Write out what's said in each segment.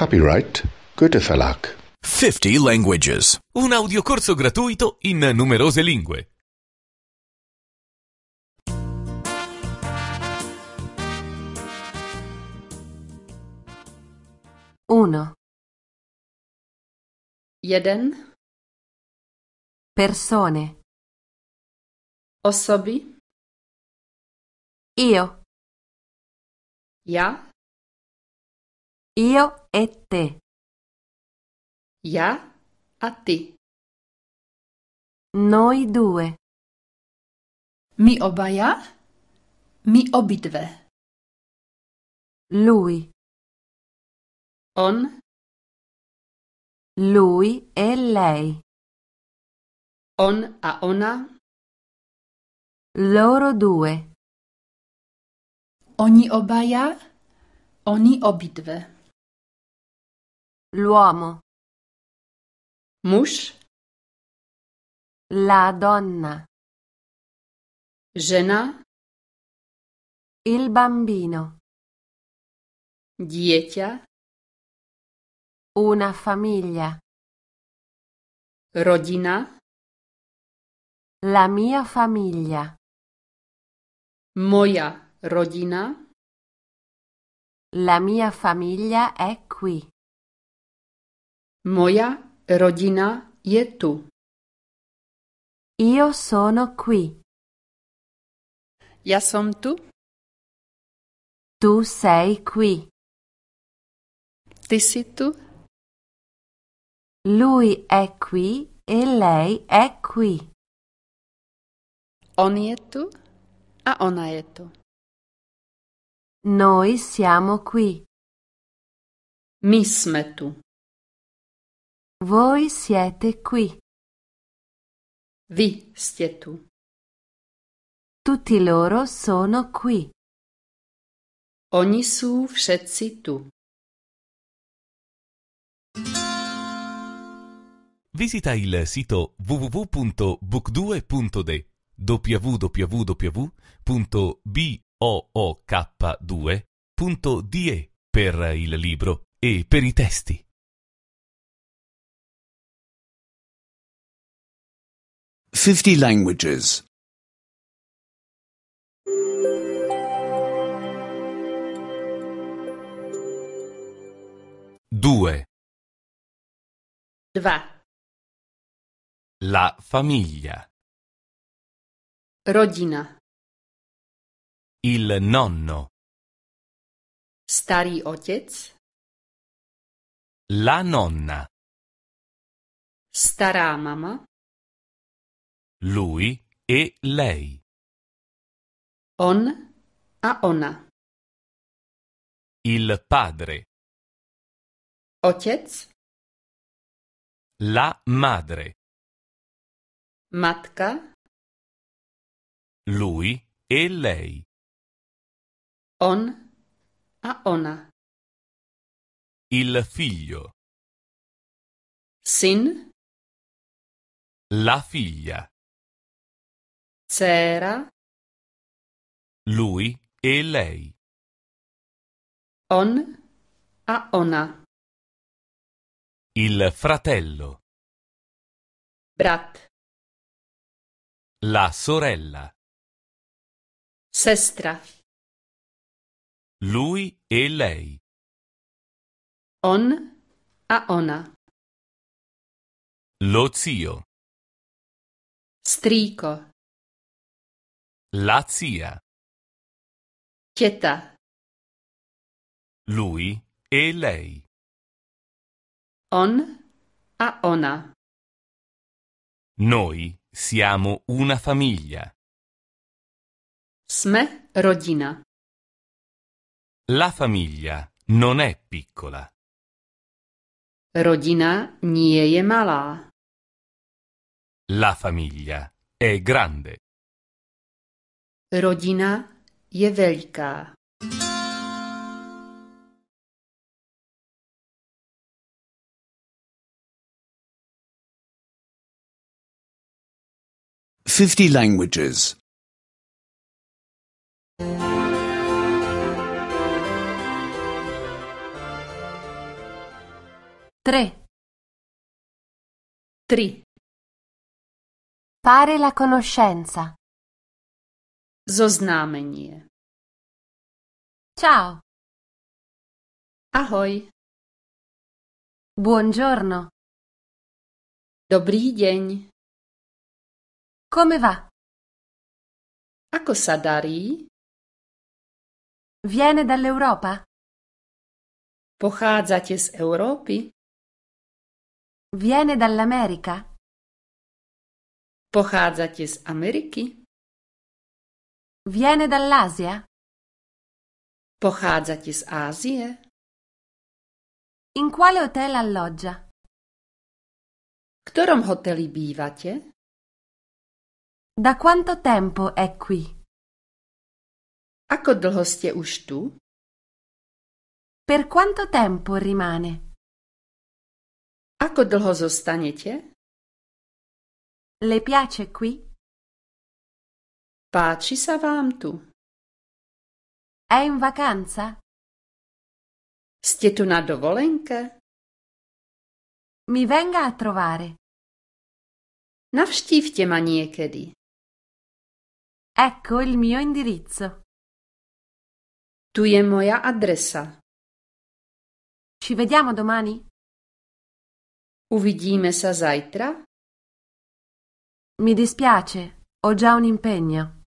Copyright Goethe Verlag. 50 Languages. Un audiocorso gratuito in numerose lingue. Uno. Jeden. Persone. Osobi. Io. Ja. Io e te. Ja a ti. Noi due. Mi obaja? Mi obidve. Lui. On. Lui e lei. On a ona. Loro due. Oni obaja? Oni obidve. L'uomo. Muž. La donna. Gena. Il bambino. Dieťa. Una famiglia. Rodina. La mia famiglia. Moja rodina. La mia famiglia è qui. Moja rodina je tu. Io sono qui. Ja som tu. Tu sei qui. Ti si tu. Lui è qui e lei è qui. On je tu, a ona je tu. Noi siamo qui. Mi sme tu. Voi siete qui. Vi ste tu. Tutti loro sono qui. Ogni su všetci tu. Visita il sito www.book2.de www.book2.de per il libro e per i testi. 50 languages. 2. Dva. La famiglia. Rodina. Il nonno. Starý otec. La nonna. Stará mama. Lui e lei. On a ona. Il padre. Otec. La madre. Matka. Lui e lei. On a ona. Il figlio. Sin. La figlia c'era lui e lei. On a ona. Il fratello. Brat. La sorella. Sestra. Lui e lei. On a ona. Lo zio. Strico. La zia. Chietà. Lui e lei. On a ona. Noi siamo una famiglia. Sme rodina. La famiglia non è piccola. Rodina nie je malá. La famiglia è grande. Rodina je veliká. Fifty languages. Tre. Tri. Fare la conoscenza. Zoznámenie Ciao. Ahoj. Buongiorno. Dobrý deň. Come va? Ako sa darí? Viene dall'Europa? Pochádzate z Európy? Viene dall'America? Pochádzate z Ameriky? Viene dall'Asia? Pochádza ti z Ázie? In quale hotel alloggia? W którym hoteli bývate? Da quanto tempo è qui? Ako dlho ste už tu? Per quanto tempo rimane? Ako dlho zostanete? Le piace qui? Paci Pacis tu. È in vacanza? Ste tu na dovolenke? Mi venga a trovare. Navštívte ma niekedy. Ecco il mio indirizzo. Tu je moja adresa. Ci vediamo domani? Uvidíme sa zajtra? Mi dispiace, ho già un impegno.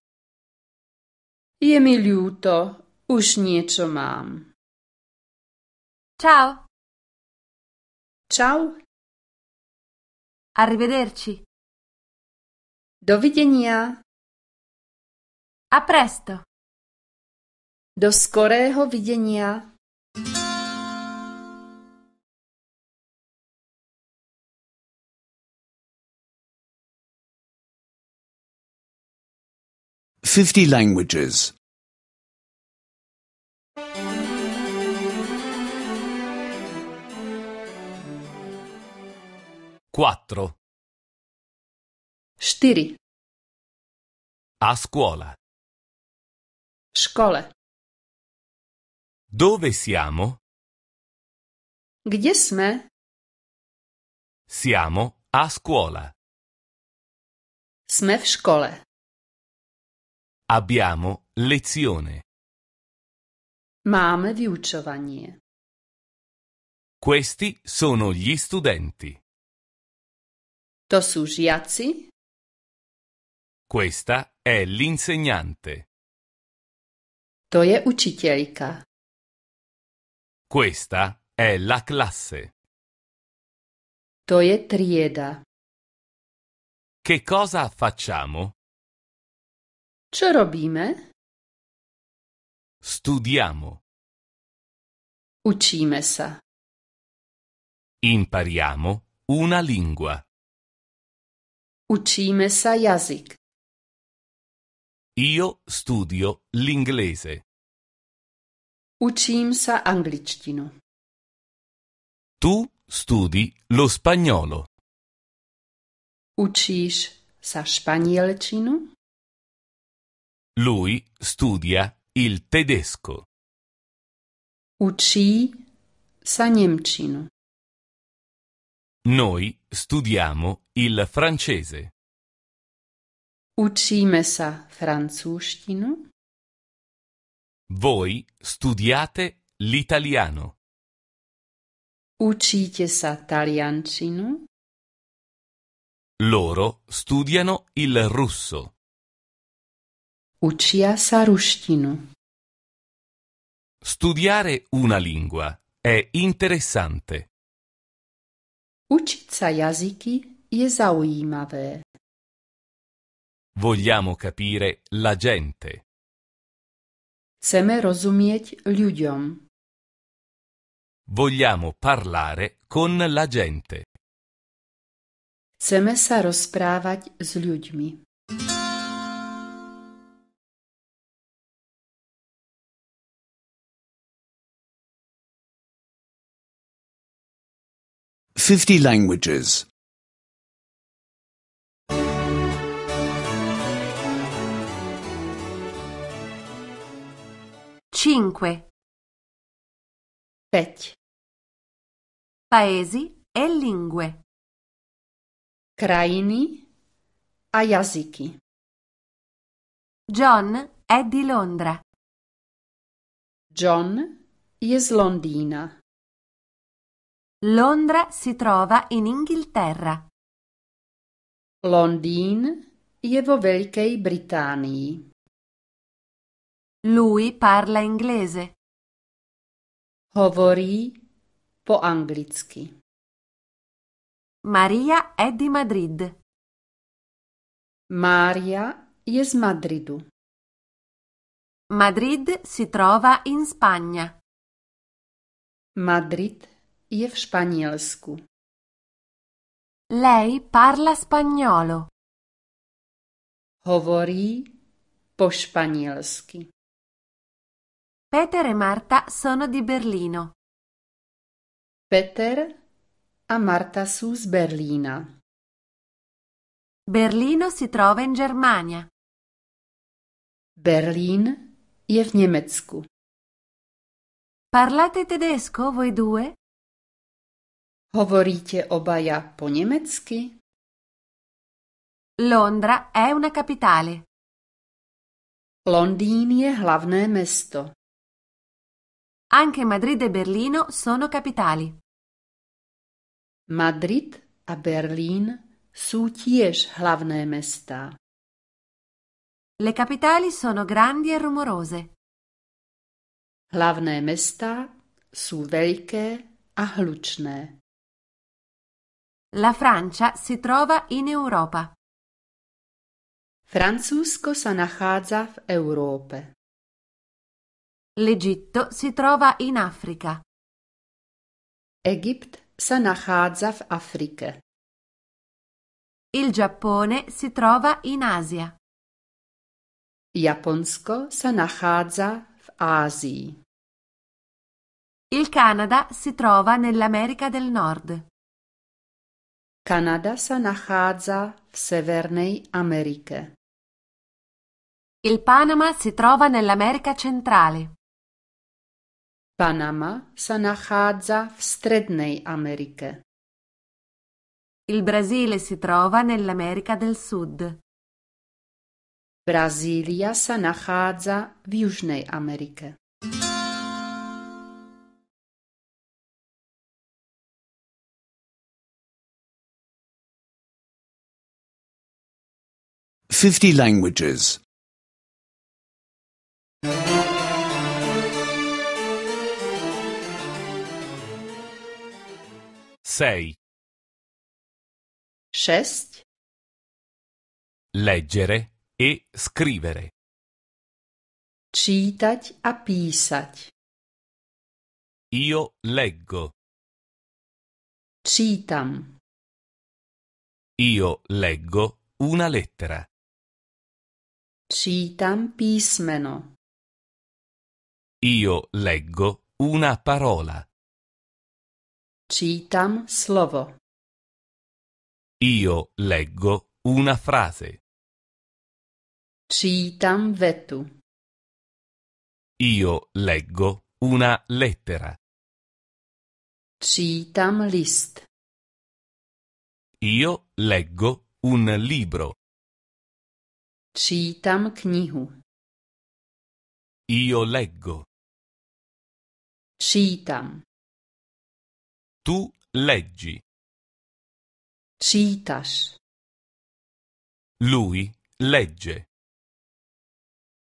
Je mi ľúto, už niečo mám. Ciao. Ciao. Arrivederci. Dovidenia. A presto. Do skorého videnia. 50 languages. 4. Štiri. A scuola. Škole. Dove siamo? Gdzie sme? Siamo a scuola. Sme w szkole. Abbiamo lezione. Mamy vyučovanie. Questi sono gli studenti. To sú žiaci. Questa è l'insegnante. To je učiteľka. Questa è la classe. To je trieda. Che cosa facciamo? Co robimy? Studiamo. Ucimy se. Impariamo una lingua. Ucimy se jazyk. Io studio l'inglese. Ucim se angličtinu. Tu studi lo spagnolo. Učiš sa španielčinu? Lui studia il tedesco. Učí sa Němčinu. Noi studiamo il francese. Učíme sa francúzštinu. Voi studiate l'italiano. Učíte sa taliancinu. Loro studiano il russo. Učia sa ruštinu. Studiare una lingua è interessante. Učit sa jazyky je zaujímavé. Vogliamo capire la gente. Chceme rozumieť ľuďom. Vogliamo parlare con la gente. Chceme sa rozprávať s ľuďmi. 50 languages. 5. Пять. Paesi e lingue. Craini a Jasiki. John è di Londra. John jest Londina. Londra si trova in Inghilterra. Londin je vo Velikej Britaniji. Lui parla inglese. Hovorí po anglicky. Maria è di Madrid. Maria je z Madridu. Madrid si trova in Spagna. Madrid je v Španělsku. Lei parla spagnolo. Hovorí po španělsky. Peter e Marta sono di Berlino. Peter a Marta su z Berlina. Berlino si trova in Germania. Berlin je v Německu. Parlate tedesco voi due? Hovoríte obaja po nemecky? Londra è una capitale. Londýn je hlavné mesto. Anche Madrid e Berlino sono capitali. Madrid a Berlín sú tiež hlavné mestá. Le capitali sono grandi e rumorose. Hlavné mestá sú veľké a hlučné. La Francia si trova in Europa. Francusko se nachádza v L'Egitto si trova in Africa. Egipt se nachádza Afrike. Il Giappone si trova in Asia. Japonsko se nachádza v Asii. Il Canada si trova nell'America del Nord. Kanada nachádza v Severnej Amerike. Il Panama si trova nell'America centrale. Panama sa nachádza v Strednej Amerike. Il Brasile si trova nell'America del Sud. Brasilia sa nachádza v Južnej Amerike. 50 languages. 6. 6. Leggere e scrivere. Čítať a písať. Io leggo. Čítam. Io leggo una lettera. Čítam písmeno. Io leggo una parola. Čítam slovo. Io leggo una frase. Čítam vetu. Io leggo una lettera. Čítam list. Io leggo un libro. Čítam knihu. Io leggo. Čítam. Tu leggi. Čítaš. Lui legge.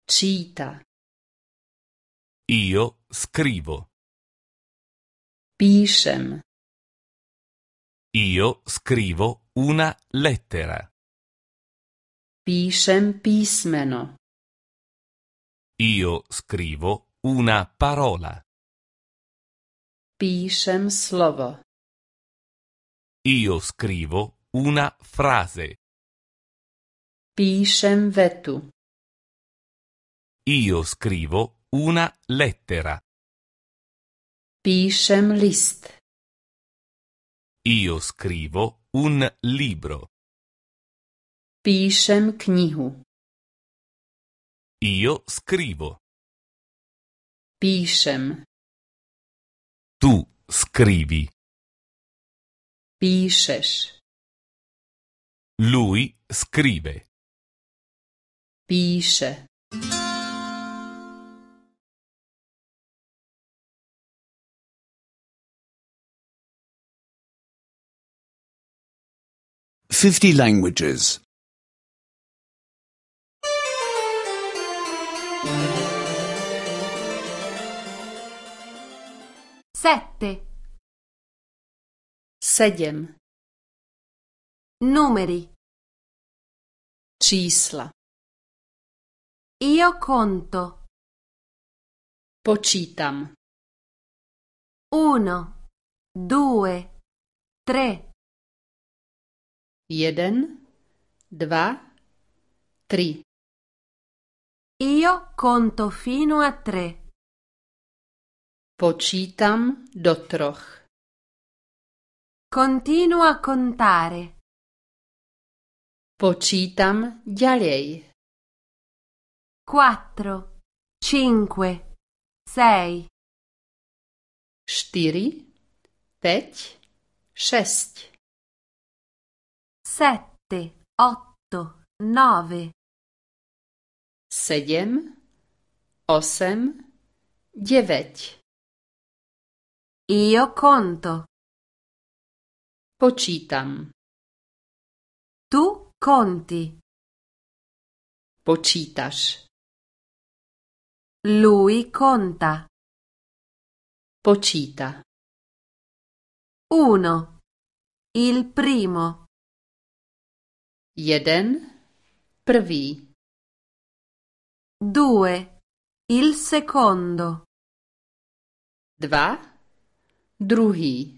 Cita. Io scrivo. Pišem. Io scrivo una lettera. Pišem pismeno. Io scrivo una parola. Pišem slovo. Io scrivo una frase. Pišem vetu. Io scrivo una lettera. Pišem list. Io scrivo un libro. Píšem knihu. Io scrivo. Píšem. Tu scrivi. Píšeš. Lui scrive. Píše. Fifty languages. Sette. Sedem. Numeri. Cisla. Io conto. Pocitam. Uno, due, tre. Jeden, dva, tri. Io conto fino a tre. Počítam do troch. Continuo a contare. Počítam ďalej. Quattro, cinque, sei. Stiri, 5 6 Sette, otto, nove. Sejem, osem, 9 io conto. Pocitam. Tu conti. Pocitas. Lui conta. Pocita. Uno. Il primo. Jeden. Prvi. Due. Il secondo. Dva druhý.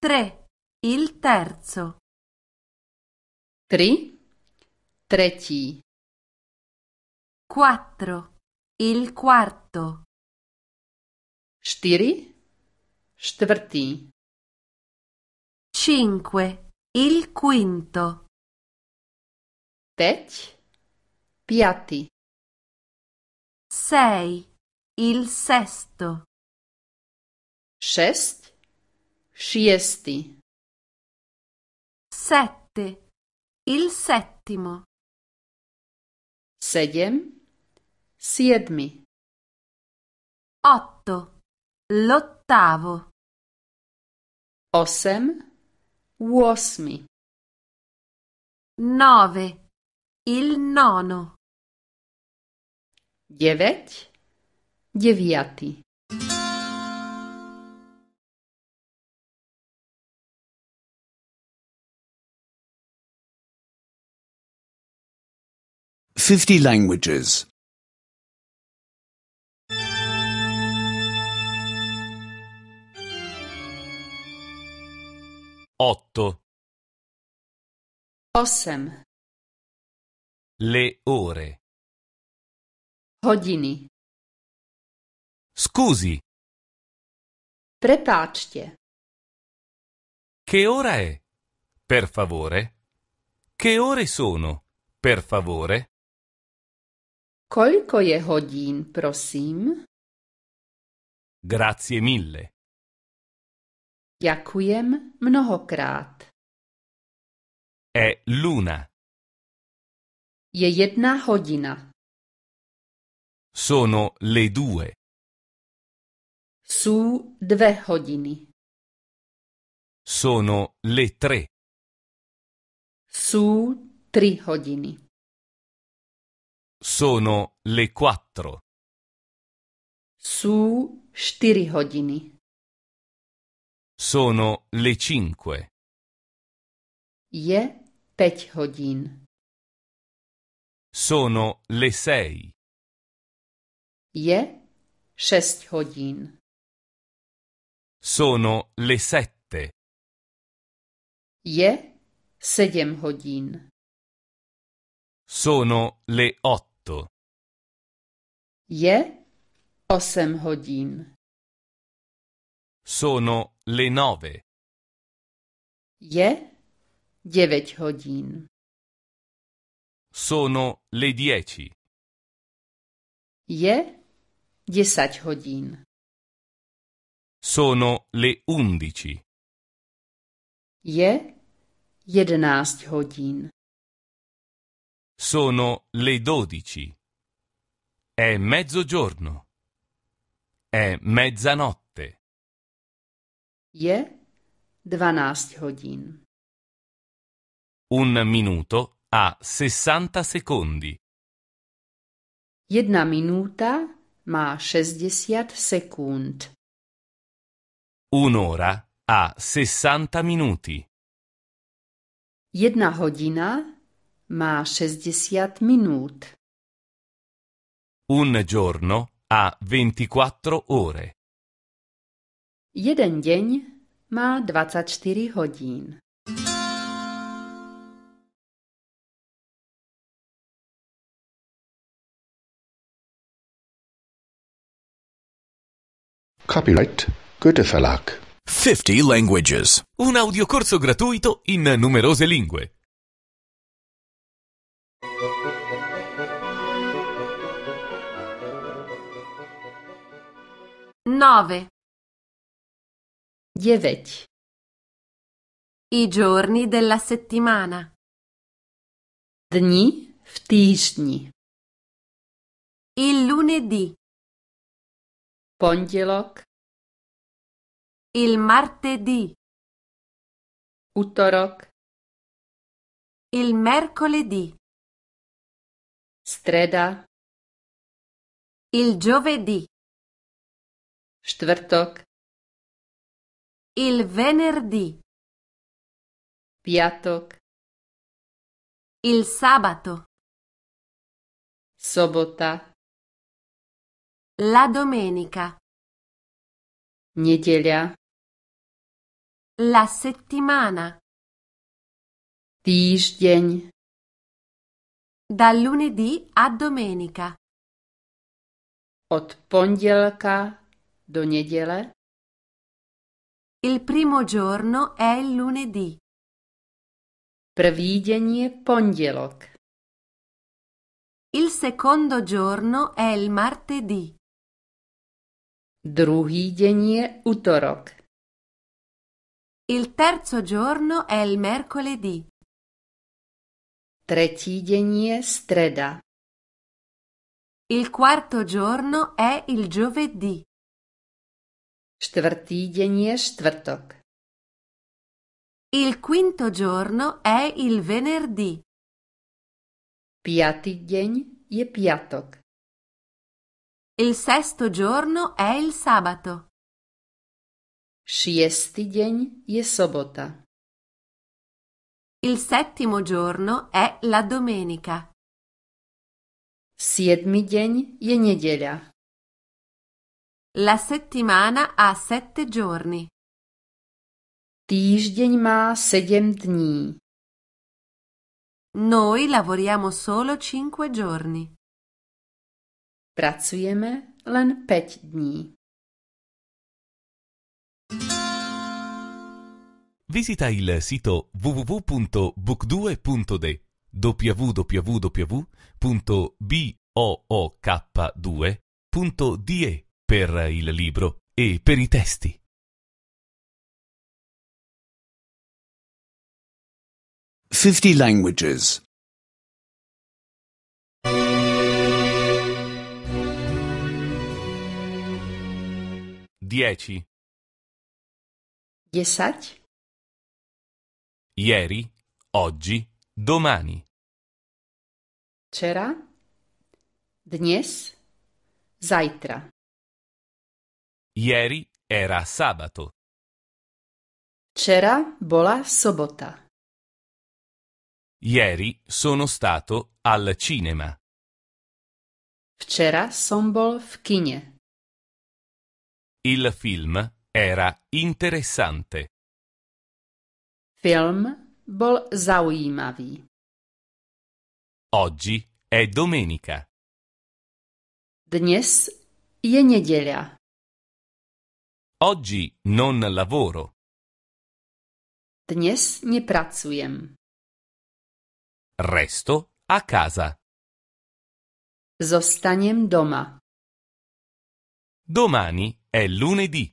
3. Il terzo. Tri. Tretí. Quattro. Il quarto. 4. Štvrtý. Cinque. Il quinto. Teď. Piatti. Sei. Il sesto. Шесть. Шести. Sette. Il settimo. Sedem. Siedmi. Otto. L'ottavo. Osem. Uosmi. Nove. Il nono. Devet. Deviati. 50 languages. 8. Osem. Le ore. Hodiny. Scusi, Prepáčte. che ora è? Per favore. Che ore sono? Per favore. Koľko je hodín, prosím? Grazie mille. Ďakujem mnohokrát. È l'una. Je jedna hodina. Sono le due. Su dve hodiny. Sono le tre. Su tri hodiny. Sono le quattro. Sú 4 hodiny. Sono le cinque. Je 5 hodín. Sono le sei. Je 6 hodín. Sono le sette. Je 7 hodín. Sono le otto textu. Je osm hodin. Sono le nove. Je dziewięć hodin. Sono le dieci. Je dziesięć hodin. Sono le undici. Je jedenaście hodin. Sono le dodici. È mezzogiorno. È mezzanotte. Je 12 hodin. Un minuto ha sessanta secondi. Jedna minuta ma 60 sekund. Un'ora ha sessanta minuti. Jedna hodina ma 60 minut. Un giorno ha 24 ore. Jeden deň má 24 hodín. Copyright Goethe Verlag 50 Languages Un audiocorso gratuito in numerose lingue 9. Dziewięć. I giorni della settimana. Dni w tygodni. Il lunedì. Pondzielok. Il martedì. Utorok. Il mercoledì. Streda. Il giovedì. Štvrtok. Il venerdì. Piatok. Il sabato. Sobota. La domenica. Nedelia. La settimana. Týždeň. Dal lunedì a domenica. Od pondelka Do neděle? Il primo giorno è il lunedì. Prvý den je pondělok. Il secondo giorno è il martedì. Druhý den je útorok. Il terzo giorno è il mercoledì. Tretí den je streda. Il quarto giorno è il giovedì. Štvrtý štvrtok. Il quinto giorno è il venerdì. Piatý je piatok. Il sesto giorno è il sabato. Šiestý je sobota. Il settimo giorno è la domenica. Siedmy je nedeľa. La settimana ha sette giorni. Týždeň má sedem dní. Noi lavoriamo solo cinque giorni. Pracujeme len 5 dní. Visita il sito www.book2.de www.book2.de per il libro e per i testi. Fifty languages. Dieci. Desať. Ieri, oggi, domani. C'era dnes, zajtra. Ieri era sabato. C'era bola sobota. Ieri sono stato al cinema. Včera som bol v kine. Il film era interessante. Film bol zaujímavý. Oggi è domenica. Dnes je nedelia. Oggi non lavoro. Dnes nie pracujem. Resto a casa. Zostaniem doma. Domani è lunedì.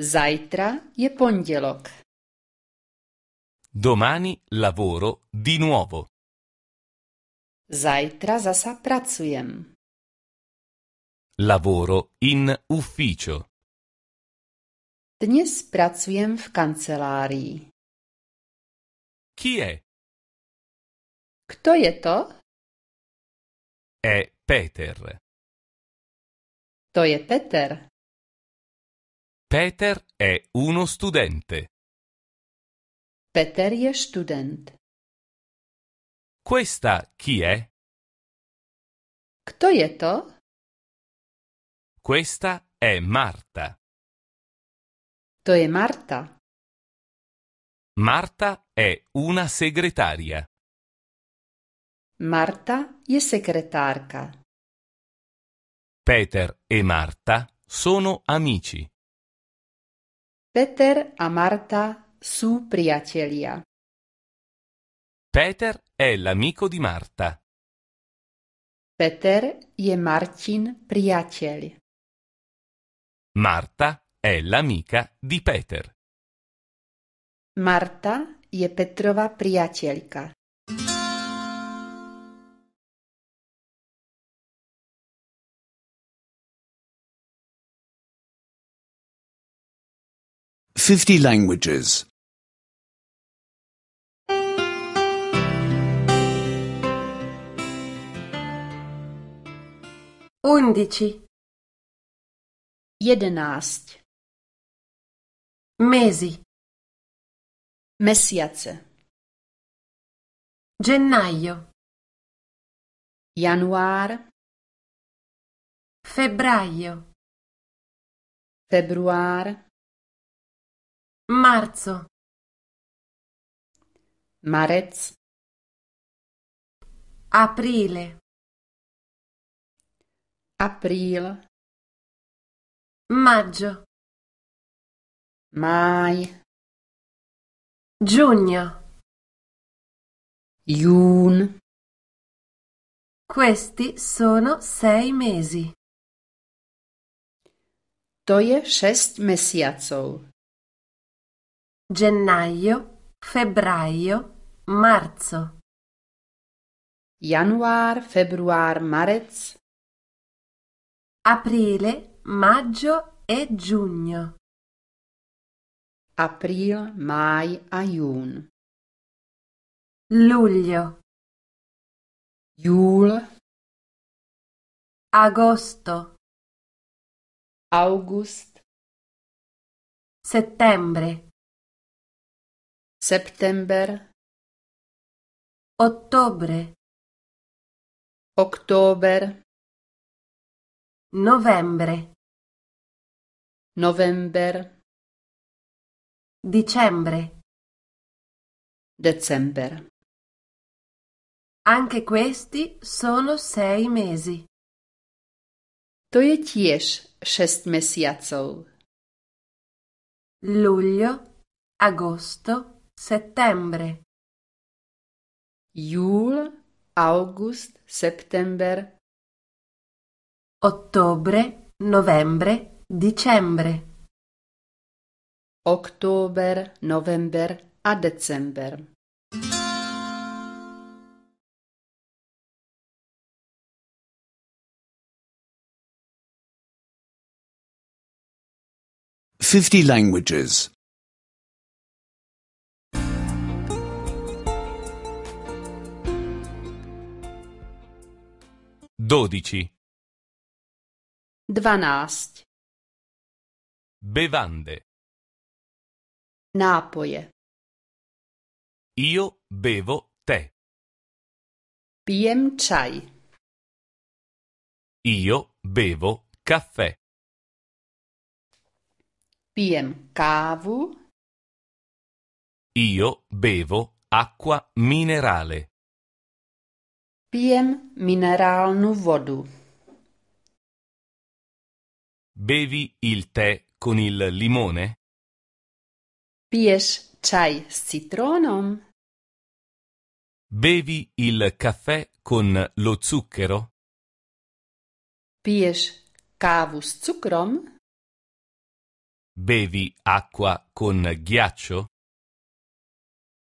Zajtra je pondelok. Domani lavoro di nuovo. Zajtra zasa pracujem. Lavoro in ufficio. Dnes pracujem v kancelárii. Chi è? Kto je to? È Peter. To je Peter. Peter è uno studente. Peter je student. Questa chi è? Kto je to? Questa è Marta. To è Marta. Marta è una segretaria. Marta je segretarka. Peter e Marta sono amici. Peter a Marta su priatelia. Peter è l'amico di Marta. Peter je Marcin priatel. Marta è l'amica di Peter. Marta je Petrova priateľka. Fifty languages. Undici jedenáct Mesi Mesiace Gennaio Január Febbraio Február Marzo Marec Aprile April maggio Mai. Giugno. Iun. Questi sono sei mesi. To je šest mesiacov. Gennaio, febbraio, marzo. Januar, február, marec. Aprile, maggio e giugno. April, mai, aiun. Luglio. Iul. Agosto. August. Settembre. September. Ottobre. Oktober. Novembre. November Dicembre December Anche questi sono sei mesi. To je tiež šest mesiacov. Luglio, agosto, settembre. Júl, august, september. Ottobre, novembre, Dicembre. Oktober, November a Dezember. Fifty languages. 12 12 Bevande. Napoje. Io bevo tè. Piem čaj. Io bevo caffè. Piem cavu. Io bevo acqua minerale. Piem mineralnu vodu. Bevi il tè con il limone? Pies chai s citronom? Bevi il caffè con lo zucchero? Pies cavus s Bevi acqua con ghiaccio?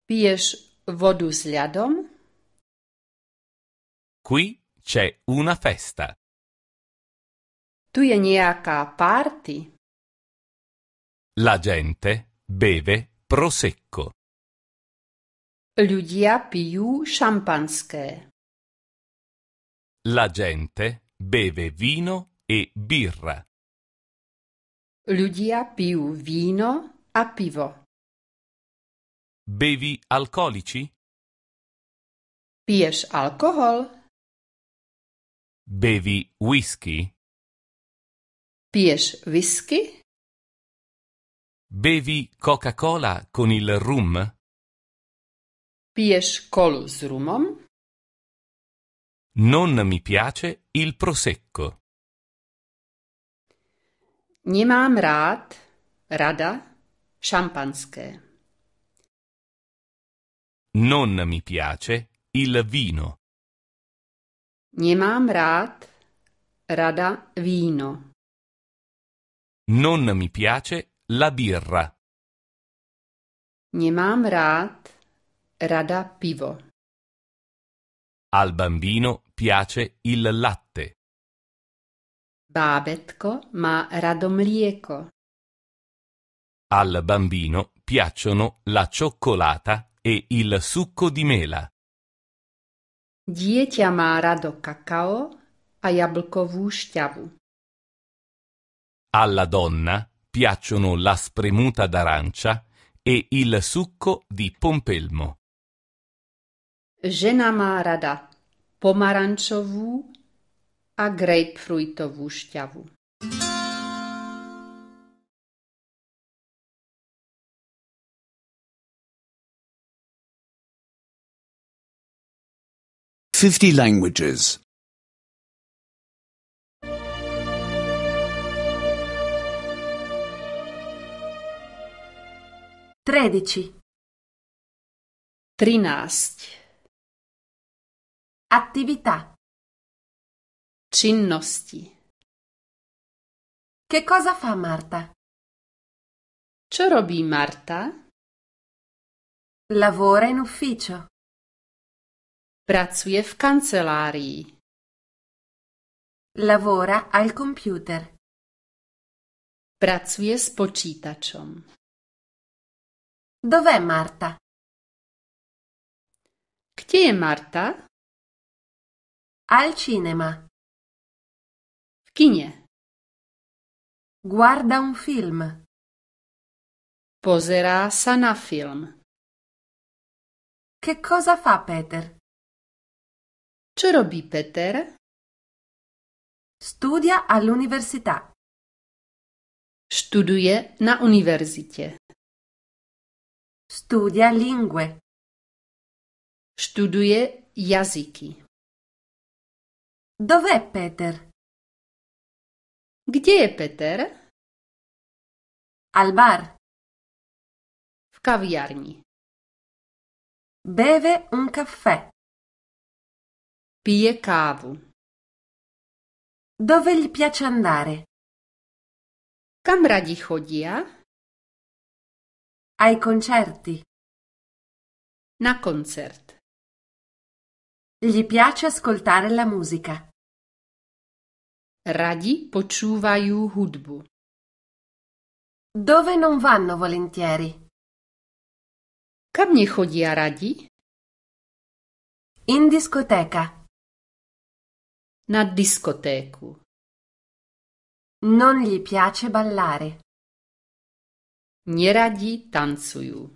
Pies vodus liadom. Qui c'è una festa. Tu je nejaká party. La gente beve prosecco. Ľudia pijú šampanské. La gente beve vino e birra. Ľudia più vino a pivo. Bevi alcolici? Piješ alcohol. Bevi whisky? Piješ whisky? Bevi Coca-Cola con il rum? Piješ kolu s rumom? Non mi piace il prosecco. Nie Nemám rad, rada, šampanské. Non mi piace il vino. Nie Nemám rad, rada, vino. Non mi piace la birra. Nie mam rád, rada pivo. Al bambino piace il latte. Babetko ma rado mlieko. Al bambino piacciono la cioccolata e il succo di mela. Dieťa má rado kakao a jablkovú šťavu. Alla donna piacciono la spremuta d'arancia e il succo di pompelmo. Genamarada rada a grapefruitową ściawą. Fifty languages. tredici Trinásť. Attività. Cinnosti Che cosa fa Marta? Čo robí Marta? Lavora in ufficio. Pracuje v kancelárii. Lavora al computer. Pracuje s počítačom. Dov'è Marta? Chi è Marta? Al cinema. W kinie. Guarda un film. Poserà sana film. Che cosa fa Peter? Ce robi Peter? Studia all'università. Studuje na uniwersycie. Studia lingue. Študuje jazyky. Dov'è Peter? Gdzie è Peter? Al bar. W kawiarni. Beve un caffè. Pije kawu. Dove gli piace andare? Kam radzi chodzia? Ai concerti. Na concert. Gli piace ascoltare la musica. Radí počúvajú hudbu. Dove non vanno volentieri? Kam nechodia radi? In discoteca. Na diskotéku. Non gli piace ballare. Nieradzi tancują.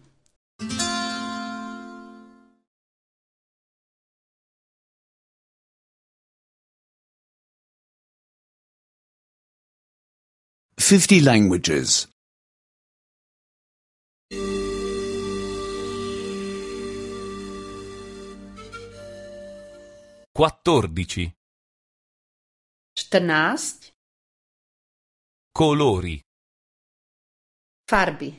Fifty languages. Quattordici. Czternaście. Colori. Farby.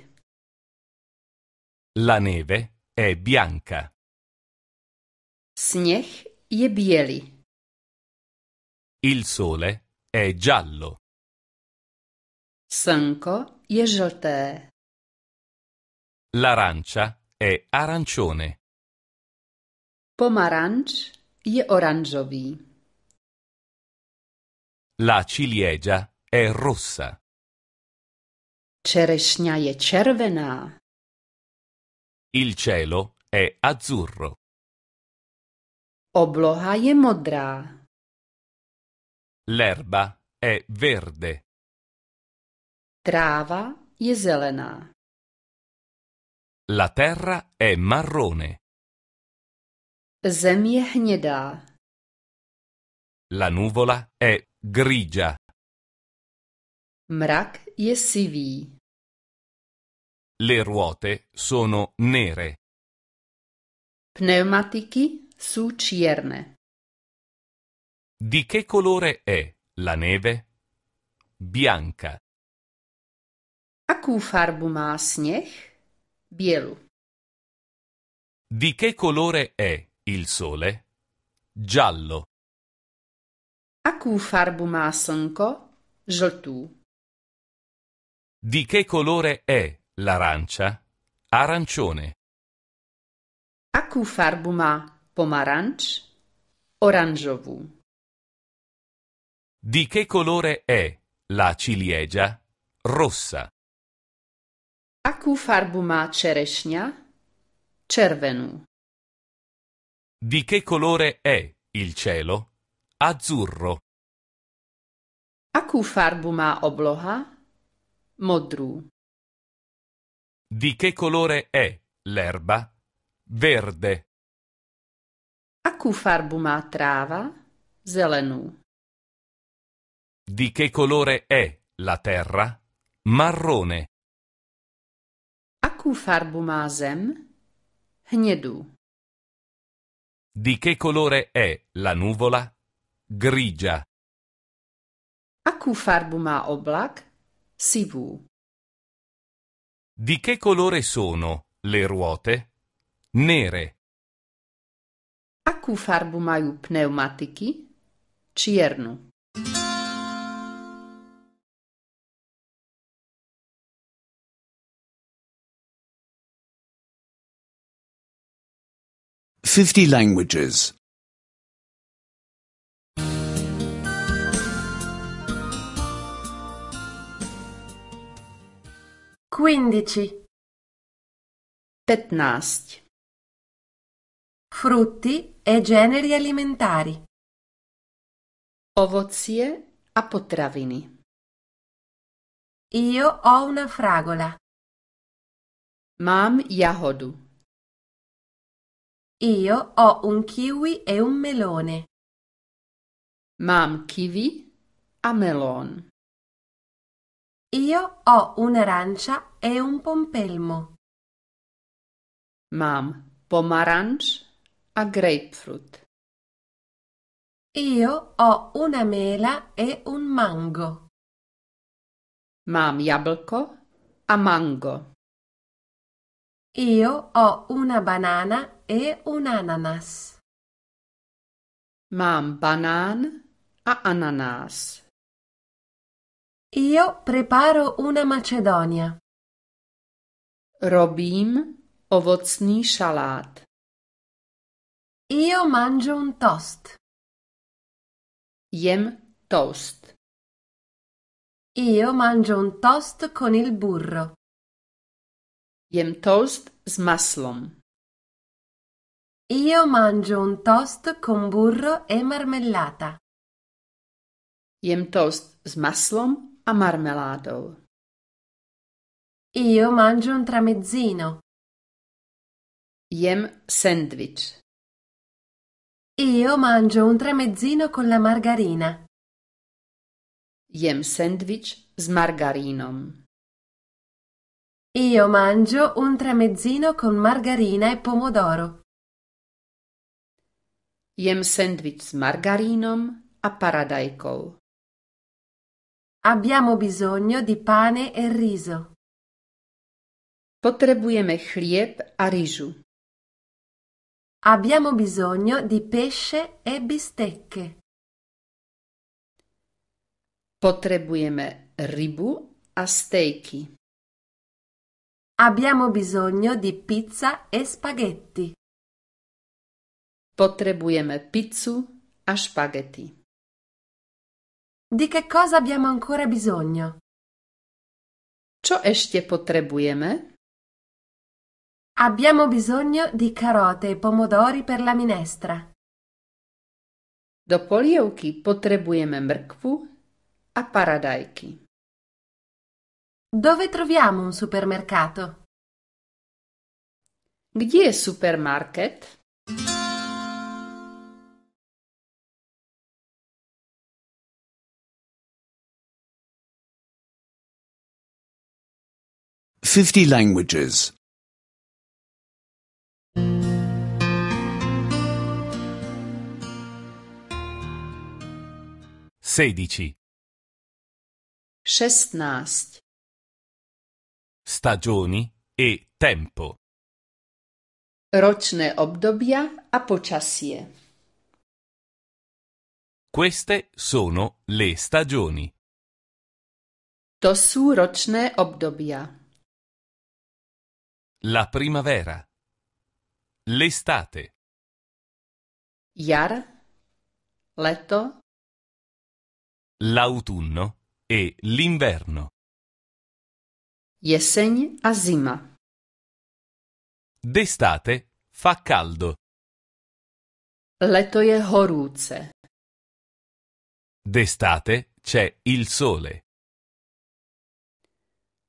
La neve è bianca. Snieg je bieli. Il sole è giallo. Sanko je žlté. L'arancia è arancione. Pomaranč je oranžový. La ciliegia è rossa. Czereśnia je czerwona. Il cielo è azzurro. Obloha je modrá. L'erba è verde. Trava je zelená. La terra è marrone. Zem je hnedá. La nuvola è grigia. Mrak je sivý. Le ruote sono nere. Pneumatici su cierne. Di che colore è la neve? Bianca. Akú farbu má sneh? Bielu. Di che colore è il sole? Giallo. Akú farbu má slnko? Žltú. Di che colore è l'arancia, arancione. Akú farbu má pomaranč, oranžovú. Di che colore è la ciliegia? Rossa. Akú farbu má čerešňa? Červenú. Di che colore è il cielo? Azzurro. Akú farbu má obloha? Modru. Di che colore è l'erba? Verde. A Akú farbu má trava? Zelenú. Di che colore è la terra? Marrone. A Akú farbu má zem? Hnedú. Di che colore è la nuvola? Grigia. A Akú farbu má oblak? Sivú. Di che colore sono le ruote? Nere. Akú farbu majú pneumatiky? Čiernu. Fifty languages. quindici petnásť Frutti e generi alimentari Ovozie a potravini. Io ho una fragola Mam jahodu Io ho un kiwi e un melone Mam kiwi a melon io ho un'arancia e un pompelmo. Mam pomaranč a grapefruit. Io ho una mela e un mango. Mam jablko a mango. Io ho una banana e un ananas. Mam banán a ananas. Io preparo una macedonia. Robim ovocný šalát. Io mangio un toast. Jem toast. Io mangio un toast con il burro. Jem toast s maslom. Io mangio un toast con burro e marmellata. Jem toast s maslom a marmelato. Io mangio un tramezzino. Jem sandwich. Io mangio un tramezzino con la margarina. Jem sandwich z margariną. Io mangio un tramezzino con margarina e pomodoro. Jem sandwich z margariną a paradajką. Abbiamo bisogno di pane e riso. Potrebujeme chlieb a ryžu. Abbiamo bisogno di pesce e bistecche. Potrebujeme rybu a stejky. Abbiamo bisogno di pizza e spaghetti. Potrebujeme pizzu a spaghetti. Di che cosa abbiamo ancora bisogno? Čo ešte potrebujeme? Abbiamo bisogno di carote e pomodori per la minestra. Do polievky potrebujeme mrkvu a paradajky. Dove troviamo un supermercato? Gdzie je supermarket? 50 languages. 16. 16. Stagioni e tempo. Rocne obdobia a počasie. Queste sono le stagioni. To sú ročné obdobia. La primavera. L'estate. Jar. Letto. L'autunno e l'inverno. Jeseň a zima. D'estate fa caldo. Leto je horúce. D'estate c'è il sole.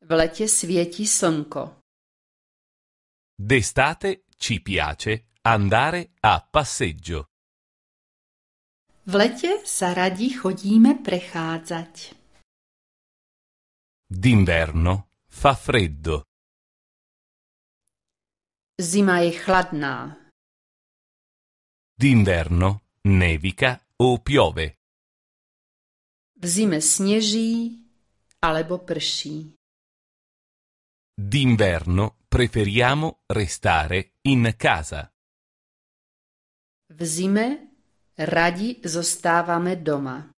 V lete svieti slnko. D'estate ci piace andare a passeggio. V letě sa radi chodíme prechádzať. D'inverno fa freddo. Zima je chladná. D'inverno nevica o piove. V zime sneží alebo prší. D'inverno preferiamo restare in casa. V radi zostavame doma.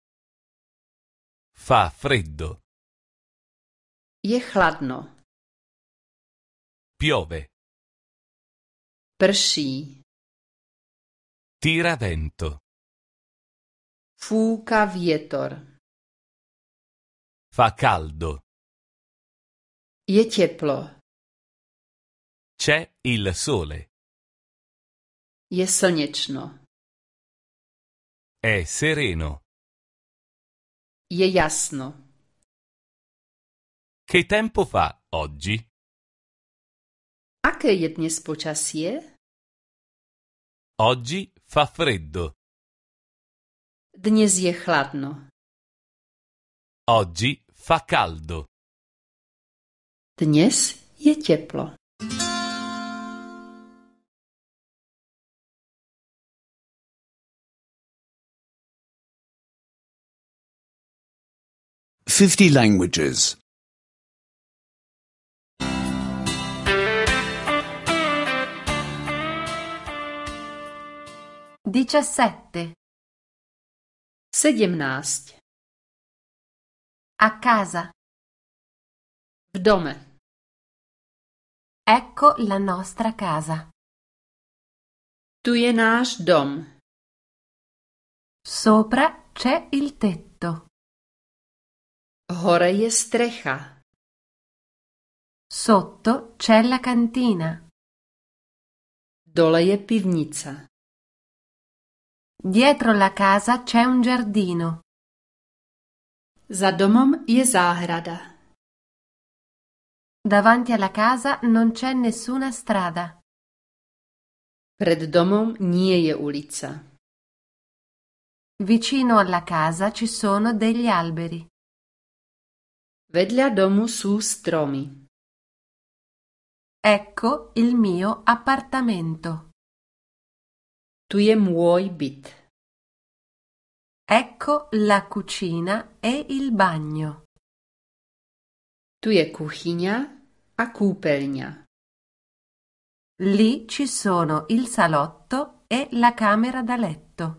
Fa freddo. Je chladno. Piove. Prší. Tira vento. Fuca vietor. Fa caldo. Je teplo. C'è il sole. Je slnečno. È sereno. Je jasno. Che tempo fa oggi? Aké je dnes počasie? Oggi fa freddo. Dnes je chladno. Oggi fa caldo. Dnes je teplo. Fifty languages. Diciassette. Sedemnáct. A casa V dome Ecco la nostra casa. Tu je náš dom. Sopra c'è il tetto. Hora je strecha. Sotto c'è la cantina. Dole je pivnica. Dietro la casa c'è un giardino. Za domom je záhrada. Davanti alla casa non c'è nessuna strada. Pred domom nie je ulica. Vicino alla casa ci sono degli alberi. Vedľa domu su stromi. Ecco il mio appartamento. Tu je muoi bit. Ecco la cucina e il bagno. Tu je kuchyňa a Cupegna. Lì ci sono il salotto e la camera da letto.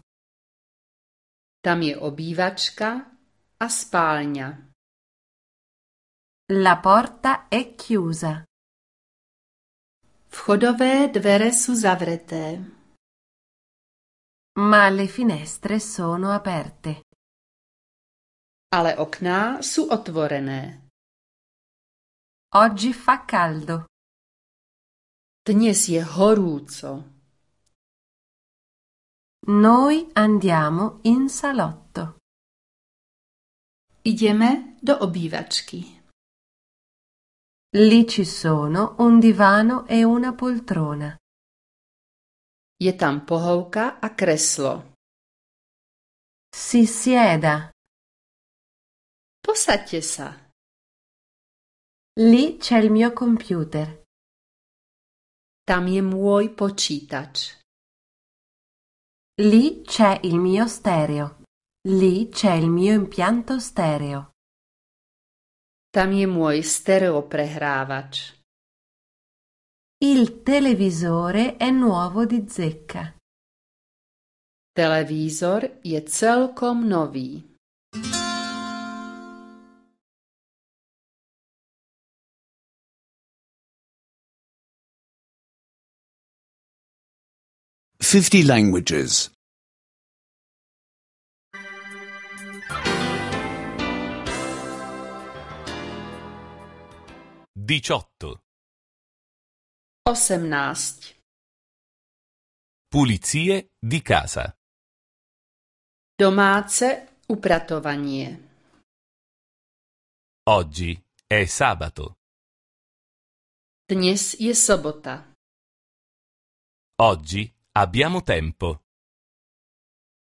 Tam je obývačka a spalnia. La porta è chiusa. Vchodové dvere sú zavreté. Ma le finestre sono aperte. Ale okná sú otvorené. Oggi fa caldo. Dnes je horúco. Noi andiamo in salotto. Idziemy do obiwaczki. Lì ci sono un divano e una poltrona. Je tam pohovka a kreslo. Si sieda. Posadźcie sa. Lì c'è il mio computer. Tam je moj počítač. Lì c'è il mio stereo. Lì c'è il mio impianto stereo. Tam je moj stereo prehrávač. Il televisore è nuovo di zecca. Televisor je celkom nový. 50 languages. 18. 18. Pulizie di casa. Domáce upratovanie. Oggi è sabato. Dnes je sobota. Oggi Abbiamo tempo.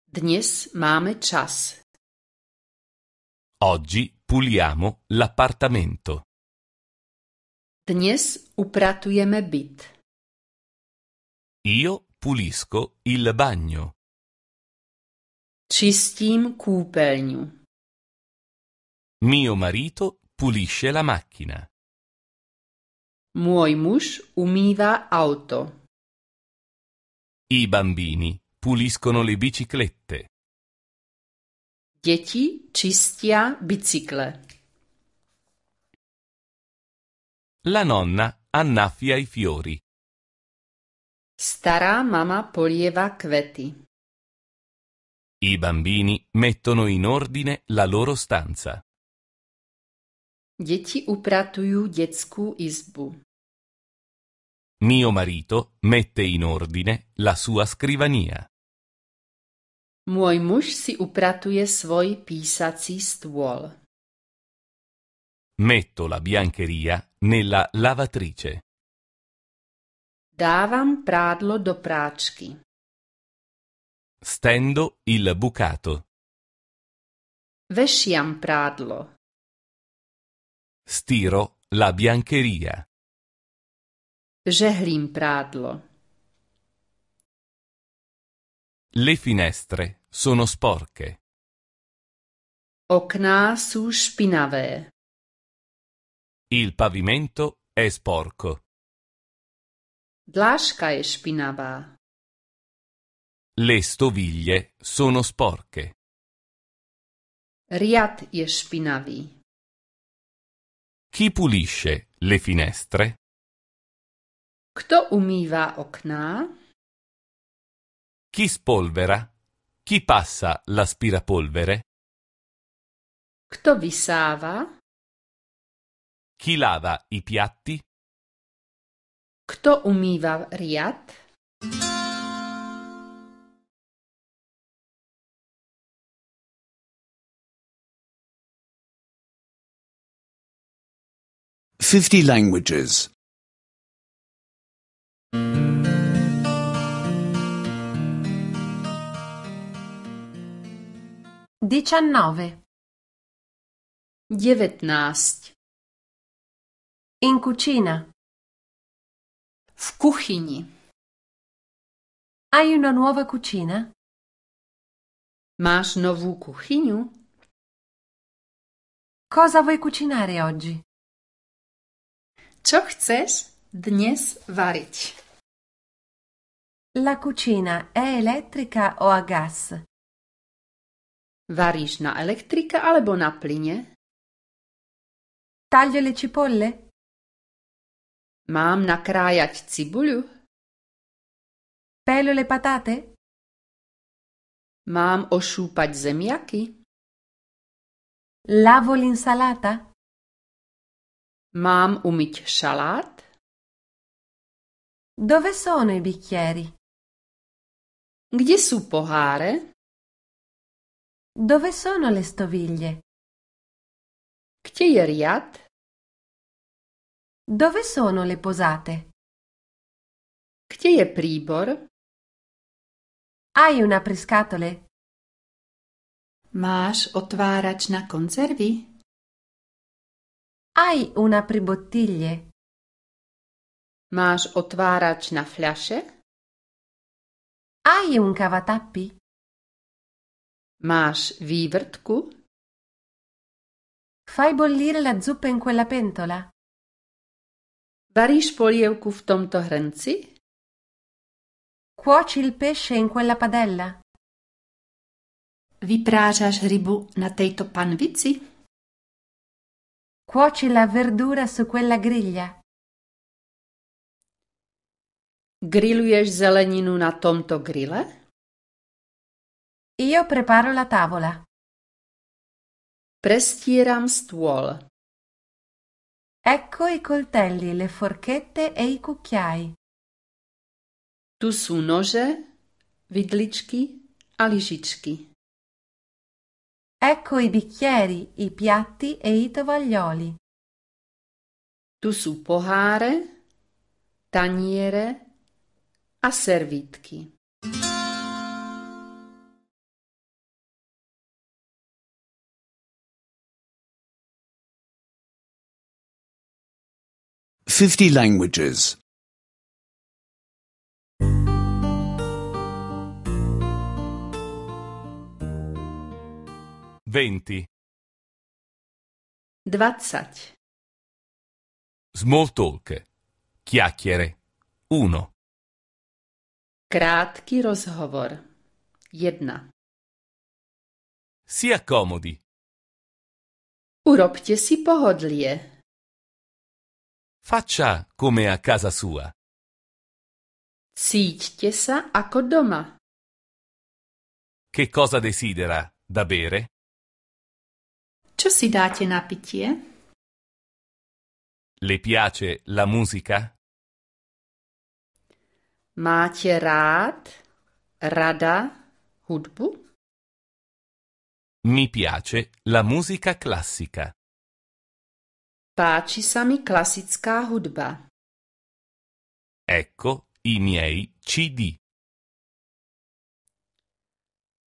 Dnes máme čas. Oggi puliamo l'appartamento. Dnes upratujeme byt. Io pulisco il bagno. Čistím kúpeľňu. Mio marito pulisce la macchina. Muoj muž umýva auto. I bambini puliscono le biciclette. Dieci cistia bicykle. La nonna annaffia i fiori. Stará mamma polieva kveti. I bambini mettono in ordine la loro stanza. Dieci upratuju dziecku izbu. Mio marito mette in ordine la sua scrivania. Môj muž si upratuje svoj písací stôl. Metto la biancheria nella lavatrice. Davam pradlo do práčky. Stendo il bucato. Vesciam pradlo. Stiro la biancheria. Žehlim prádlo. Le finestre sono sporche. Okná sú špinavé. Il pavimento è sporco. Dláška je špinavá. Le stoviglie sono sporche. Riad je špinavý. Chi pulisce le finestre? Kto umywa okna? Chi spolvera? Chi passa l'aspirapolvere? Kto wissava? Chi lava i piatti? Kto umiva riad? Fifty languages 19 19 In cucina. V kuchyni. Hai una nuova cucina? Máš novú kuchyňu? Cosa vuoi cucinare oggi? Čo chceš dnes variť? La cucina è elettrica o a gas? Varíš na elektrike alebo na plyne? Taglio le cipolle? Mám nakrájať cibuľu? Pelo le patate? Mám ošúpať zemiaky? Lavo l'insalata? Mám umyť šalát? Dove sono i bicchieri? Kde sú poháre? Dove sono le stoviglie? Kde je riad? Dove sono le posate? Kde je príbor? Hai una apriscatole? Máš otvárač na konzervy? Hai una pribottiglie. Máš otvárač na fľaše? Hai un cavatappi? Máš vývrtku? Fai bollire la zuppa in quella pentola. Varíš polievku v tomto hrnci? Cuoci il pesce in quella padella. Vyprážaš ribu na tejto panvici? Cuoci la verdura su quella griglia. Griluješ zeleninu na tomto grille? Io preparo la tavola. Prestieram stuol. Ecco i coltelli, le forchette e i cucchiai. Tu su nože, vidličky a Ecco i bicchieri, i piatti e i tovaglioli. Tu su poháre, taniere a Servitky. Fifty languages. Venti. Dvadsať. Small talk. Chiacchiere. Uno. Krátky rozhovor. 1. Si accomodi. Urobte si pohodlie. Faccia come a casa sua. Cíťte sa ako doma. Che cosa desidera da bere? Čo si dáte na pitie? Le piace la musica? Máte rád, rada, hudbu? Mi piace la musica classica. Páči sa mi klasická hudba. Ecco i miei CD.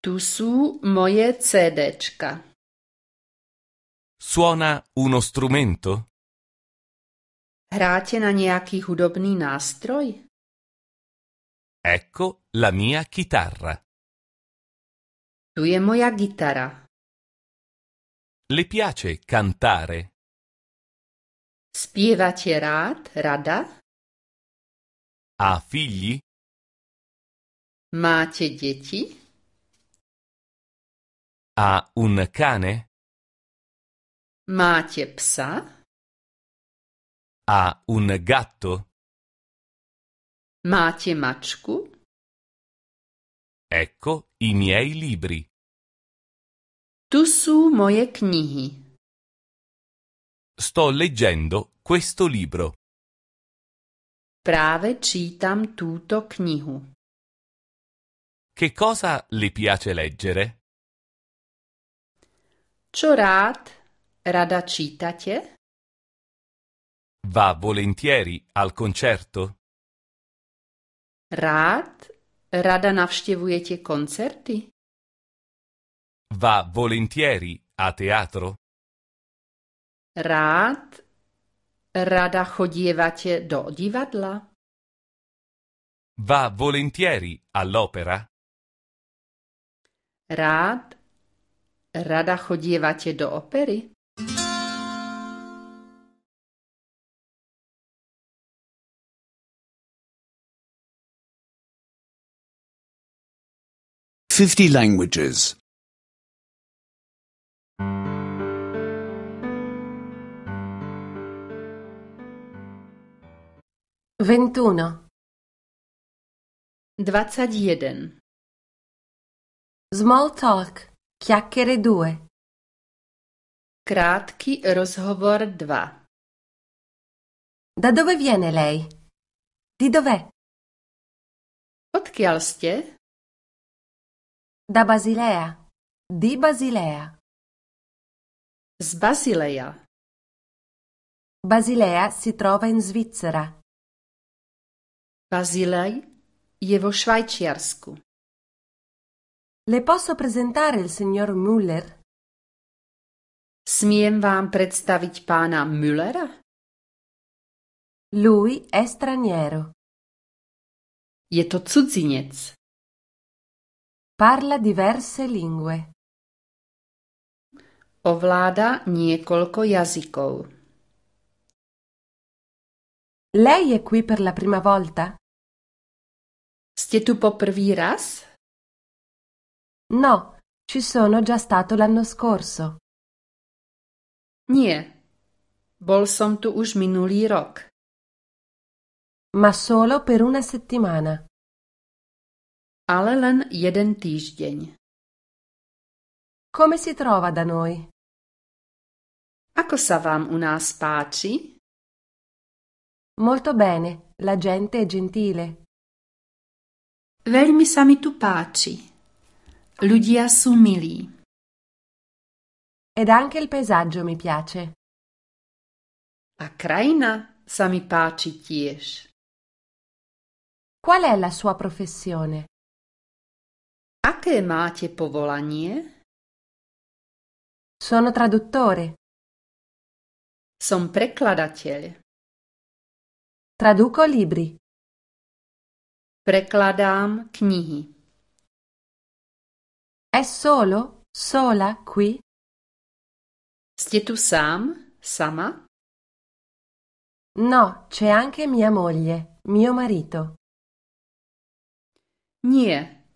Tu sú moje CDčka. Suona uno strumento? Hráte na nejaký hudobný nástroj? Ecco la mia chitarra. Lui è moja chitarra. Le piace cantare? Spievacie rad, rada? Ha figli? Macie dzieci? Ha un cane? Macie psa? Ha un gatto? Máte mačku? Ecco i miei libri. Tu sú moje knihi. Sto leggendo questo libro. Prave citam túto knihu. Che cosa le piace leggere? Čo rada čítate? Va volentieri al concerto? Rád rada navštevujete koncerty? Va volentieri a teatro? Rád rada chodievate do divadla? Va volentieri all'opera? Rád rada chodievate do opery? 50 languages. 21. 21. Small talk. Chiacchiere 2. Krátký rozhovor 2. Da dove viene lei? Di dov'è? Odkiaľ ste? Da Basilea. Di Basilea. Z Basilea. Basilea si trova in Svizzera. Basilei je vo Schweiziarsku. Le posso presentare il signor Müller? Smiem vám predstaviť pána Müllera? Lui è straniero. Je to cudzinec. Parla diverse lingue. Ovlada niekoľko jazykov. Lei è qui per la prima volta? Ste tu po prvý raz? No, ci sono già stato l'anno scorso. Nie. Bol som tu už minulý rok. Ma solo per una settimana ale len jeden týždeň. Come si trova da noi? Ako sa vám u nás páči? Molto bene, la gente è gentile. Veľmi sa mi tu páči. Ľudia sú milí. Ed anche il paesaggio mi piace. A krajina sa mi páči tiež. Qual è la sua professione? Aké máte povolanie? Sono traduttore. Som prekladateľ. Traduco libri. Prekladám knihy. È solo, sola qui? Ste tu sám, sama? No, c'è anche mia moglie, mio marito. Nie,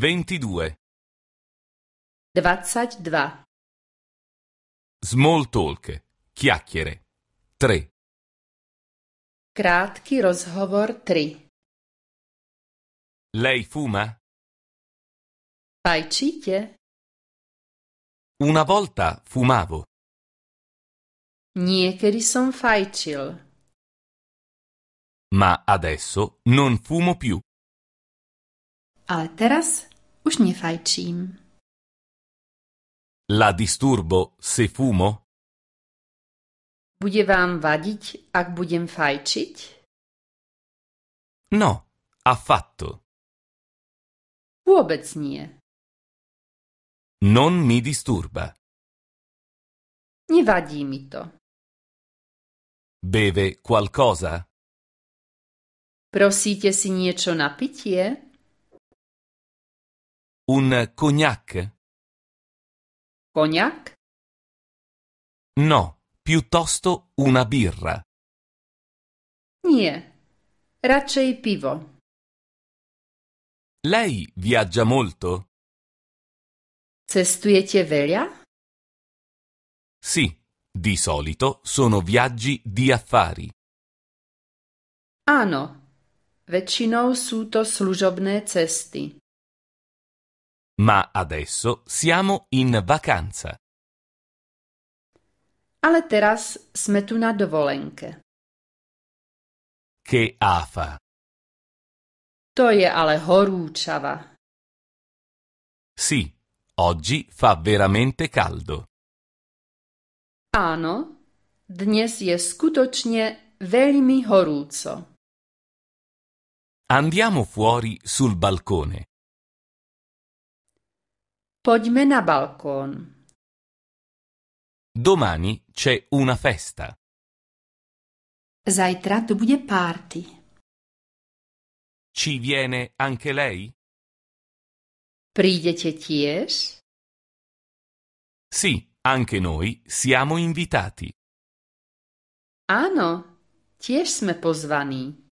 22 22 Small talk, chiacchiere 3 Krátky rozhovor 3 Lei fuma? Pajčíte? Una volta fumavo. Niekedy som fajčil. Ma adesso non fumo più. A teraz Uśmiechaj La disturbo se fumo? Bude vám vadiť, ak budem fajčiť? No, affatto. Vôbec nie. Non mi disturba. Nevadí mi to. Beve qualcosa? Prosíte si niečo na pitie? Un cognac? Cognac? No, piuttosto una birra. Nie, raczej piwo. Lei viaggia molto? Cestujecie velia? Sì, di solito sono viaggi di affari. Ano, väčšinou sú to služobné cesty. Ma adesso siamo in vacanza. Ale teraz sme tu na dovolenke. Che afa. To je ale horúčava. Sì, oggi fa veramente caldo. Áno, dnes je skutočne veľmi horúco. Andiamo fuori sul balcone. Pojďme na balkon. Domani c'è una festa. Zajtra tu bude party. Ci viene anche lei? Prídete tiež? Sì, anche noi siamo invitati. Áno, tiež sme pozvaní.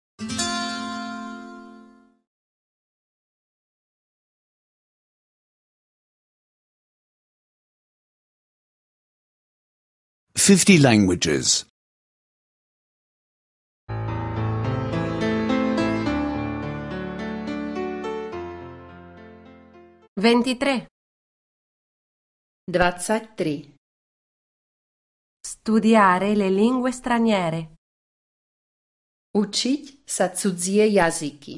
50 languages. 23. 23. Studiare le lingue straniere. Учить sa cudzie jazyki.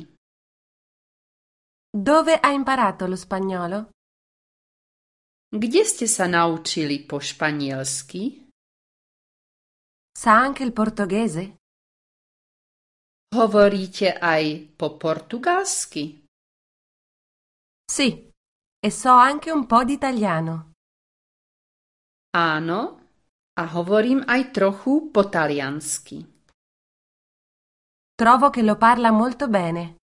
Dove ha imparato lo spagnolo? Gdzie ste sa naučili po španielski? Sa anche il portoghese? Hovorite aj po portugalski? Sì, e so anche un po' di italiano. a hovorím aj trochu po taliansky. Trovo che lo parla molto bene.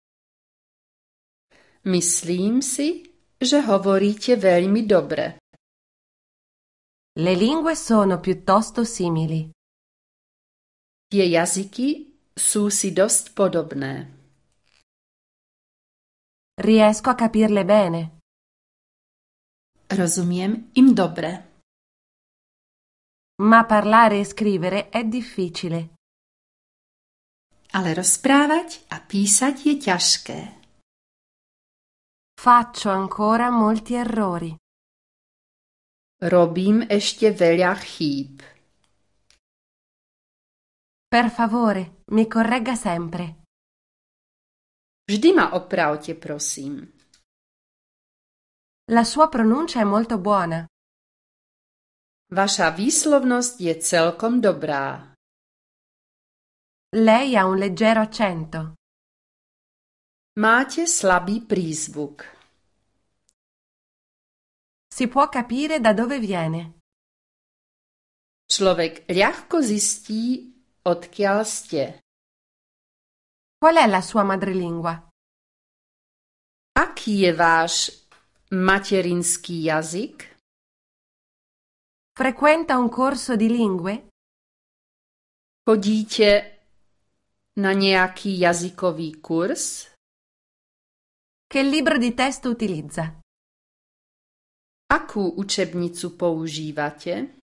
Myslím si, že hovoríte veľmi dobre. Le lingue sono piuttosto simili. Tie jazyky sú si dosť podobné. Riesco a capirle bene. Rozumiem im dobre. Ma parlare e scrivere è difficile. Ale rozprávať a písať je ťažké. Faccio ancora molti errori. Robím ešte veľa chýb. Per favore, mi corregga sempre. Vždy ma opravte, prosim. La sua pronuncia è molto buona. Vaša výslovnosť je celkom dobrá. Lei ha un leggero accento. Máte slabý prízvuk. Si può capire da dove viene. Človek ľahko zistí, Odkiaľ ste? Qual è la sua madrelingua? Aký je váš materinský jazyk? Frequenta un corso di lingue? Chodíte na nejaký jazykový kurz? Che libro di testo utilizza? Akú učebnicu používate?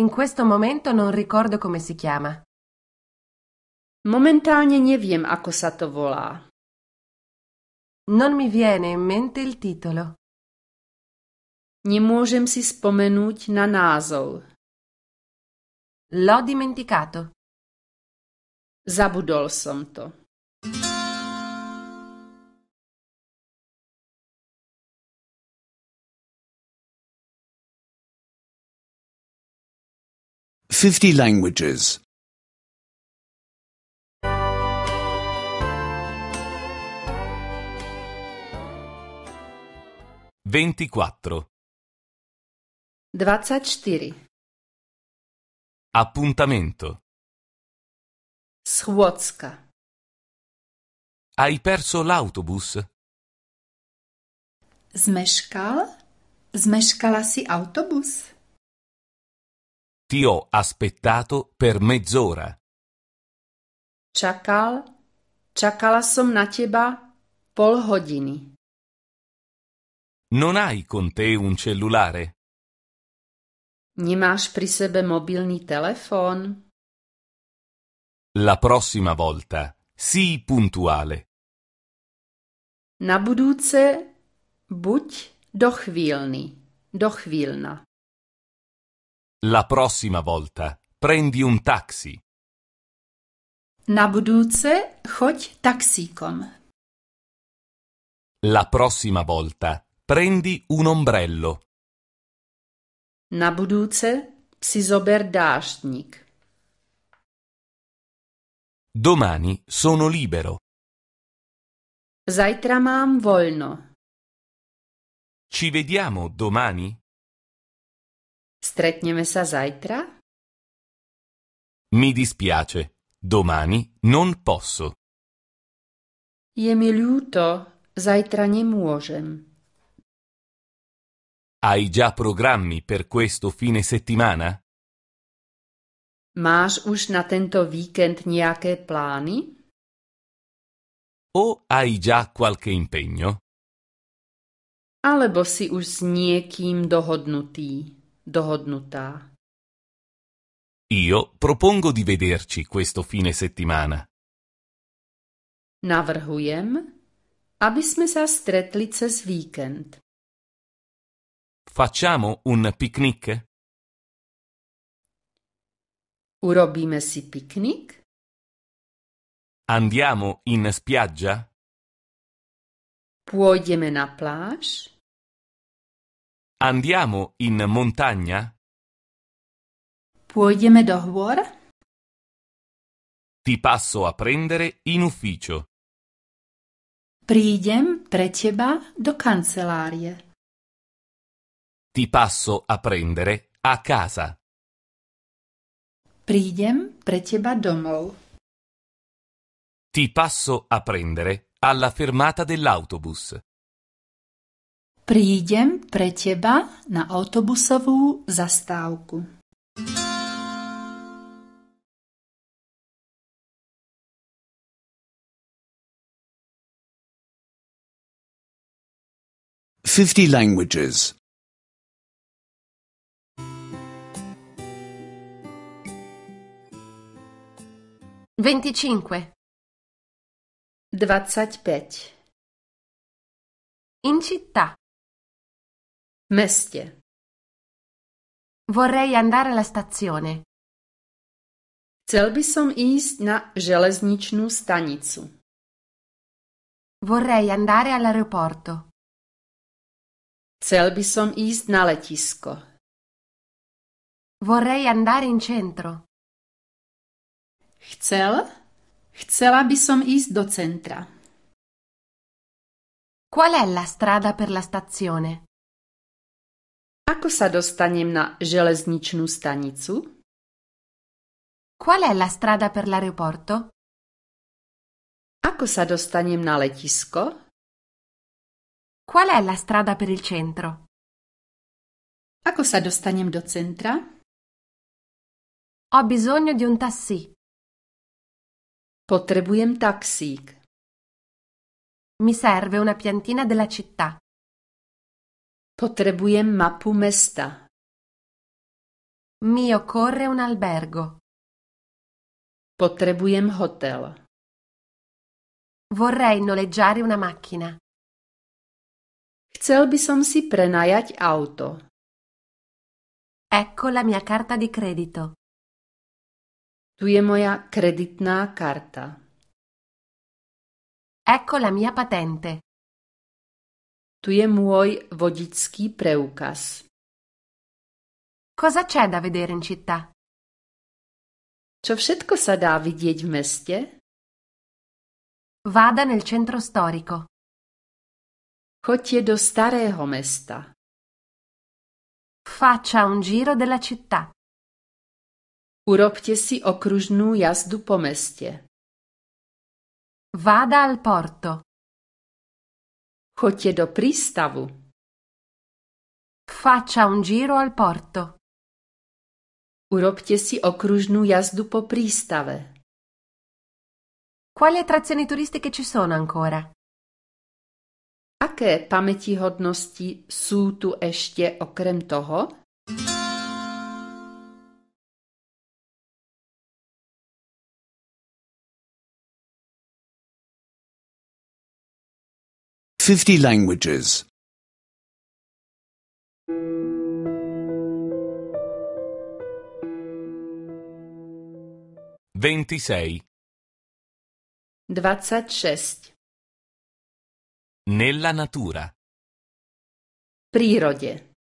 In questo momento non ricordo come si chiama. Momentálně neviem, ako sa to volá. Non mi viene in mente il titolo. Nemôžem si spomenúť na názov. L'ho dimenticato. Zabudol som to. 50 languages. 24. 24. Appuntamento. Schłodzka. Hai perso l'autobus? Zmeškal? Zmeškala si autobus? Ti ho aspettato per mezz'ora. Čakal, čakala som na teba pol hodiny. Non hai con te un cellulare? Nemáš pri sebe mobilný telefon? La prossima volta sii puntuale. Na budúce buď dochvílny, dochvílna. La prossima volta prendi un taxi. Na budúce choď taxíkom. La prossima volta prendi un ombrello. Na budúce si zober dáždnik. Domani sono libero. Zajtra mám volno. Ci vediamo domani? Stretneme sa zajtra? Mi dispiace, domani non posso. Je mi ľúto, zajtra nemôžem. Hai già programmi per questo fine settimana? Máš už na tento víkend nejaké plány? O hai già qualche impegno? Alebo si už s niekým dohodnutý? dohodnutá. Io propongo di vederci questo fine settimana. Navrhujem, aby sme sa stretli cez víkend. Facciamo un picnic? Urobíme si picnic? Andiamo in spiaggia? Pôjdeme na pláž? Andiamo in montagna? Půjdeme do hor? Ti passo a prendere in ufficio. Prídem pre teba do kancelárie. Ti passo a prendere a casa. Prídem pre teba domov. Ti passo a prendere alla fermata dell'autobus. Prídem pre teba na autobusovú zastávku. Fifty languages. Venticinque. Dvacatpäť. In città. Mestie. Vorrei andare alla stazione. Chcel by som ísť na železničnú stanicu. Vorrei andare all'aeroporto. Chcel by som ísť na letisko. Vorrei andare in centro. Chcel? Chcela by som ísť do centra. Qual è la strada per la stazione? Ako sa dostanem na železničnú stanicu? Qual è la strada per l'aeroporto? Ako sa dostanem na letisko? Qual è la strada per il centro? Ako sa dostanem do centra? Ho bisogno di un taxi. Potrebujem taxík. Mi serve una piantina della città. Potrebujemy mapu mesta. Mi occorre un albergo. Potrebuiem hotel. Vorrei noleggiare una macchina. Chcel by som si prenajať auto. Ecco la mia carta di credito. Tu je moja kreditná karta. Ecco la mia patente. Tu je muoi vodičský preukaz. Cosa c'è da vedere in città? Čo všetko sa dá vidieť v meste? Vada nel centro storico. Chodte do starého mesta. Faccia un giro della città. Urobte si okružnú jazdu po meste. Vada al porto. Chodte do prístavu. Faccia un giro al porto. Urobte si okružnú jazdu po prístave. Quali attrazioni turistiche ci sono ancora? Aké pamätihodnosti sú tu ešte okrem toho? 50 languages. 26. 26. Nella natura. Prirodje.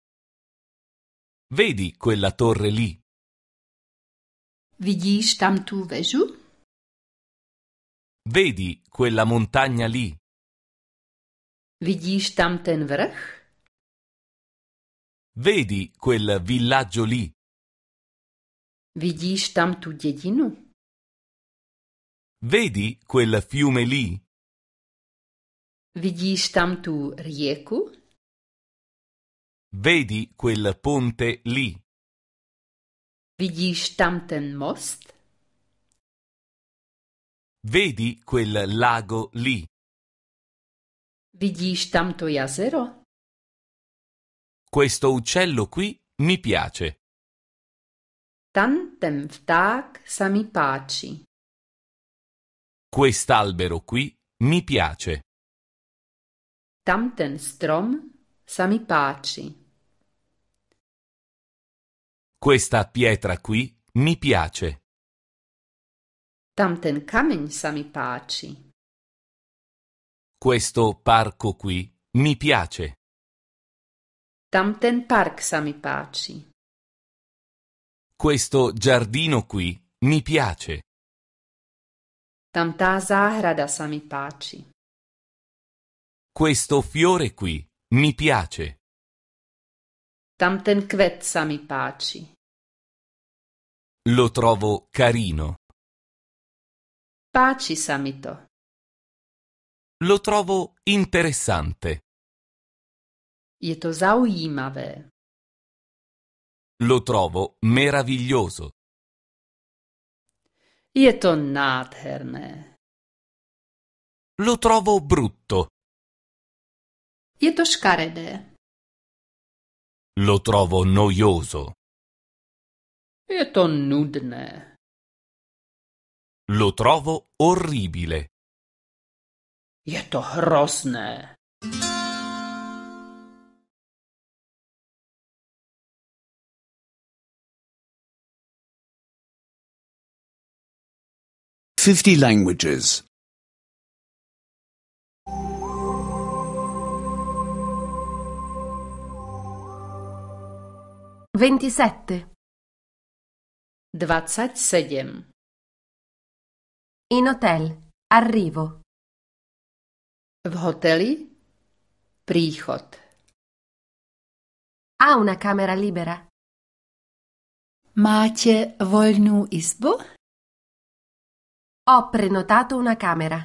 Vedi quella torre lì? Vidíš tam tu vežu? Vedi quella montagna lì? Vidíš tam ten vrch? Vedi quel villaggio lì. Vidíš tam tu dedinu? Vedi quel fiume lì? Vidíš tam tu rieku? Vedi quel ponte lì? Vidíš tam ten most? Vedi quel lago lì? Widzisz tamto jazero? Questo uccello qui mi piace. Tamten ptak sami paci. Quest'albero qui mi piace. Tamten strom sami paci. Questa pietra qui mi piace. Tamten kamień sami paci. Questo parco qui mi piace. Tamten park sa mi piace. Questo giardino qui mi piace. Tamta záhrada sa mi piace. Questo fiore qui mi piace. Tamten kvet sa mi piace. Lo trovo carino. Paci samito. mi lo trovo interessante. Je to zaujímavé. Lo trovo meraviglioso. Je to nádherné. Lo trovo brutto. Je to škaredé. Lo trovo noioso. Je to nudné. Lo trovo orribile. Je to hrozné! Fifty languages. Ventisette. Dvacet sedem. In hotel. Arrivo. V hoteli Príchod. Ha una camera libera? Máte voľnú izbu? Ho prenotato una camera.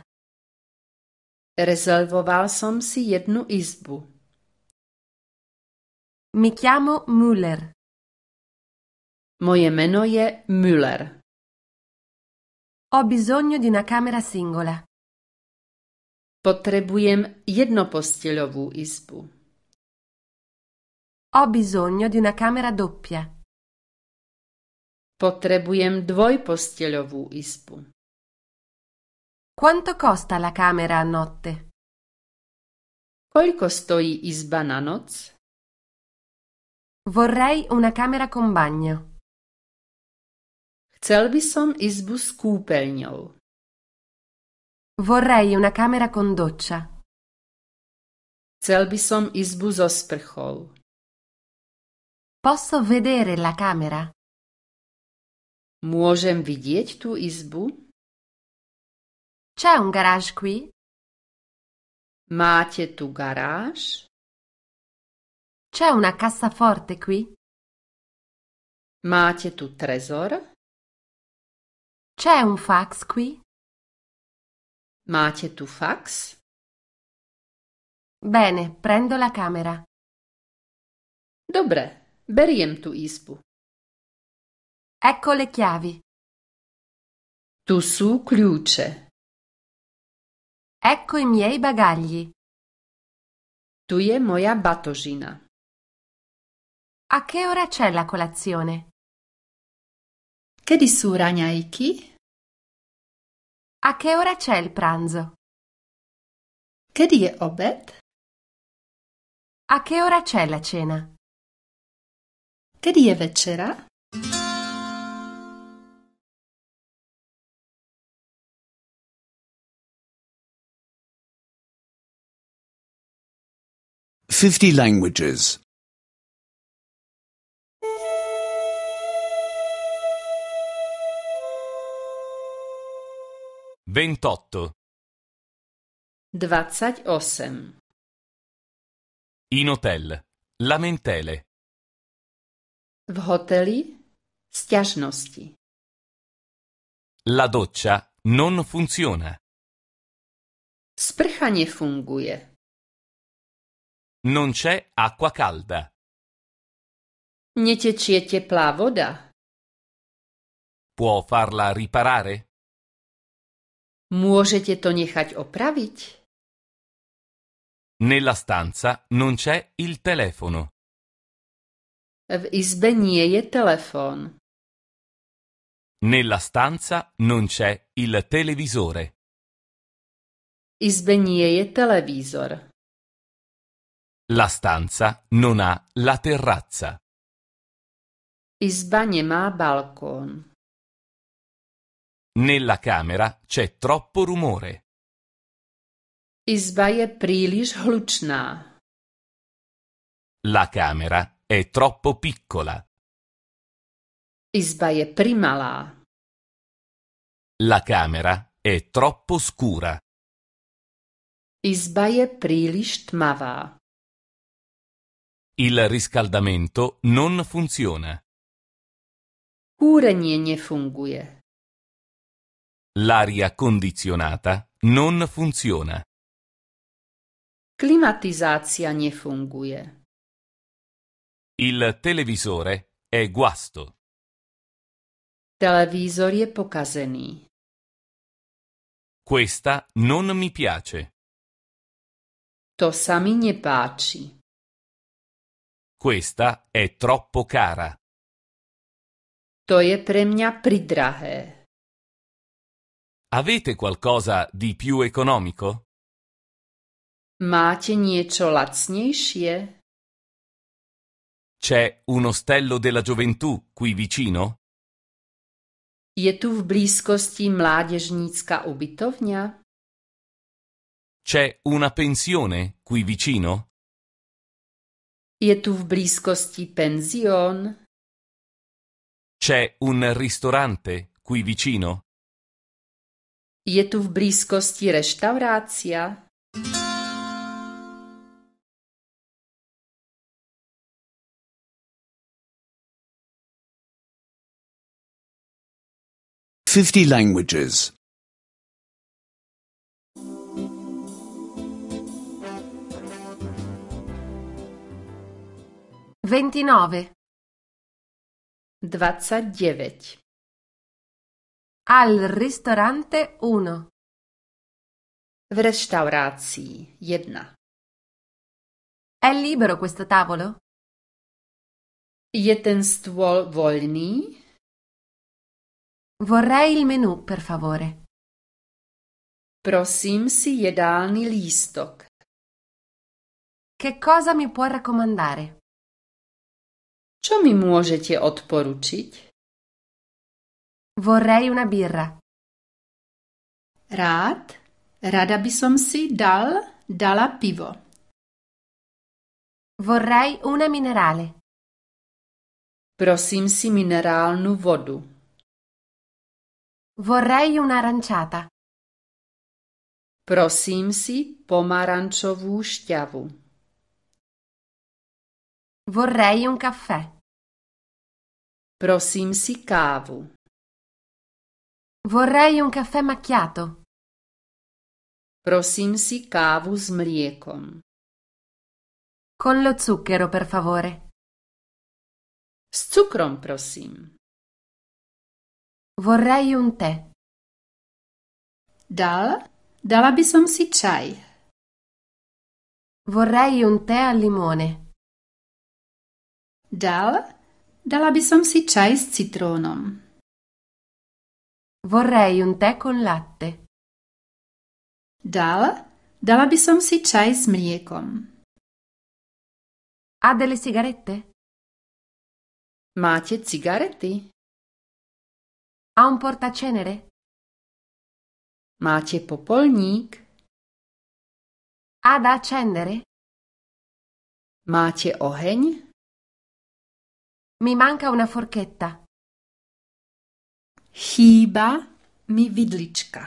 Rezervoval som si jednu izbu. Mi chiamo Müller. Moje meno je Müller. Ho bisogno di una camera singola. Potrebujem jednoposteľovú izbu. Ho bisogno di una camera doppia. Potrebujem dvojposteľovú izbu. Quanto costa la camera a notte? Koľko stojí izba na noc? Vorrei una camera con bagno. Chcel by som izbu s kúpeľňou. Vorrei una camera con doccia. Chcel by som izbu so sprchou. Posso vedere la camera? Môžem vidieť tu izbu? C'è un garage qui? Máte tu garage? C'è una cassaforte qui? Máte tu trezor? C'è un fax qui? Ma c'è tu fax? Bene, prendo la camera. Dobre, beriem tu ispu. Ecco le chiavi. Tu su klucze. Ecco i miei bagagli. Tu je moja batožina. A che ora c'è la colazione? Che di su ranjaiki? A che ora c'è il pranzo? Che Kiedy obed? A che ora c'è la cena? Kiedy wieczera? Fifty languages. ventotto Dvadsať osem In hotel, lamentele V hoteli, sťažnosti La doccia non funziona Sprcha nie funguje Non c'è acqua calda Netečie teplá voda Può farla riparare? Môžete to nechať opraviť? Nella stanza non c'è il telefono. V izbe nie je telefon. Nella stanza non c'è il televisore. Izbe nie je televízor. La stanza non ha la terrazza. Izba nemá balkón. Nella camera c'è troppo rumore. Izba je príliš hlučná. La camera è troppo piccola. Izba je primalá. La camera è troppo scura. Izba je príliš tmavá. Il riscaldamento non funziona. ne nefunguje. L'aria condizionata non funziona. Klimatyzacja nie funguje. Il televisore è guasto. Televizor je pokazený. Questa non mi piace. To sa mi nie páči. Questa è troppo cara. To je pre mňa pridrahé. Avete qualcosa di più economico? Máte niečo lacnejšie? C'è un ostello della gioventù qui vicino? Je tu v blízkosti mládežnícka ubytovňa? C'è una pensione qui vicino? Je tu v blízkosti penzion? C'è un ristorante qui vicino? Je tu v blízkosti reštaurácia? Fifty languages. Ventinove. 29 Al ristorante 1. W restauracji jedna. È libero questo tavolo? Jeden stwol wolni? Vorrei il menù, per favore. Prosim si jedalni listok. Che cosa mi può raccomandare? Ciò mi możecie odporuczyć? Vorrei una birra. Rád, rada by si dal, dala pivo. Vorrei una minerale. Prosím si minerálnu vodu. Vorrei un'aranciata. Prosím si pomarancovú šťavu. Vorrei un caffè. Prosím si kávu. Vorrei un caffè macchiato. Prosim si kavu s mliekom. Con lo zucchero, per favore. S cukrom, prosim. Vorrei un tè. Dal? Dala by som si čaj. Vorrei un tè al limone. Dal? Dala by som si čaj s citrónom. Vorrei un tè con latte. Dal? Dala by som si čaj s mliekom. Ha delle sigarette? Máte cigarety? Ha un portacenere? Máte popolník? Ha da accendere? Máte oheň? Mi manca una forchetta. Chyba mi vidlička.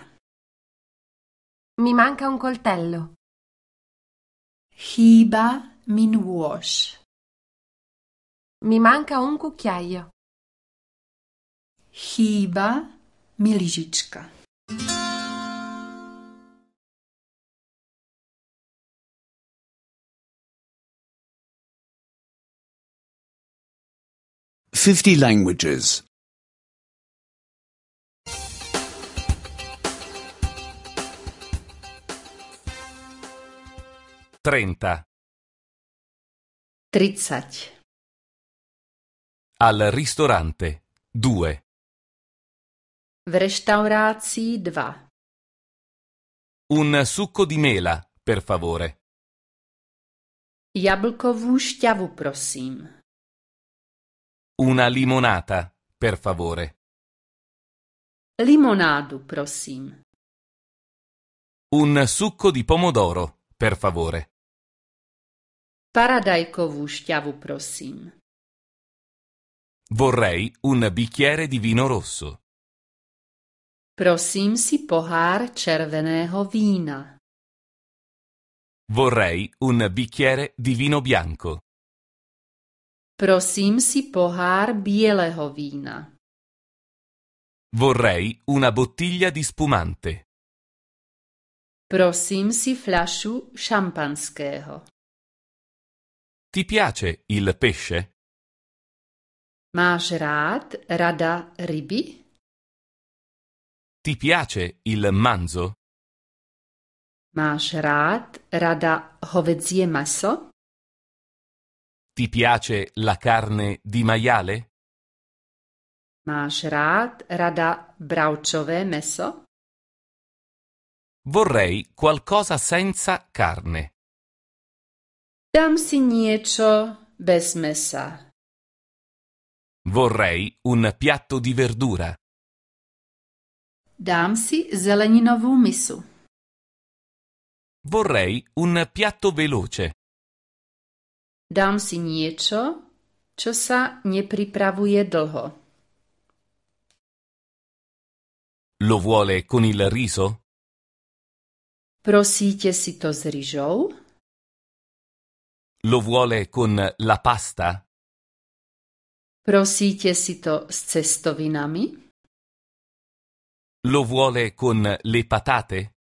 Mi manca un coltello. Chyba mi nůž. Mi manca un cucchiaio. Chyba mi lyžička. Fifty languages. Trenta. Tridsať. Al ristorante. Due. V reštaurácii dva. Un succo di mela, per favore. Jablkovú šťavu, prosím. Una limonata, per favore. Limonadu, prosím. Un succo di pomodoro, per favore. Paradajkovú šťavu prosím. Vorrei un bicchiere di vino rosso. Prosím si pohár červeného vína. Vorrei un bicchiere di vino bianco. Prosím si pohár bieleho vína. Vorrei una bottiglia di spumante. Prosím si flašu šampanského. Ti piace il pesce? Máš rád rada ryby? Ti piace il manzo? Máš rád rada hovedzie maso? Ti piace la carne di maiale? Máš rád rada braučové meso? Vorrei qualcosa senza carne. Dam si signieccio besmessa. Vorrei un piatto di verdura. Dam si zeleninovu misu. Vorrei un piatto veloce. Dam si niečo, čo sa nepripravuje dlho. Lo vuole con il riso? Prosíte si to s rýžou? Lo vuole con la pasta? Prosíte si to s cestovinami? Lo vuole con le patate?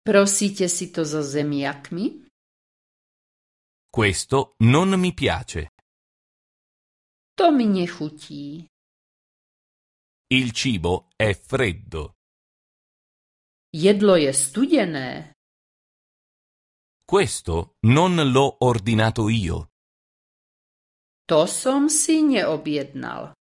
Prosíte si to so zemiakmi? Questo non mi piace. To mi nechutí. Il cibo è freddo. Jedlo je studené. Questo non l'ho ordinato io. To som si neobjednal.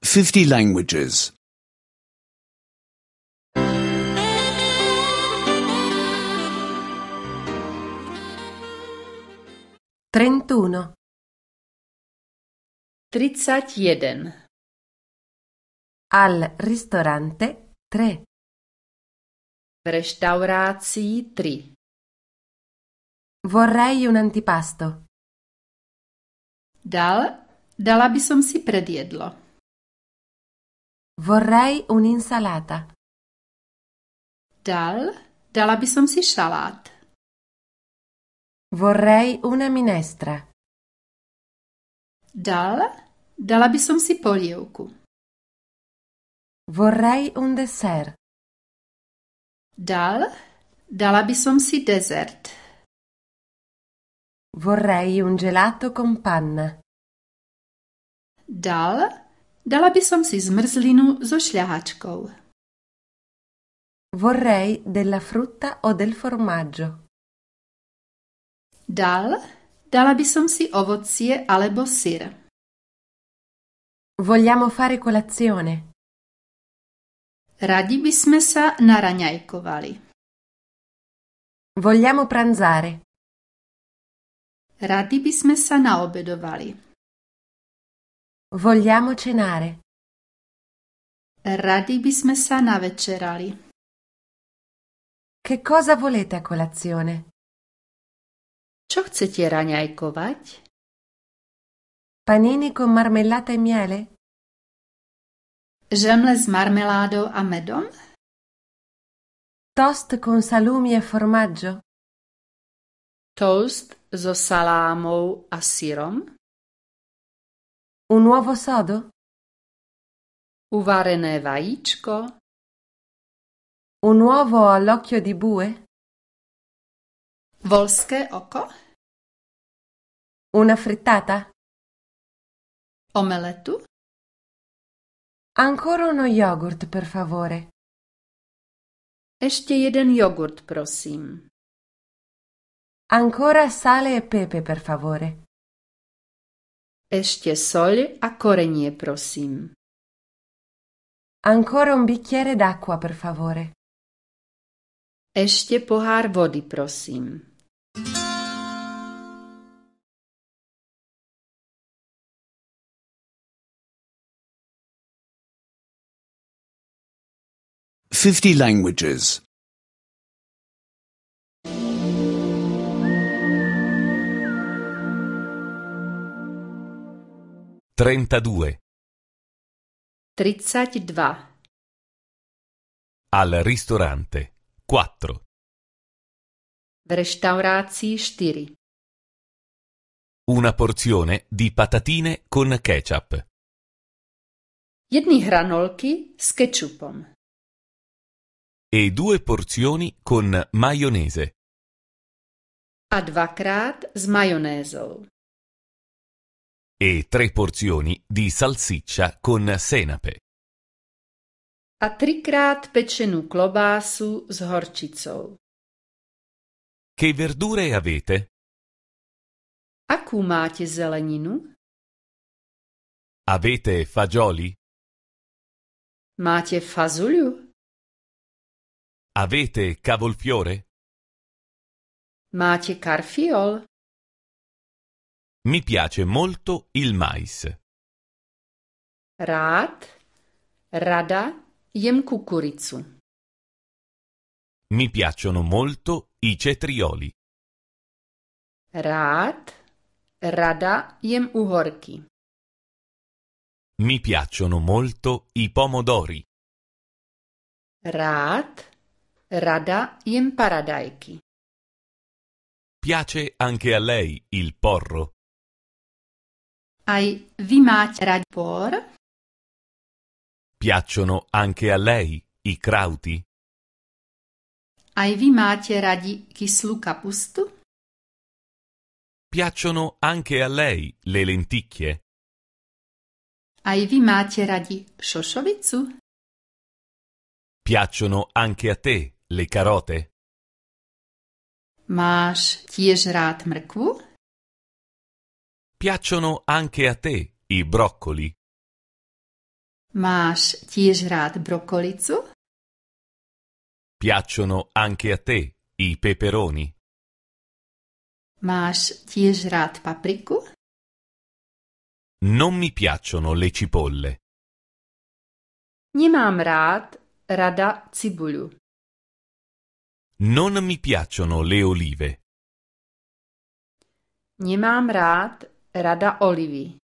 Fifty languages. 31 Tridsať jeden. Al ristorante tre. V restaurácii tri. Vorrei un antipasto. Dal, dala by som si predjedlo. Vorrei un'insalata. Dal, dala by som si šalát. Vorrei una minestra. Dal, Dala by som si polievku. Vorrei un dessert. Dal? Dala by som si desert. Vorrei un gelato con panna. Dal? Dala by som si zmrzlinu so šľahačkou. Vorrei della frutta o del formaggio. Dal? Dala by som si ovocie alebo syr. Vogliamo fare colazione. Rádi bysme sa naraňajkovali. Vogliamo pranzare. Rádi bysme sa naobedovali. Vogliamo cenare. Rádi bysme sa navečerali. Che cosa volete a colazione? Čo chcete raňajkovať? Panini con marmellata e miele? Žemle s marmeládo a medom? Toast con salumi e formaggio? Toast so salamou a sírom? Un uovo sodo? Uvarené vajíčko? Un uovo all'occhio di bue? Volske oko? Una frittata? omeletu? Ancora uno yogurt, per favore. Ešte jeden yogurt, prosím. Ancora sale e pepe, per favore. Ešte soľ a korenie, prosím. Ancora un bicchiere d'acqua, per favore. Ešte pohár vody, prosím. 50 languages. 32. 32. Al ristorante 4. V restauraciji 4. Una porzione di patatine con ketchup. Jedni hranolky s kečupom e due porzioni con maionese. A dvakrát s majonézou. E tre porzioni di salsiccia con senape. A trikrát pečenú klobásu s horčicou. Che verdure avete? Akú máte zeleninu? Avete fagioli? Máte fazuliu? Avete cavolfiore? Máte karfiol? Mi piace molto il mais. Rád, rada, jem cucurizu. Mi piacciono molto i cetrioli. Rád, rada, jem uhorky. Mi piacciono molto i pomodori. Rád, Rada Jem-Paradajki. Piace anche a lei il porro? Ai vi macie rad por? Piacciono anche a lei i crauti? Ai vi macie radi kislu kapustu? Piacciono anche a lei le lenticchie? Ai vi macie radi šošovicu? Piacciono anche a te le carote? Máš tiež rád mrkvu? Piacciono anche a te i broccoli? Máš tiež rád broccolicu? Piacciono anche a te i peperoni? Máš tiež rád papriku? Non mi piacciono le cipolle. Nemám rád rada cibulu. Non mi piacciono le olive. Nemám rád rada olivi.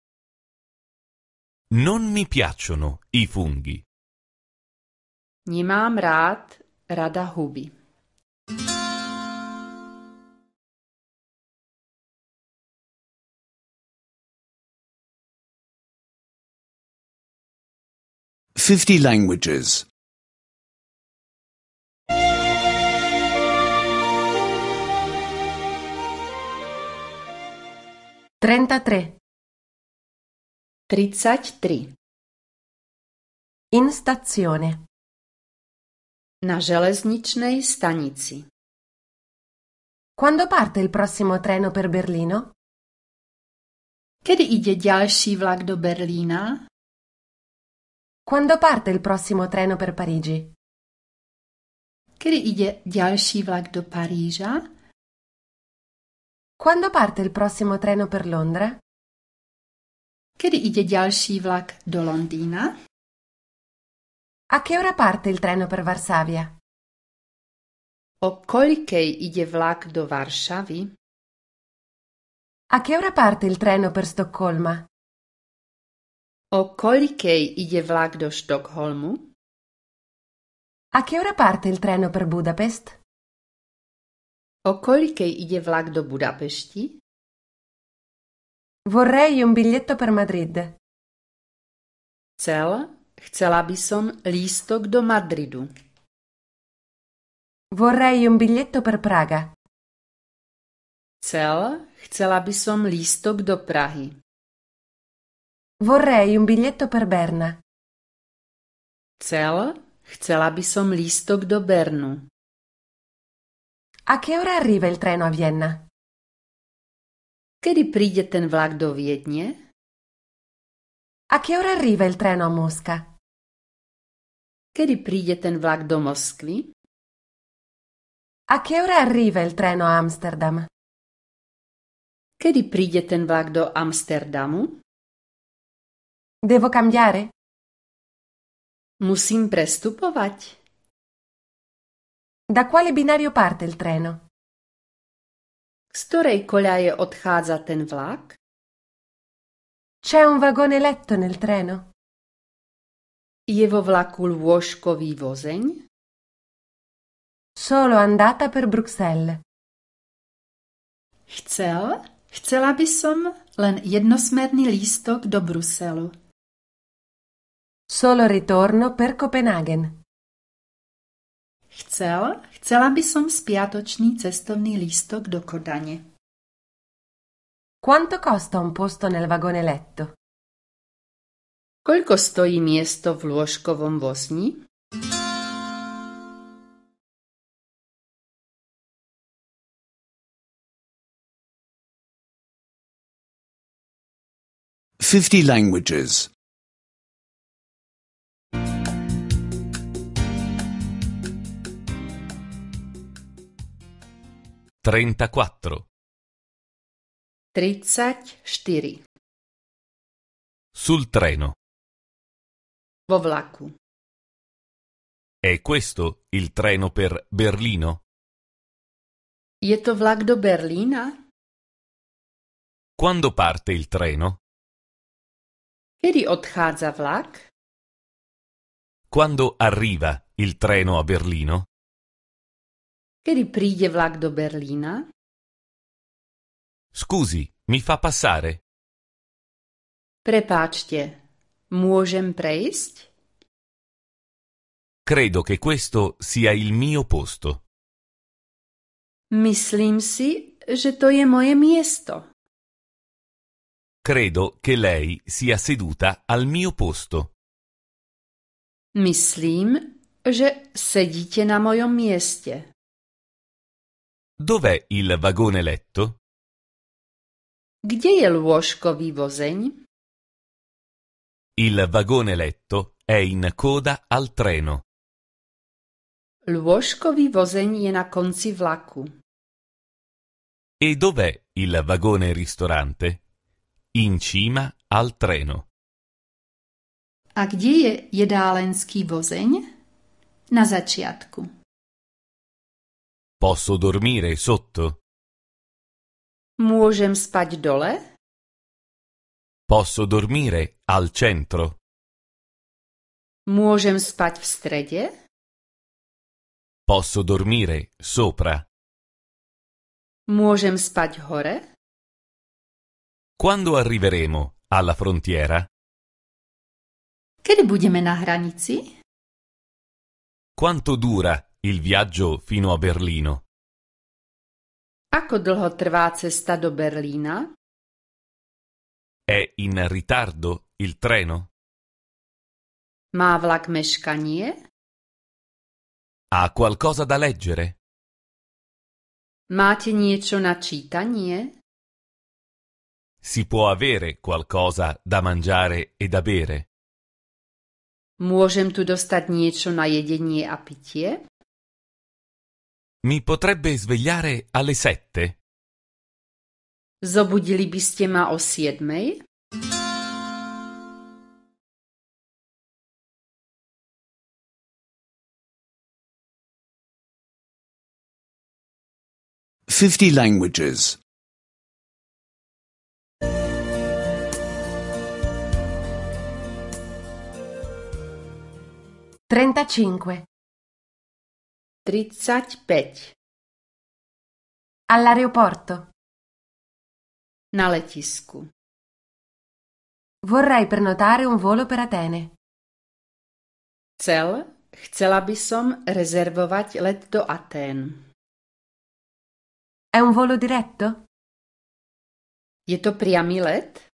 Non mi piacciono i funghi. Nemám rád rada huby. Fifty languages. 33 Тридцать In stazione Na železničnej stanici Quando parte il prossimo treno per Berlino? Kedy ide ďalší vlak do Berlína? Quando parte il prossimo treno per Parigi? Kedy ide ďalší vlak do Parigi? Quando parte il prossimo treno per Londra? Kiedy idzie ďalší vlak do Londýna? A che ora parte il treno per Varsavia? O kolikej idzie vlak do Warszawy? A che ora parte il treno per Stoccolma? O kolikej idzie vlak do Sztokholmu? A che ora parte il treno per Budapest? O kolikej ide vlak do Budapešti? Vorrei un biglietto per Madrid. Cel, chcela by som lístok do Madridu. Vorrei un biglietto per Praga. Cel chcela by som lístok do Prahy. Vorrei un biglietto per Berna. Cel, chcela by som lístok do Bernu. A che ora arriva il treno a Vienna? Kedy príde ten vlak do Viedne? A che ora arriva il treno a Mosca? Kedy príde ten vlak do Moskvy? A che ora arriva il treno a Amsterdam? Kedy príde ten vlak do Amsterdamu? Devo cambiare? Musím prestupovať. Da quale binario parte il treno? Z której koleje odchádza ten vlak? C'è un vagone letto nel treno. Je vo vlaku lôžkový vozeň? Solo andata per Bruxelles. Chcel? Chcela by som len jednosmerný lístok do Bruselu. Solo ritorno per Copenaghen. Chcel, chcela by som spiatočný cestovný lístok do Kodane. Quanto costa un posto nel vagone letto? Koľko stojí miesto v lôžkovom vozni? Fifty languages. 34 Tridsať štyri. Sul treno. Vo vlaku. È questo il treno per Berlino? Je to vlak do Berlina? Quando parte il treno? Kedy odchádza vlak? Quando arriva il treno a Berlino? Kedy príde vlak do Berlína? Scusi, mi fa passare. Prepáčte, môžem prejsť? Credo che questo sia il mio posto. Myslím si, že to je moje miesto. Credo che lei sia seduta al mio posto. Myslím, že sedíte na mojom mieste. Dov'è il vagone letto? Gdzie je łóżko wivozeń? Il vagone letto è in coda al treno. L'uoșco vivozeń je na konci vlaku. E dov'è il vagone ristorante? In cima al treno. A gdzie je jedálenský vozeň? Na začiatku. Posso dormire sotto? Můžem spať dole? Posso dormire al centro? Můžem spať v stredě? Posso dormire sopra? Můžem spať hore? Quando arriveremo alla frontiera? Kedy budeme na hranici? Quanto dura il viaggio fino a Berlino. Ako dlho trvá cesta do Berlína? È in ritardo il treno? Má vlak meškanie? Ha qualcosa da leggere? Máte niečo na čítanie? Si può avere qualcosa da mangiare e da bere? Môžem tu dostať niečo na jedenie a pitie? Mi potrebbe svegliare alle sette? Zobudili by ma o siedmej? Fifty languages. Trentacinque. 35. All'aeroporto. Na letisku. Vorrei prenotare un volo per Atene. Cel, chcela by som rezervovať let do Aten. È un volo diretto? Je to priamy let?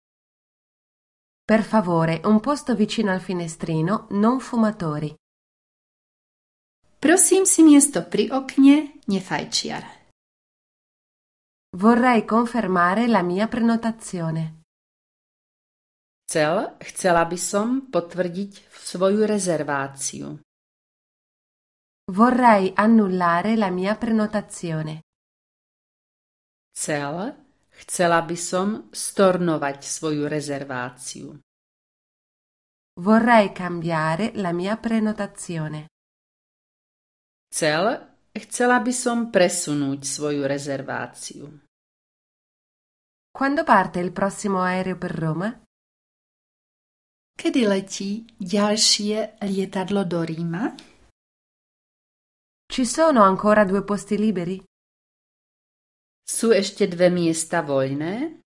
Per favore, un posto vicino al finestrino, non fumatori. Prosím si miesto pri okne, nefajčiar. Vorrei confermare la mia prenotazione. Cel chcela by som potvrdiť svoju rezerváciu. Vorrei annullare la mia prenotazione. Cel chcela by som stornovať svoju rezerváciu. Vorrei cambiare la mia prenotazione. Chcel, chcela by som presunúť svoju rezerváciu. Quando parte il prossimo aereo per Roma? Kedy letí ďalšie lietadlo do Ríma? Ci sono ancora due posti liberi? Sú ešte dve miesta voľné?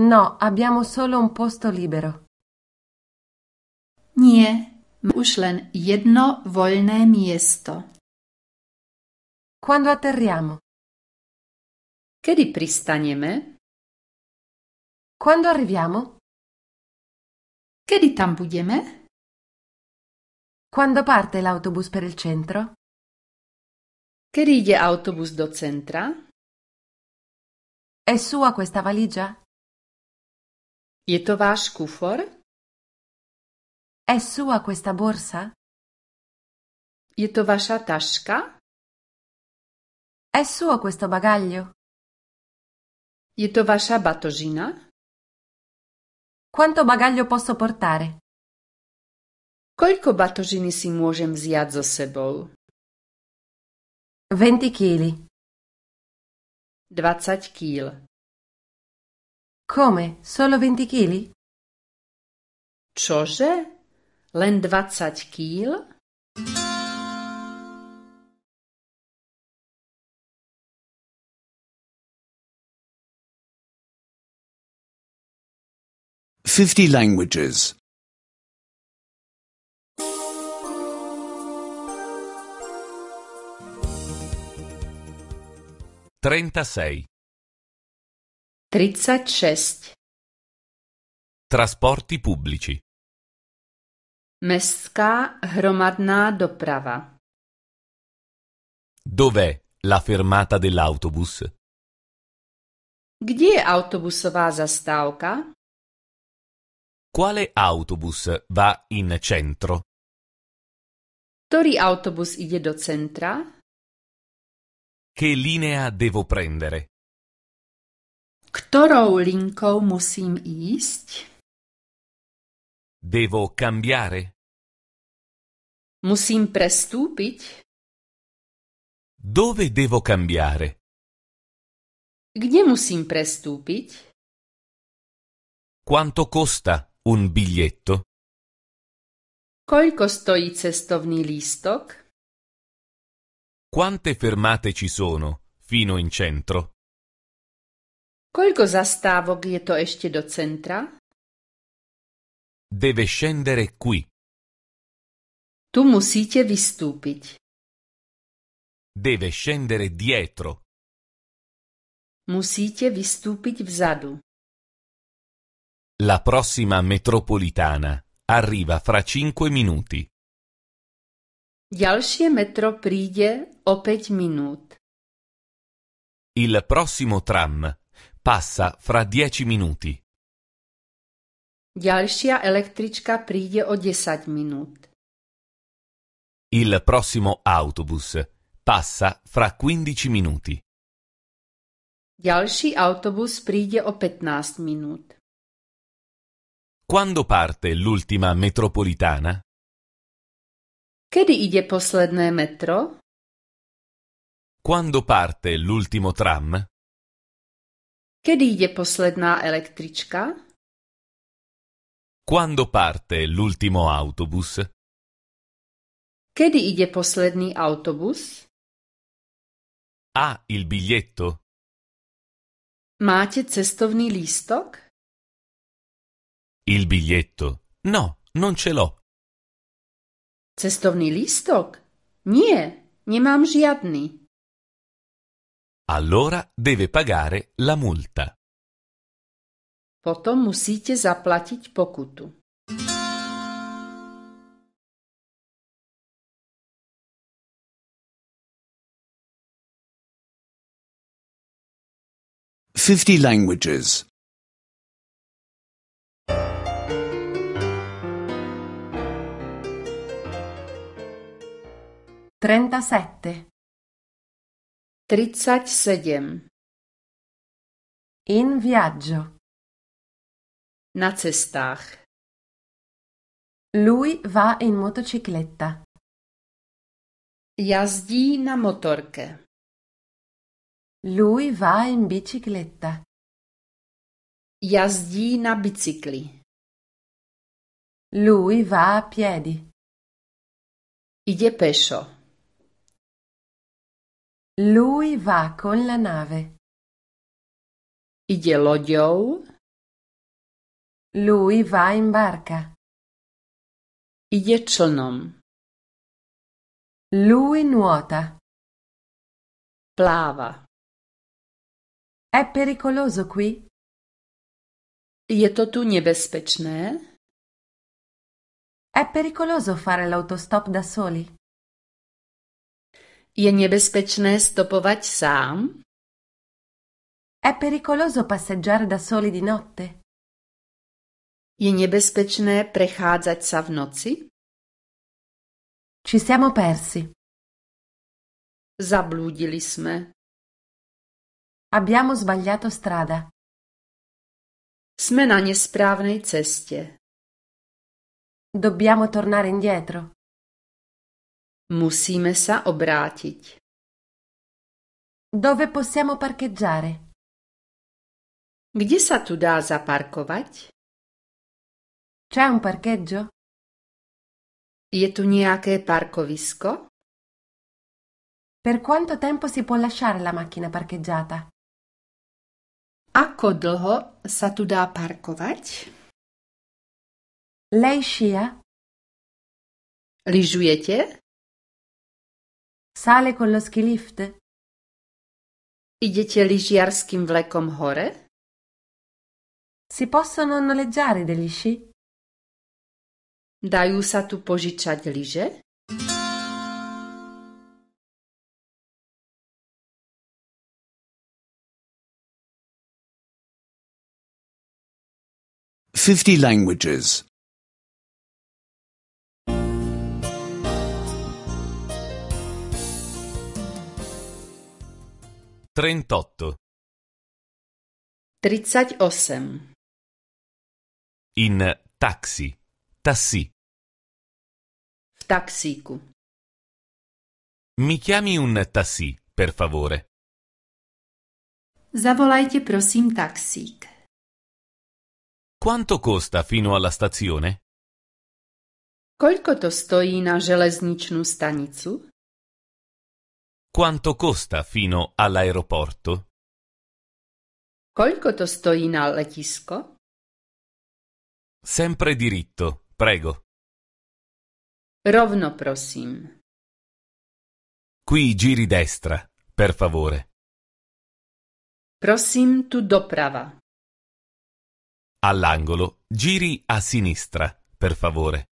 No, abbiamo solo un posto libero. Nie, už len jedno voľné miesto. Quando atterriamo? Kedy pristanieme? Quando arriviamo? Kedy tam budeme? Quando parte l'autobus per il centro? Kedy ide autobus do centra? È sua questa valigia? Je to váš kufor? È sua questa borsa? Je to wasza taška? È suo questo bagaglio? Je to wasza batožina? Quanto bagaglio posso portare? Koľko batožiny si môžem vziať so sebou? 20 kg. 20 kg. Come? Solo 20 kg? Ciože? len dvacať kýl? Fifty languages. Trentasei. Trentaseis. Trasporti pubblici. Mestská hromadná doprava. Dov'è la fermata dell'autobus? Gdzie autobusová zastávka? Quale autobus va in centro? Ktorý autobus ide do centra? Che linea devo prendere? Ktorou linkou musím ísť? Devo cambiare? Musím prestúpiť? Dove devo cambiare? Gdzie musím prestúpiť? Quanto costa un biglietto? Koľko stojí cestovný listok? Quante fermate ci sono fino in centro? Koľko zastávok je to ešte do centra? Deve scendere qui. Tu vi vystúpiť. Deve scendere dietro. vi vystúpiť vzadu. La prossima metropolitana arriva fra 5 minuti. Ďalšie metro príde o 5 minut. Il prossimo tram passa fra 10 minuti. Ďalšia električka príde o 10 minút. Il prossimo autobus passa fra 15 minuti. Ďalší autobus príde o 15 minút. Quando parte l'ultima metropolitana? Kedy ide posledné metro? Quando parte l'ultimo tram? Kedy ide posledná električka? Quando parte l'ultimo autobus? Kiedy idzie posledný autobus? Ha il biglietto? Máte cestovný lístok? Il biglietto? No, non ce l'ho. Cestovný lístok? Nie, nemám žiadny. Allora deve pagare la multa. Potom musíte zaplatiť pokutu. 50 languages. 37 37. In viaggio. Na cestách. Lui va in motocicletta. Jazdí na motorke. Lui va in bicicletta. Jazdí na bicykli. Lui va a piedi. Ide pescio. Lui va con la nave. Ide loďou. Lui va in barca. Ide člnom. Lui nuota. Plava. È pericoloso qui? Je to tu niebezpieczne? È pericoloso fare l'autostop da soli. Je niebezpieczne stopować sam? È pericoloso passeggiare da soli di notte? Je niebezpieczne prechádzať sa v noci? Ci siamo persi. Zabludili sme. Abbiamo sbagliato strada. Sme na nesprávnej ceste. Dobbiamo tornare indietro. Musíme sa obrátiť. Dove possiamo parcheggiare? Kde sa tu dá zaparkovať? C'è un parcheggio? Je tu nejaké parkovisko? Per quanto tempo si può lasciare la macchina parcheggiata? Ako dlho sa tu dá parkovať? Lejšia. Lyžujete? Sale con lo Idete lyžiarským vlekom hore? Si possono noleggiare degli sci? Dajú sa tu požičať lyže? 50 languages. 38. 38. In taxi, tassi. V taxíku. Mi chiami un tassi per favore. Zavolajte prosím taxík. Quanto costa fino alla stazione? Koľko to stojí na železničnú stanicu? Quanto costa fino all'aeroporto? Koľko to stojí na letisko? Sempre diritto, prego. Rovno prosim. Qui giri destra, per favore. Prosim tu doprava. All'angolo, giri a sinistra, per favore.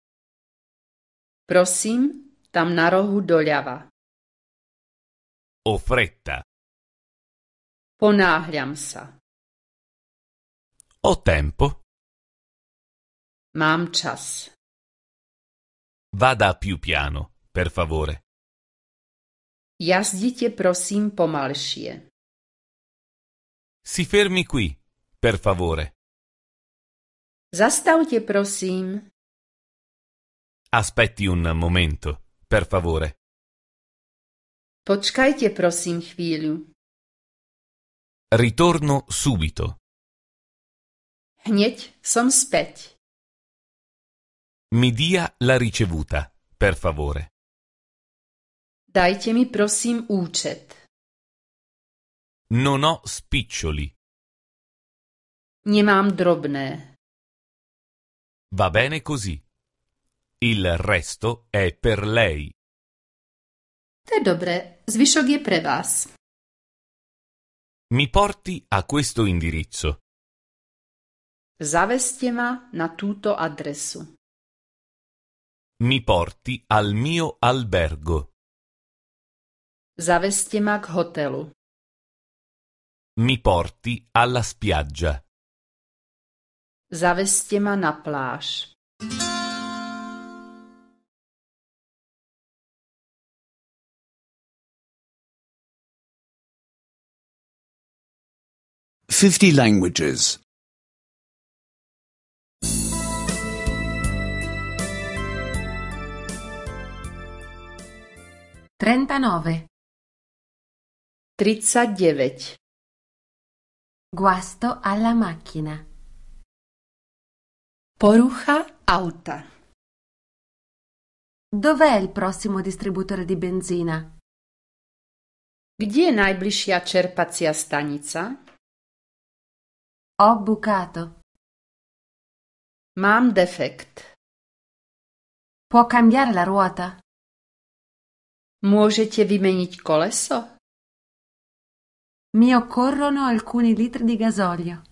Prosím, tam na rohu doľava. Ho fretta. Ponáhľam sa. Ho tempo. Mam čas. Vada più piano, per favore. Jazdite prosim pomalšie. Si fermi qui, per favore. Zastavte, prosím. Aspetti un momento, per favore. Počkajte, prosím, chvíľu. Ritorno subito. Hneď som späť. Mi dia la ricevuta, per favore. Dajte mi prosím účet. Non ho spiccioli. Nemám drobné. Va bene così. Il resto è per lei. Te dobre, zviscioglie pre vas. Mi porti a questo indirizzo. Zaveście ma na tutto adresu. Mi porti al mio albergo. Zaveście ma k hotelu. Mi porti alla spiaggia. Zaveste ma na pláž. Fifty languages. Trentanove 39 Guasto alla macchina Porucha Auta. Dov'è il prossimo distributore di benzina? Gdzie najbliższa czerpacja stanica? Ho bucato. Mam defekt. Può cambiare la ruota? Możecie wymienić koleso? Mi occorrono alcuni litri di gasolio.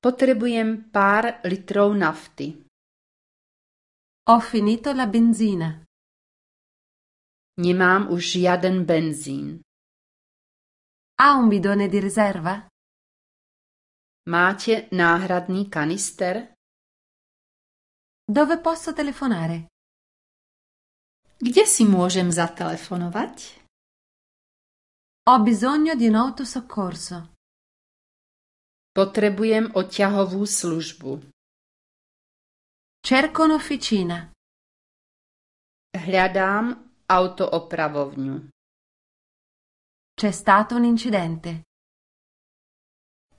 Potrebujem pár litrov nafty. Ho finito la benzina. Nemám už žiaden benzín. Ha un bidone di riserva? Máte náhradný kanister? Dove posso telefonare? Kde si môžem zatelefonovať? Ho bisogno di un autosoccorso. Potrebujem oťahovú službu. Cerco un'officina. Hľadám autoopravovňu. C'è stato un incidente.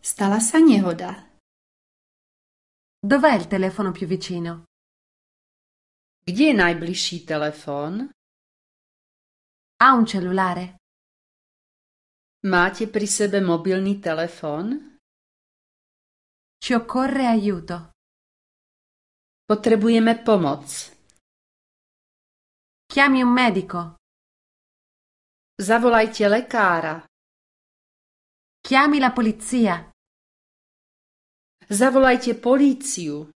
Stala sa nehoda. Dov'è il telefono più vicino? Kde je najbližší telefon? Ha un cellulare? Máte pri sebe mobilný telefon? Ci occorre aiuto. Potrebujeme pomoc. Chiami un medico. Zavolajte lekára. Chiami la polizia. Zavolajte políciu.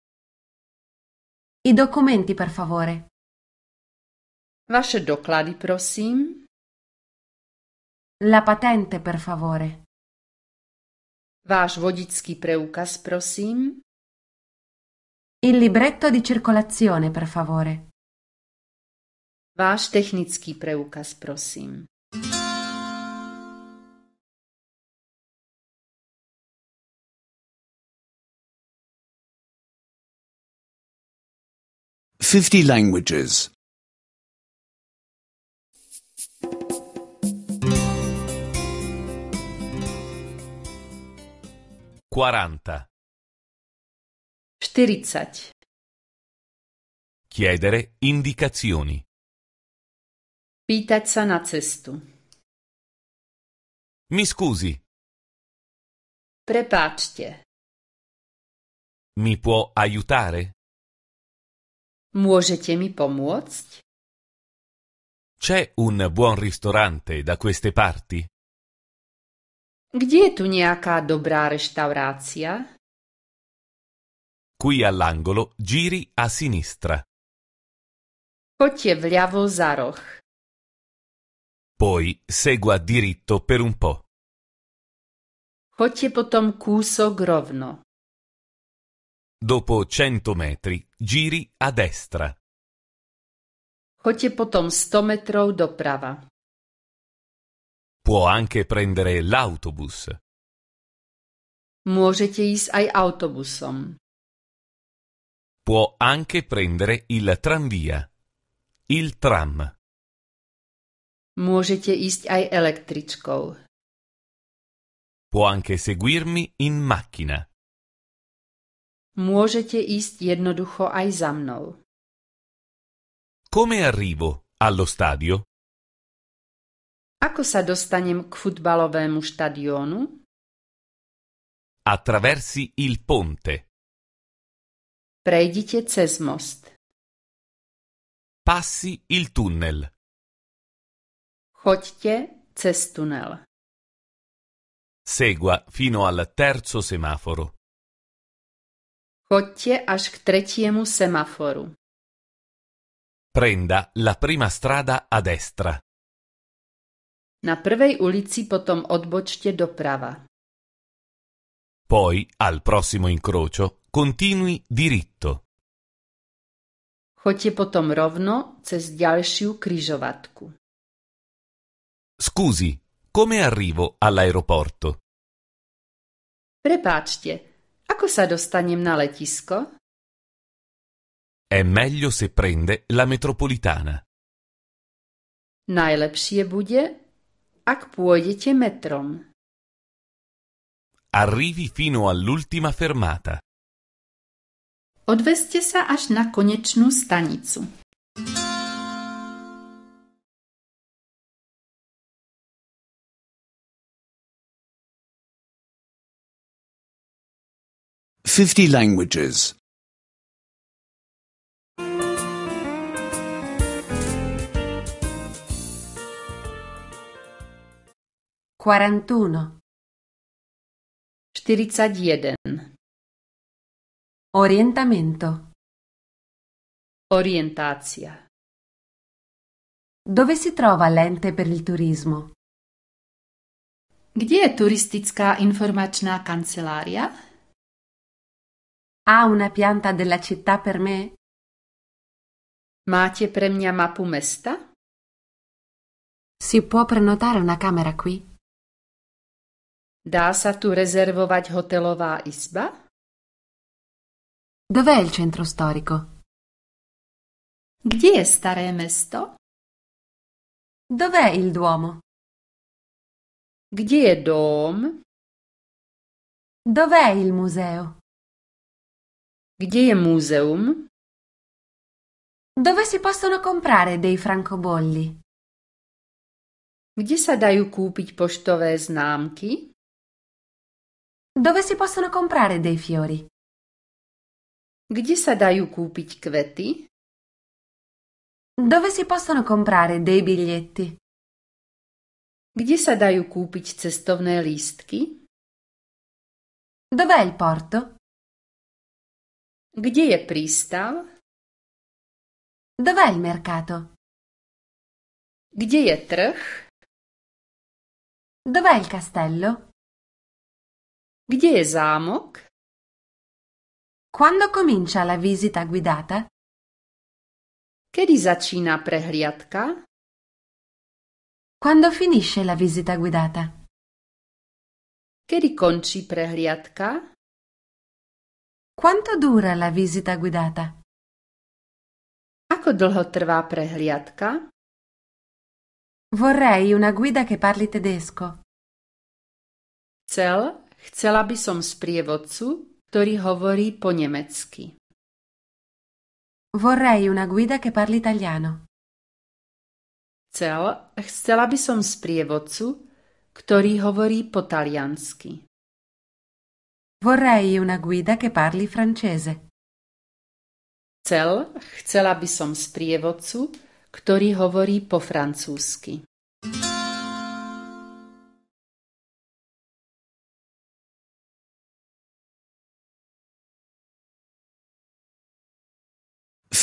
I documenti, per favore. Vaše doklady, prosím. La patente, per favore. Váš vodický preukaz, prosím. Il libretto di circolazione, per favore. Váš technický preukaz, prosím. Fifty languages. 40 40 Chiedere indicazioni. Pýtať sa na cestu. Mi scusi. Prepáčte. Mi può aiutare? Môžete mi pomôcť? C'è un buon ristorante da queste parti? Gdzie tu niejaka dobra restauracja? Qui all'angolo giri a sinistra. Chodźcie vliavo za roh. Poi segua diritto per un po'. Chodźcie potom kuso grovno. Dopo cento metri, giri a destra. Chodźcie potom 100 metrów do prava. Può anche prendere l'autobus. Môžete ísť aj autobusom. Può anche prendere il tramvia. Il tram. Môžete ísť aj električkou. Può anche seguirmi in macchina. Môžete ísť jednoducho aj za mnou. Come arrivo allo stadio? Ako sa dostanem k futbalovému štadiónu? Attraversi il ponte. Prejdite cez most. Passi il tunnel. Choďte cez tunel. Segua fino al terzo semaforo. Chodte až k tretiemu semaforu. Prenda la prima strada a destra. Na prvej ulici potom odbočte doprava. Poi, al prossimo incrocio, continui diritto. Choďte potom rovno cez ďalšiu križovatku. Scusi, come arrivo all'aeroporto? Prepáčte, ako sa dostanem na letisko? È meglio se prende la metropolitana. Najlepšie bude, ak pôjdete metrom. Arrivi fino all'ultima fermata. Odveste sa až na konečnú stanicu. Fifty languages. 41 Štyridsať jeden. Orientamento. Orientazia. Dove si trova l'ente per il turismo? Gdzie je turistická informačná kancelária? Ha una pianta della città per me? Máte pre mňa mapu mesta? Si può prenotare una camera qui? Dá sa tu rezervovať hotelová izba? Dov'è il centro storico? Kde je staré mesto? Dov'è il Duomo? Kde je dom? Dov'è il museo? Kde je muzeum? Dove si possono comprare dei francobolli? Kde sa dajú kúpiť poštové známky? Dove si possono comprare dei fiori? Gdzie sa dajú kúpiť kvety? Dove si possono comprare dei biglietti? Gdzie sa dajú kúpiť cestovné lístky? Dov'è il porto? Gdzie je prístav? Dov'è il mercato? Gdzie je trh? Dov'è il castello? Gdzie jest zamok? Quando comincia la visita guidata? Kiedy zaczyna prehliadka? Quando finisce la visita guidata? Kiedy kończy prehliadka? Quanto dura la visita guidata? Ako dlho trvá prehliadka? Vorrei una guida che parli tedesco. Cel Chcela by som sprievodcu, ktorý hovorí po nemecky. Vorrei una guida che parli italiano. Chcel, chcela by som sprievodcu, ktorý hovorí po taliansky. Vorrei una guida che parli francese. Chcel, chcela by som sprievodcu, ktorý hovorí po francúzsky.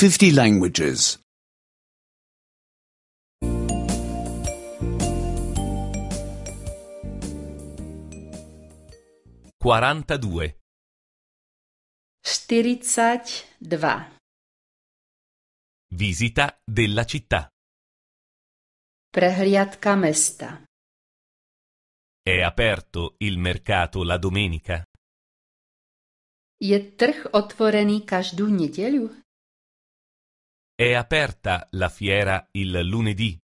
50 languages. 42 42 Visita della città. Prehliadka mesta. È aperto il mercato la domenica? Je trh otvorený každú nedeľu? È aperta la fiera il lunedì?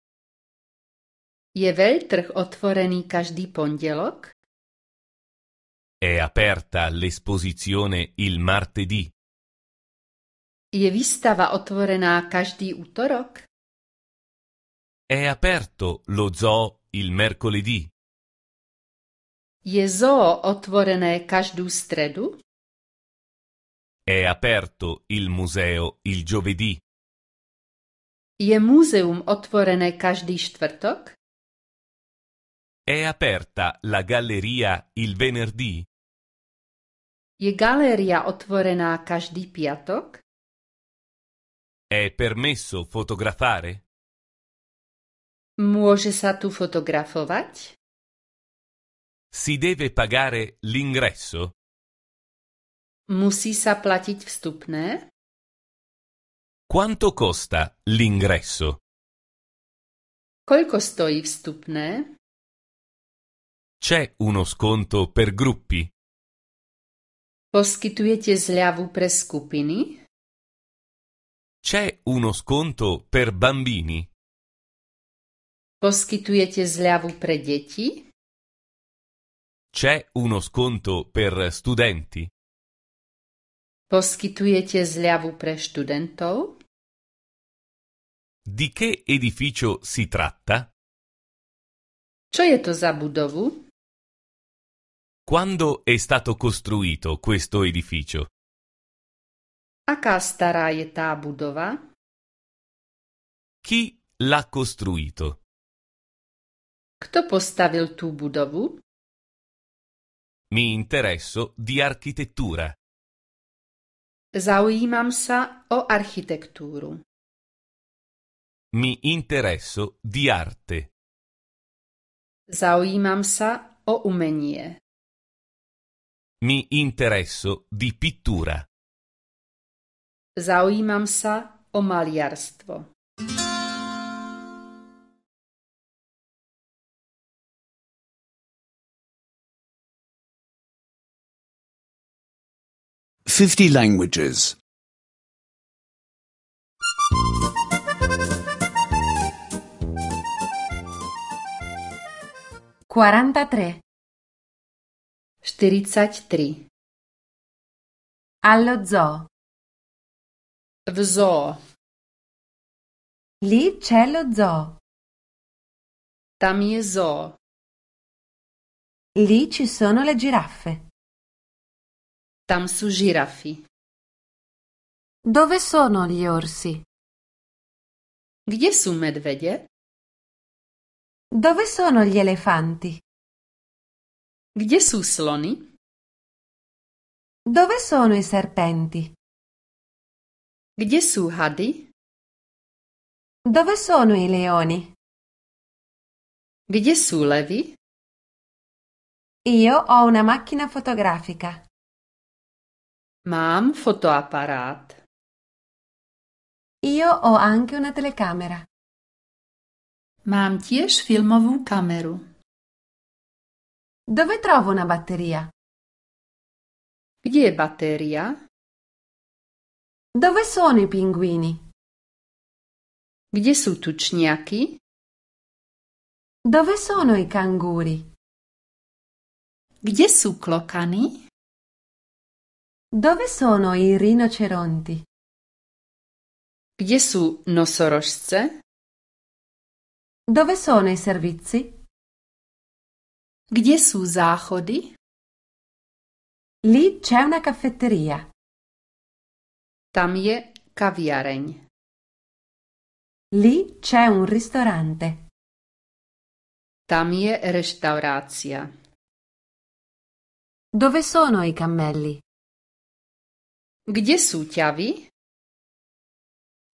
Je veľtrh otvorený každý pondelok? È aperta l'esposizione il martedì? Je výstava otvorená každý útorok? È aperto lo zoo il mercoledì? Je zoo otvorené každú stredu? È aperto il museo il giovedì? Je muzeum otvorene každý štvrtok? È aperta la galleria il venerdì? Je galeria otvorená každý piatok? È permesso fotografare? Môže sa tu fotografovať? Si deve pagare l'ingresso? Musí sa platiť vstupné? Quanto costa l'ingresso? Koľko stojí vstupné? C'è uno sconto per gruppi? Poskytujete zľavu pre skupiny? C'è uno sconto per bambini? Poskytujete zľavu pre deti? C'è uno sconto per studenti? Poskytujete zľavu pre študentov? Di che edificio si tratta? Co je to za budovu? Quando è stato costruito questo edificio? Aká stará je tá budova? Chi l'ha costruito? Kto postavil tu budovu? Mi interesso di architettura. Zaujímam sa o architektúru. Mi interesso di arte. Zaujímam sa o umenie. Mi interesso di pittura. Zaujímam sa o maliarstvo. Fifty languages. Quarantatré. 43. Allo zoo. V zoo. Lì c'è lo zoo. Tam je zoo. Lì ci sono le giraffe. Tam su girafi. Dove sono gli orsi? Gdzie su medvedie? Dove sono gli elefanti? Gdzie są sloni? Dove sono i serpenti? Gdzie są hady? Dove sono i leoni? Gdzie są levi? Io ho una macchina fotografica. Mam fotoapparat. Io ho anche una telecamera. Mám tiež filmovú kameru. Dove trovo una batteria? Kde je batéria? Dove sono i pinguini? Kde sú tučniaky? Dove sono i canguri? Kde sú klokany? Dove sono i rinoceronti? Kde sú nosorožce? Dove sono i servizi? Gdzie są zachody? Lì c'è una caffetteria. Tam je kawiareň. Lì c'è un ristorante. Tam je restauracja. Dove sono i cammelli? Gdzie są chiavi?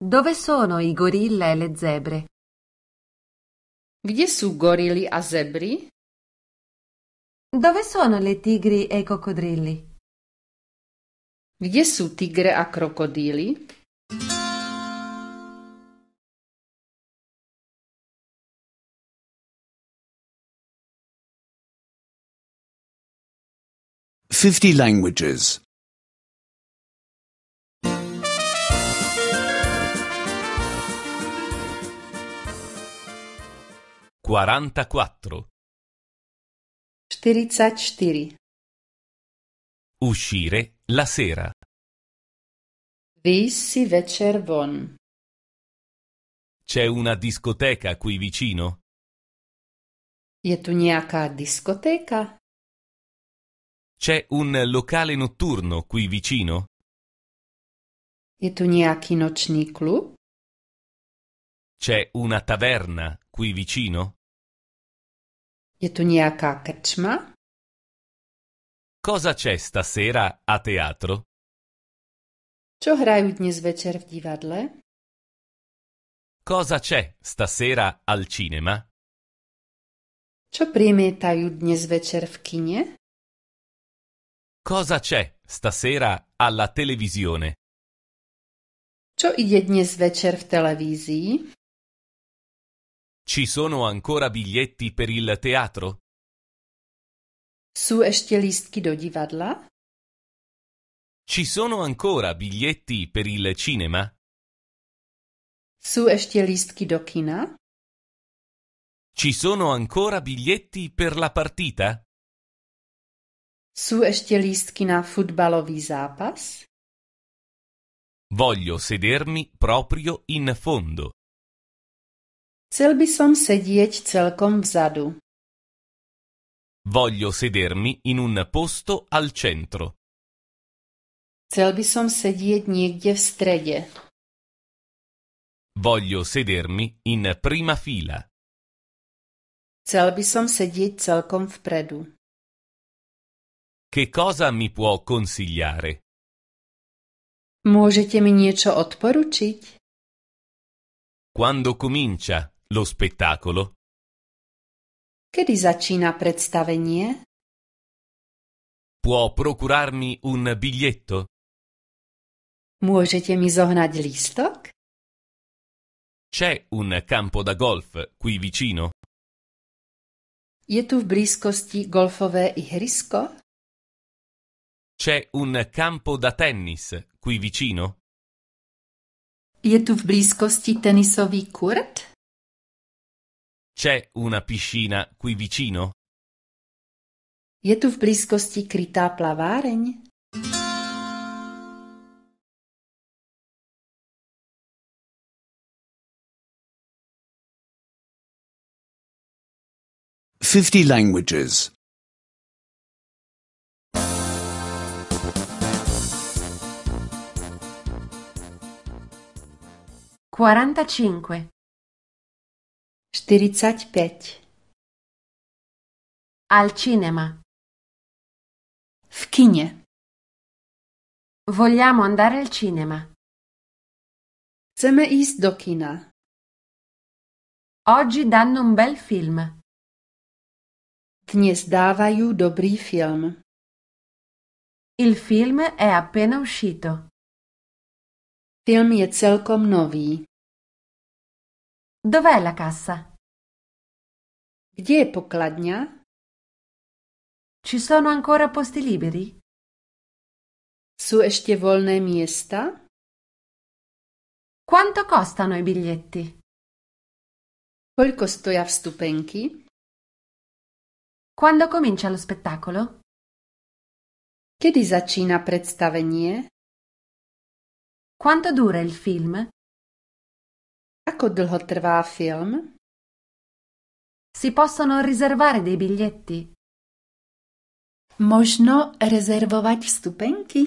Dove sono i gorilla e le zebre? Gdzie są gorili a zebri? Dove sono le tigri e i coccodrilli? Gdzie są tigre a krokodili? Fifty languages. Quarantaquattro. 44. Uscire la sera. Vyjsi večer von. C'è una discoteca qui vicino? Je tu nějaká diskoteka? C'è un locale notturno qui vicino? Je tu nějaký noční klub? C'è una taverna qui vicino? Je tu nějaká krčma? Cosa c'è stasera a teatro? Čo hrajú dnes večer v divadle? Cosa c'è stasera al cinema? Čo primietajú dnes večer v kine? Cosa c'è stasera alla televisione? Čo ide dnes večer v televízii? Ci sono ancora biglietti per il teatro? Su ešte lístky do divadla? Ci sono ancora biglietti per il cinema? Su ešte lístky do kina? Ci sono ancora biglietti per la partita? Su ešte lístky na futbalový zápas? Voglio sedermi proprio in fondo. Chcel by som sedieť celkom vzadu. Voglio sedermi in un posto al centro. Chcel by som sedieť niekde v strede. Voglio sedermi in prima fila. Chcel by som sedieť celkom vpredu. Che cosa mi può consigliare? Môžete mi niečo odporučiť? Quando comincia? Lo spettacolo. Kedy začína predstavenie? Può procurarmi un biglietto? Môžete mi zohnať lístok? C'è un campo da golf qui vicino? Je tu v blízkosti golfové ihrisko? C'è un campo da tennis qui vicino? Je tu v blízkosti tenisový kurt? C'è una piscina qui vicino? Je tu v blízkosti krytá plaváreň? Fifty languages. 45 45 Al cinema W kinie Vogliamo andare al cinema. Chcemy iść do kina. Oggi danno un bel film. Dnes dávajú dobrý film. Il film è appena uscito. Film je celkom nový. Dov'è la cassa? Gdzie è pokladnia? Ci sono ancora posti liberi? Su ešte volné miesta? Quanto costano i biglietti? Kolko stoja vstupenki? Quando comincia lo spettacolo? Kiedy zaczyna przedstawienie? Quanto dura il film? Ako dlho trvá film? Si possono riservare dei biglietti? Možno rezervovať vstupenky?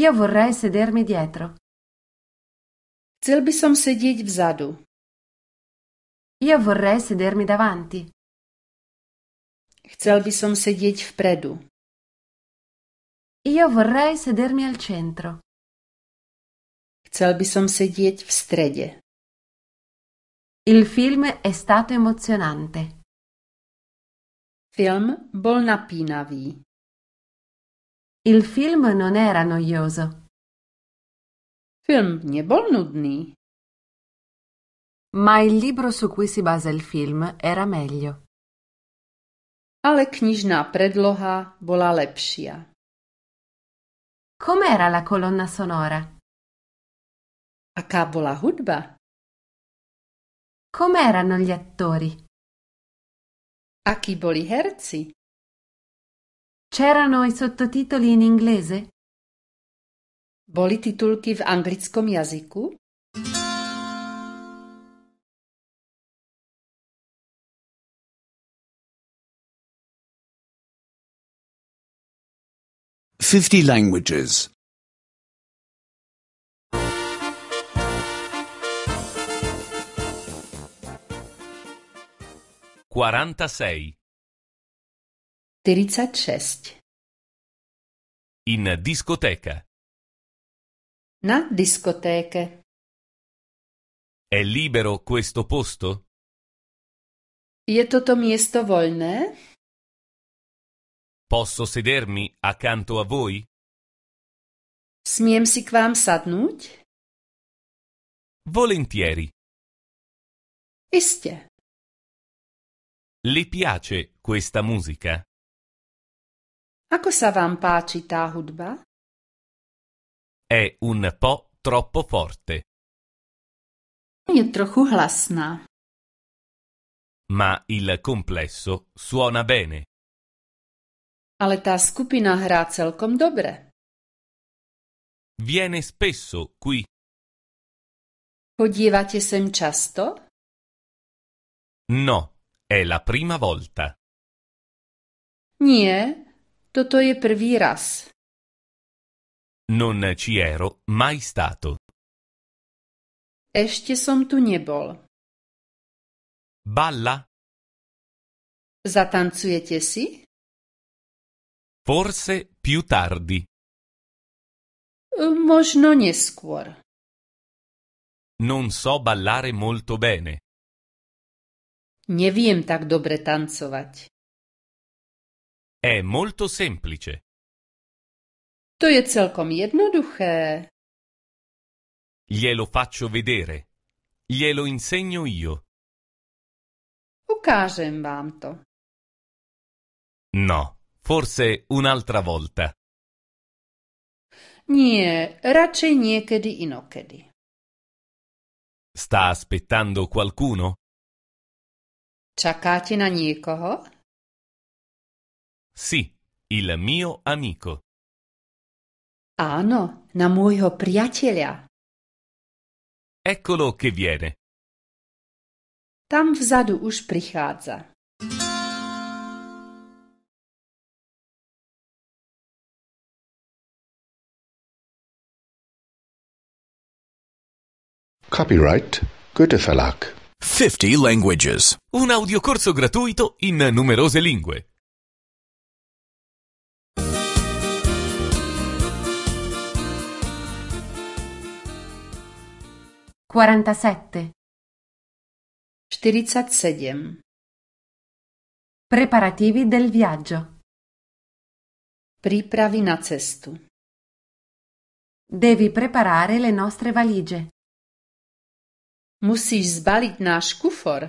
Io vorrei sedermi dietro. Chcel by som sedieť vzadu. Io vorrei sedermi davanti. Chcel by som sedieť vpredu. Io vorrei sedermi al centro. Chcel by som sedieť v strede. Il film è stato emozionante. Film bol napínavý. Il film non era noioso. Film nebol nudný. Ma il libro su cui si basa il film era meglio. Ale knižná predloha bola lepšia. Com'era la colonna sonora? Aká byla hudba? Com'erano gli attori? A chi boli herzi? C'erano i sottotitoli in inglese? Boli titulky v anglickom jazyku? Fifty languages 46. In discoteca. Na discoteche. È libero questo posto? Je toto miesto volne? Posso sedermi accanto a voi? Smiem si k vám sadnúť? Volentieri. Iste. Le piace questa muzika? Ako sa vám páči tá hudba? È un po' troppo forte. Je trochu hlasná. Ma il complesso suona bene. Ale tá skupina hrá celkom dobre. Viene spesso qui. Podívate sem často? No, è la prima volta. Nie, toto je prvý raz. Non ci ero mai stato. Ešte som tu nebol. Balla. Zatancujete si? Forse più tardi. Možno neskôr. Non so ballare molto bene. Neviem tak dobre tancovať. È molto semplice. To je celkom jednoduché. Glielo faccio vedere. Glielo insegno io. Ukážem vám to. No, forse un'altra volta. Nie, radšej niekedy inokedy. Sta aspettando qualcuno? Čakáte na niekoho? Sì, il mio amico. Áno, na môjho priateľa. Eccolo che viene. Tam vzadu už prichádza. Copyright Goethe Verlag 50 languages. Un audiocorso gratuito in numerose lingue. Quarantasette. 47. Preparativi del viaggio. Pripravi na cestu. Devi preparare le nostre valigie. Musisz zbalić nasz kufor.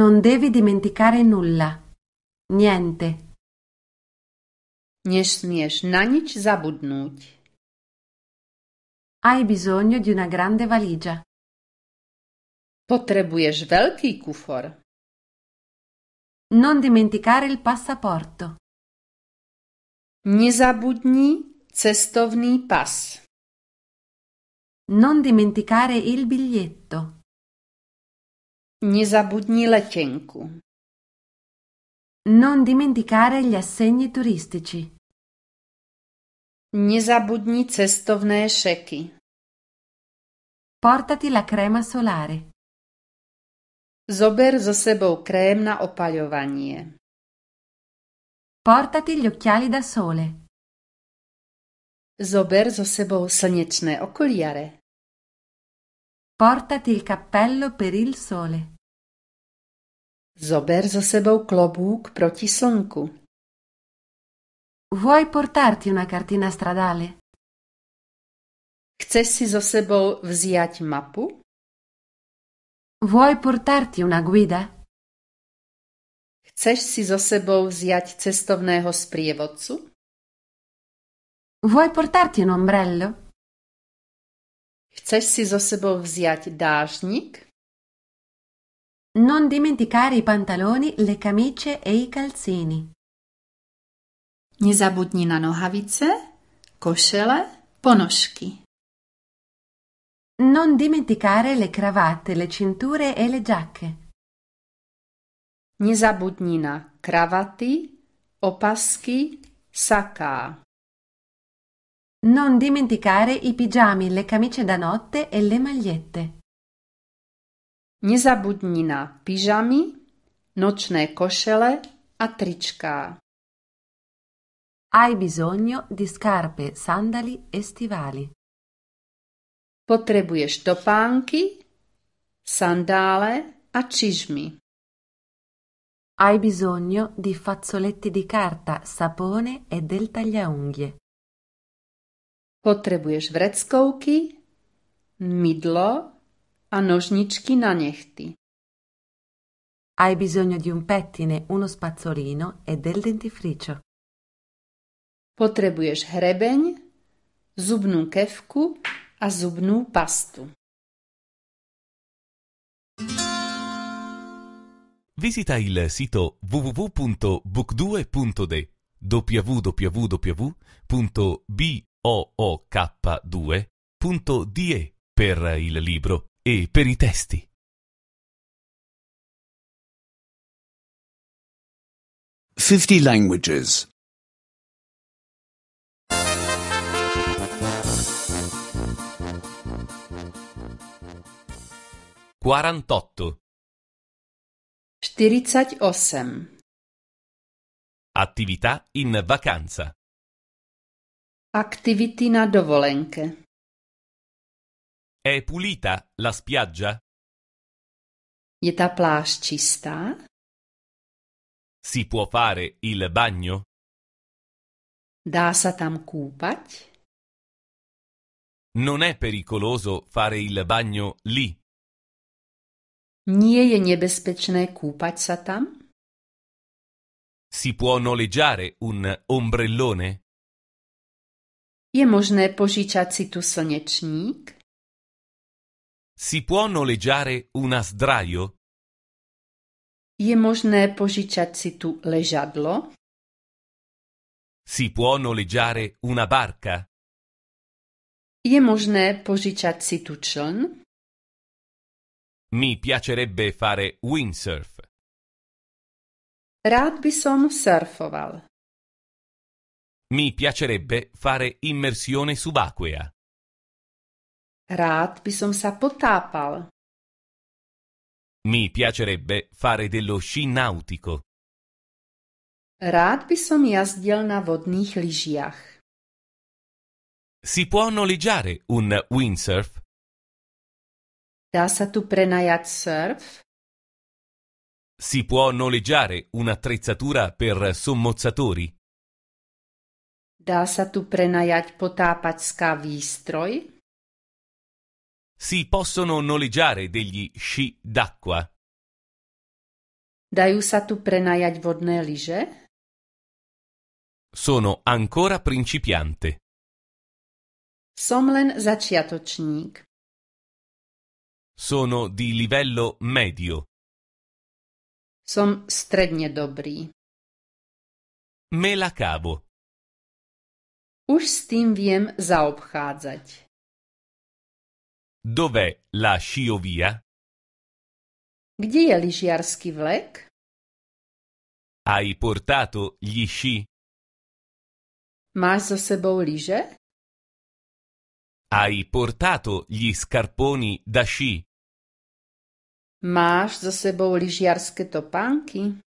Non devi dimenticare nulla. Niente. Nie śmiesz na nic zabudnąć. Hai bisogno di una grande valigia. Potrzebujesz wielki kufor. Non dimenticare il passaporto. Nie zabudnij cestowny pas. Non dimenticare il biglietto. Не забудни латенку. Non dimenticare gli assegni turistici. Не забудни cestovne šeky. Portati la crema solare. Zober so sebou krém na opaľovanie. Portati gli occhiali da sole. Zober zo sebou slnečné okuliare. Portati il cappello per il sole. Zober zo sebou klobúk proti slnku. Vuoi portarti una cartina stradale? Chceš si zo sebou vziať mapu? Vuoi portarti una guida? Chceš si zo sebou vziať cestovného sprievodcu? Vuoi portarti un ombrello? Chcesz si zo sebou wziąć dážnik? Non dimenticare i pantaloni, le camicie e i calzini. Nie zabudni na nohavice, košele, ponožky. Non dimenticare le cravatte, le cinture e le giacche. Nie zabudni na kravaty, opasky, saká. Non dimenticare i pigiami, le camicie da notte e le magliette. Nezabudni na pyžamy, nočné košele a trička. Hai bisogno di scarpe, sandali e stivali. Potrebuješ topánky, sandále a čižmy. Hai bisogno di fazzoletti di carta, sapone e del tagliaunghie. Potrebuješ vreckovky, midlo a nožničky na nechty. Hai bisogno di un pettine, uno spazzolino e del dentifricio. Potrebuješ hrebeň, zubnú kefku a zubnú pastu. Visita il sito www.book2.de www.b ook2.de per il libro e per i testi. Fifty languages. 48 Attività in vacanza Aktivity na dovolenke. È pulita la spiaggia? Je ta pláž čistá? Si può fare il bagno? Dá sa tam kúpať? Non è pericoloso fare il bagno lì. Nie je nebezpečné kúpať sa tam? Si può noleggiare un ombrellone? Je možné požičať si tu slnečník? Si può noleggiare una sdraio? Je možné požičať si tu ležadlo? Si può noleggiare una barca? Je možné požičať si tu čln? Mi piacerebbe fare windsurf. Rád by som surfoval. Mi piacerebbe fare immersione subacquea. Rad by som sa potápal. Mi piacerebbe fare dello sci nautico. Rad by som jazdil na vodných lyžiach. Si può noleggiare un windsurf? Da sa tu prenajať surf? Si può noleggiare un'attrezzatura per sommozzatori? Dá sa tu prenajať potápačská výstroj? Si possono noleggiare degli sci d'acqua. Dajú sa tu prenajať vodné lyže? Sono ancora principiante. Som len začiatočník. Sono di livello medio. Som stredne dobrý. Me la cavo. Už s tým viem zaobchádzať. Dov'è la sciovia? Kde je lyžiarsky vlek? Hai portato gli sci? Máš so sebou lyže? Hai portato gli scarponi da sci? Máš so sebou lyžiarske topánky?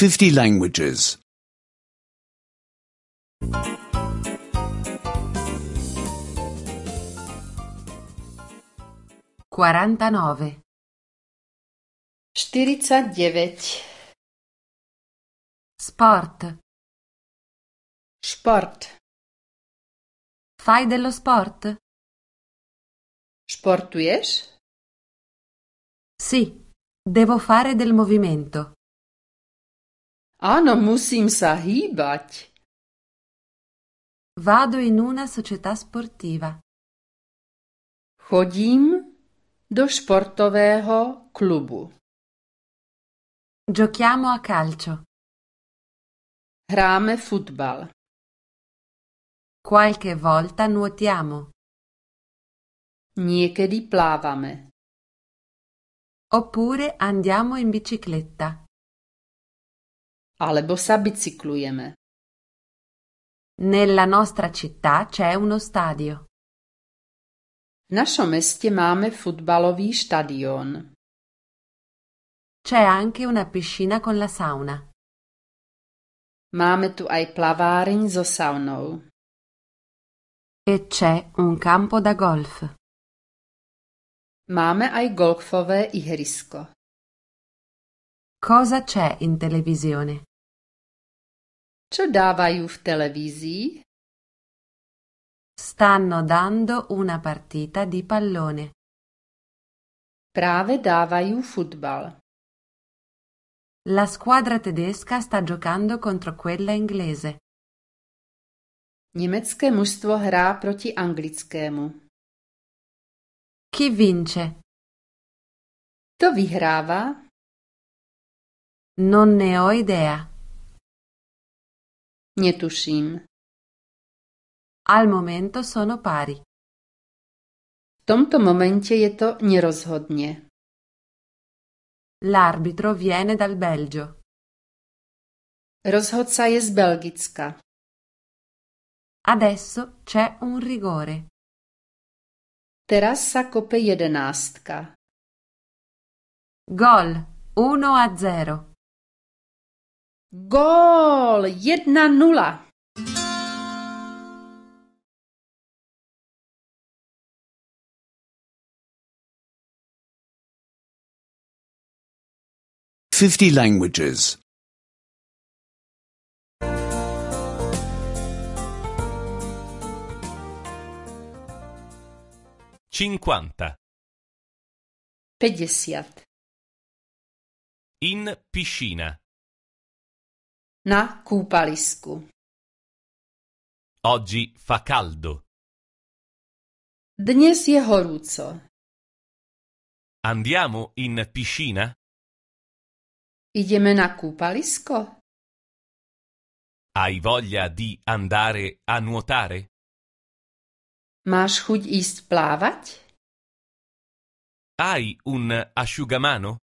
50 languages. 49 49 Sport Sport Fai dello sport? Sportujesz? Sì, devo fare del movimento. Áno, musím sa hýbať. Vado in una società sportiva. Chodím do športového klubu. Giochiamo a calcio. Hráme football. Qualche volta nuotiamo. Niekedy plávame. Oppure andiamo in bicicletta alebo sa bicyklujeme. Nella nostra città c'è uno stadio. V našom meste máme futbalový štadión. C'è anche una piscina con la sauna. Máme tu aj plaváreň so saunou. E c'è un campo da golf. Máme aj golfové ihrisko. Cosa c'è in televisione? Co dávajú v televízii? Stanno dando una partita di pallone. Práve dávajú futbal. La squadra tedesca sta giocando contro quella inglese. Německé mužstvo hrá proti anglickému. Chi vince? To vyhrává? Non ne ho idea. Netuším. Al momento sono pari. V tomto momente je to nerozhodne. L'arbitro viene dal Belgio. Rozhodca je z Belgicka. Adesso c'è un rigore. Teraz sa kope jedenástka. Gol 1 a 0. Gol Jedna nula! Fifty languages. 50. 50. In piscina na kupalisku. Oggi fa caldo. Dnes je horúco. Andiamo in piscina? Ideme na kupalisko? Hai voglia di andare a nuotare? Máš chuť ísť plávať? Hai un asciugamano?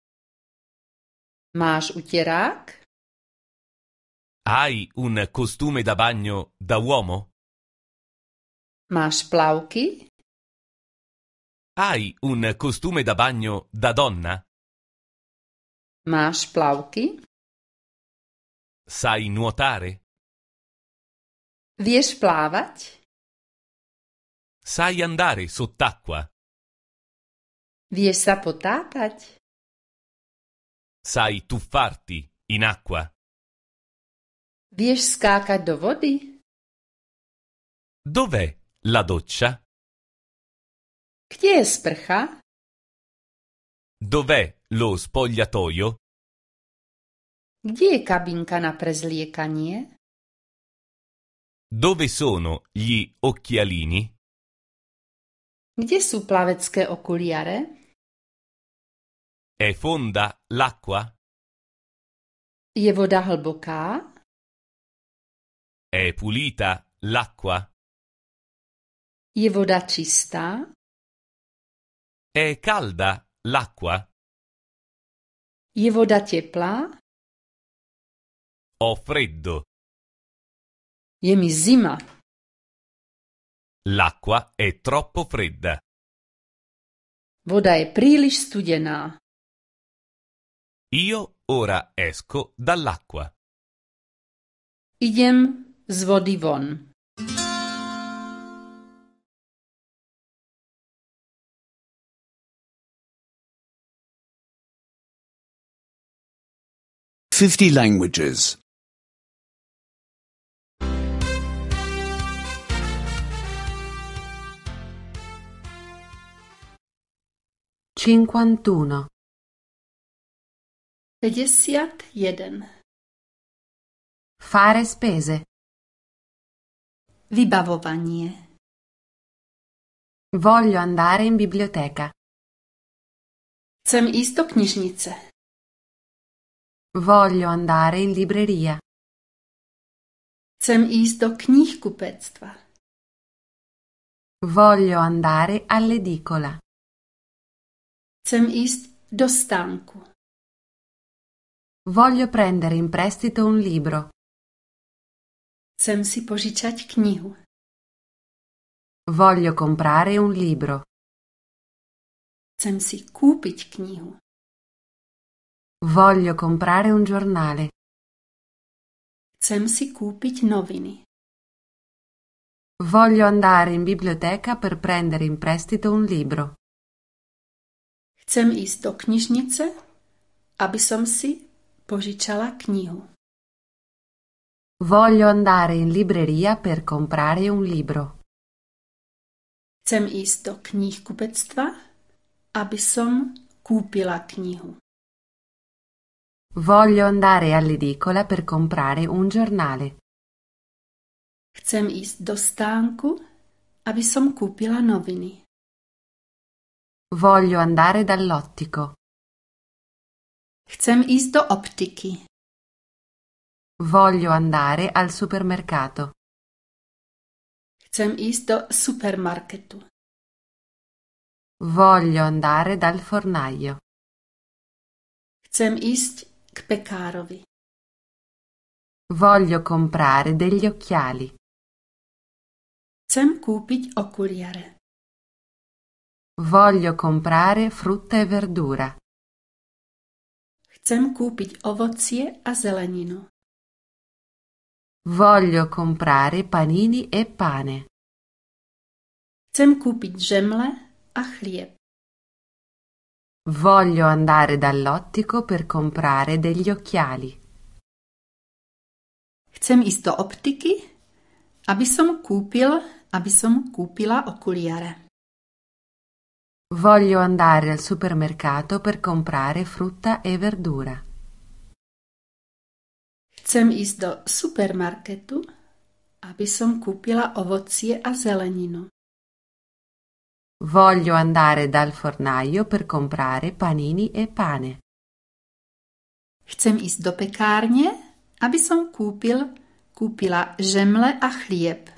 Máš utierák? Hai un costume da bagno da uomo? Maasplauki? Hai un costume da bagno da donna? Maasplauki? Sai nuotare? Viesplavat? Sai andare sott'acqua? Viesapotatac? Sai tuffarti in acqua? Wiesz skakać do wody? Dov'è la doccia? Gdzie jest sprcha? Dov'è lo spogliatoio? Gdzie è cabinka na prezliekanie? Dove sono gli occhialini? Gdzie są plaveckie okuliare? È fonda l'acqua? Je voda hlboká? È pulita l'acqua? Je voda čistá? È calda l'acqua? Je voda teplá? Ho freddo. Je mi zima. L'acqua è troppo fredda. Voda è príliš studená. Io ora esco dall'acqua. Idem Zvodi von. Fifty languages. Cinquantuno. 51. Fare spese. Vi Voglio andare in biblioteca. Cem ísť do knižnice. Voglio andare in libreria. Cem ísť do knihkupectva. Voglio andare all'edicola. Cem ist do stanku. Voglio prendere in prestito un libro. Chcem si požičať knihu. Voglio comprare un libro. Chcem si kúpiť knihu. Voglio comprare un giornale. Chcem si kúpiť noviny. Voglio andare in biblioteca per prendere in prestito un libro. Chcem ísť do knižnice, aby som si požičala knihu. Voglio andare in libreria per comprare un libro. Chcem ísť do knihkupectva, aby som kúpila knihu. Voglio andare all'edicola per comprare un giornale. Chcem ísť do stánku, aby som kúpila noviny. Voglio andare dall'ottico. Chcem ísť do optiky. Voglio andare al supermercato. Chcę iść do supermarketu. Voglio andare dal fornaio. Chcę iść k pekarowi. Voglio comprare degli occhiali. Chcę kupić okulary. Voglio comprare frutta e verdura. Chcę kupić owoce a zeleninę. Voglio comprare panini e pane. Chcem kupić žemle a chlieb. Voglio andare dall'ottico per comprare degli occhiali. Chcem ísť do optiky, aby som kúpil, aby som kúpila okuliare. Voglio andare al supermercato per comprare frutta e verdura. Chcem ísť do supermarketu, aby som kúpila ovocie a zeleninu. Voglio andare dal fornaio per comprare panini e pane. Chcem ísť do pekárne, aby som kúpil, kúpila žemle a chlieb.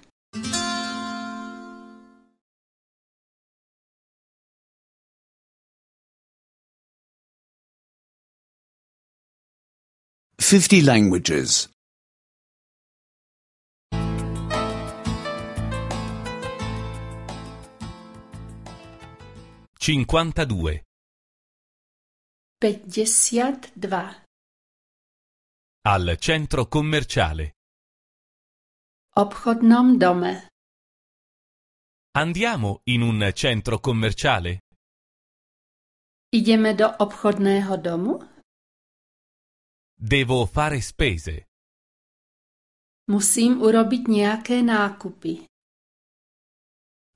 50 languages. 52. 52. Al centro commerciale. Obchodnom dome. Andiamo in un centro commerciale? Ideme do obchodného domu? Devo fare spese. Musím urobiť nejaké nákupy.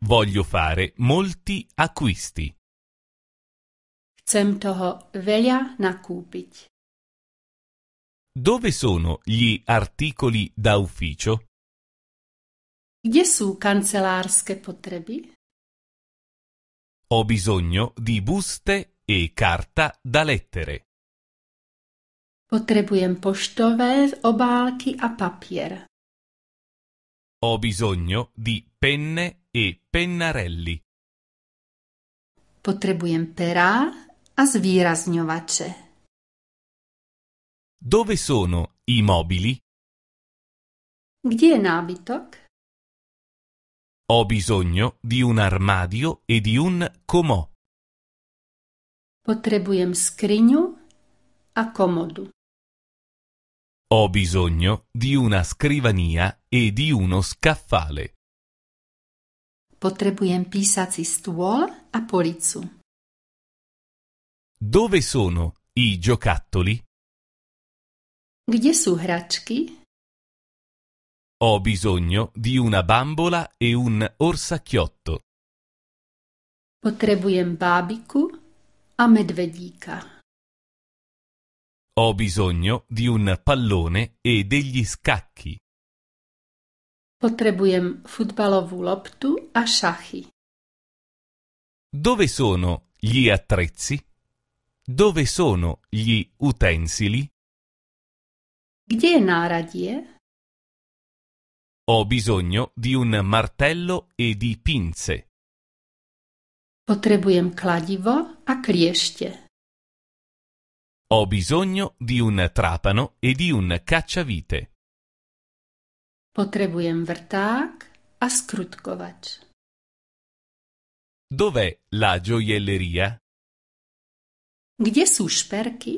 Voglio fare molti acquisti. Chcem toho veľa nakúpiť. Dove sono gli articoli da ufficio? Kde sú kancelárske potreby? Ho bisogno di buste e carta da lettere. Potrebujem poštové obálky a papier. Ho bisogno di penne e pennarelli. Potrebujem perá a zvýrazňovače. Dove sono i mobili? Gdzie je nábytok? Ho bisogno di un armadio e di un comò. Potrebujem skriňu a komodu. Ho bisogno di una scrivania e di uno scaffale. Potrebujem písací stôl a policu. Dove sono i giocattoli? Kde sú hračky? Ho bisogno di una bambola e un orsacchiotto. Potrebujem babiku a medvedíka. Ho bisogno di un pallone e degli scacchi. Potrebujem futbalovú loptu a šachy. Dove sono gli attrezzi? Dove sono gli utensili? Gdzie je náradie? Ho bisogno di un martello e di pinze. Potrebujem kladivo a kliešte. Ho bisogno di un trapano e di un cacciavite. Potrebujem vrták a skrutkovač. Dov'è la gioielleria? Gdzie sú šperky?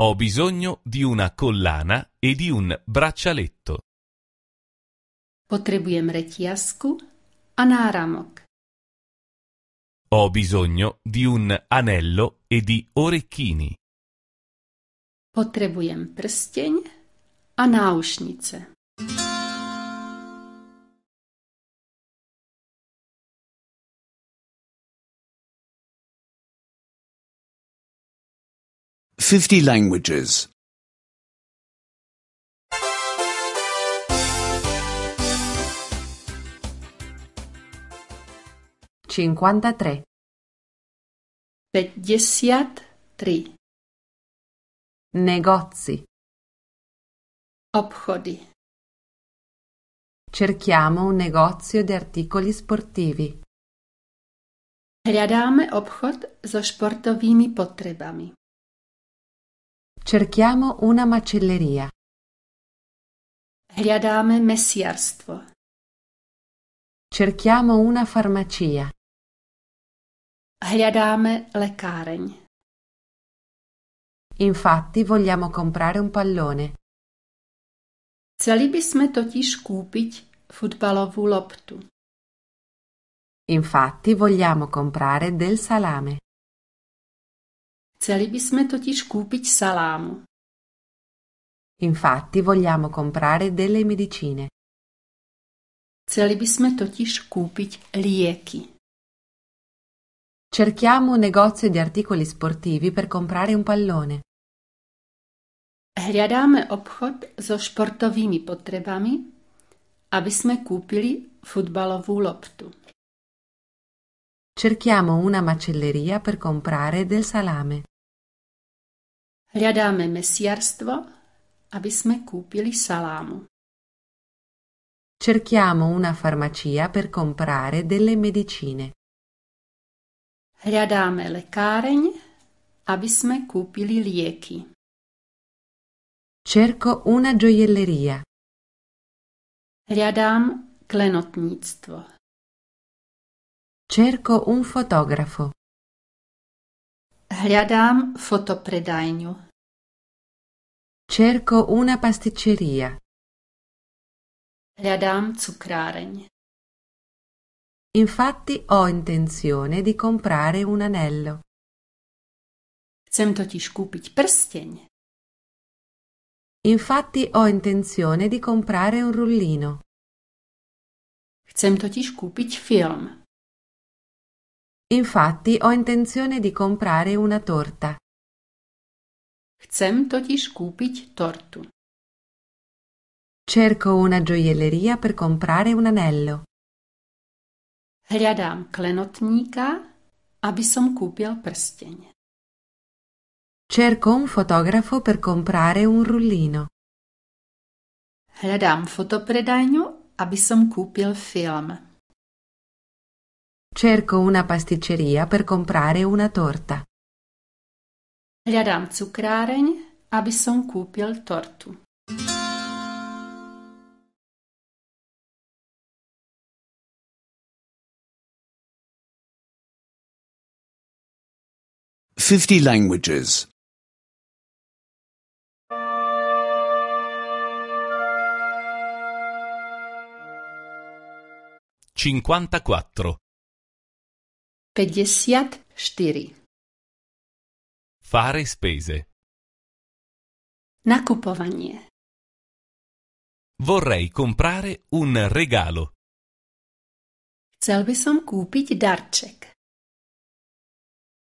Ho bisogno di una collana e di un braccialetto. Potrebujem reťiasku a náramok. Ho bisogno di un anello e di orecchini. Potrzebuję prstień, a nausznice. Fifty languages. 53 Pятьдесят три. Negozi. Obchody. Cerchiamo un negozio di articoli sportivi. Hľadáme obchod so športovými potrebami. Cerchiamo una macelleria. Hľadáme mesiarstvo. Cerchiamo una farmacia. Hledáme leccareň. Infatti vogliamo comprare un pallone. Chtěli bychom totiž koupit fotbalovou loptu. Infatti vogliamo comprare del salame. Chtěli bychom totiž koupit salámu. Infatti vogliamo comprare delle medicine. Chtěli bychom totiž koupit lieky. Cerchiamo un negozio di articoli sportivi per comprare un pallone. Hľadáme obchod so športovými potrebami, aby sme futbalovú loptu. Cerchiamo una macelleria per comprare del salame. Hľadáme mesiarstvo, aby sme kúpili Cerchiamo una farmacia per comprare delle medicine. Hľadáme lekáreň, aby sme kúpili lieky. Cerco una gioielleria. Hľadám klenotníctvo. Cerco un fotografo. Hľadám fotopredajňu. Cerco una pasticceria. Hľadám cukráreň. Infatti ho intenzione di comprare un anello. Chcem totiž kúpiť prsteň. Infatti ho intenzione di comprare un rullino. Chcem totiž kúpiť film. Infatti ho intenzione di comprare una torta. Chcem totiž kúpiť tortu. Cerco una gioielleria per comprare un anello. Hledám klenotníka, aby som kúpil prsteň. Cerco un fotografo per comprare un rullino. Hledám fotopredajňu, aby som kúpil film. Cerco una pasticceria per comprare una torta. Hľadám cukráreň, aby som kúpil tortu. 50 languages. 54. 54. Fare spese. Nakupovanie. Vorrei comprare un regalo. Chcel by som kúpiť darček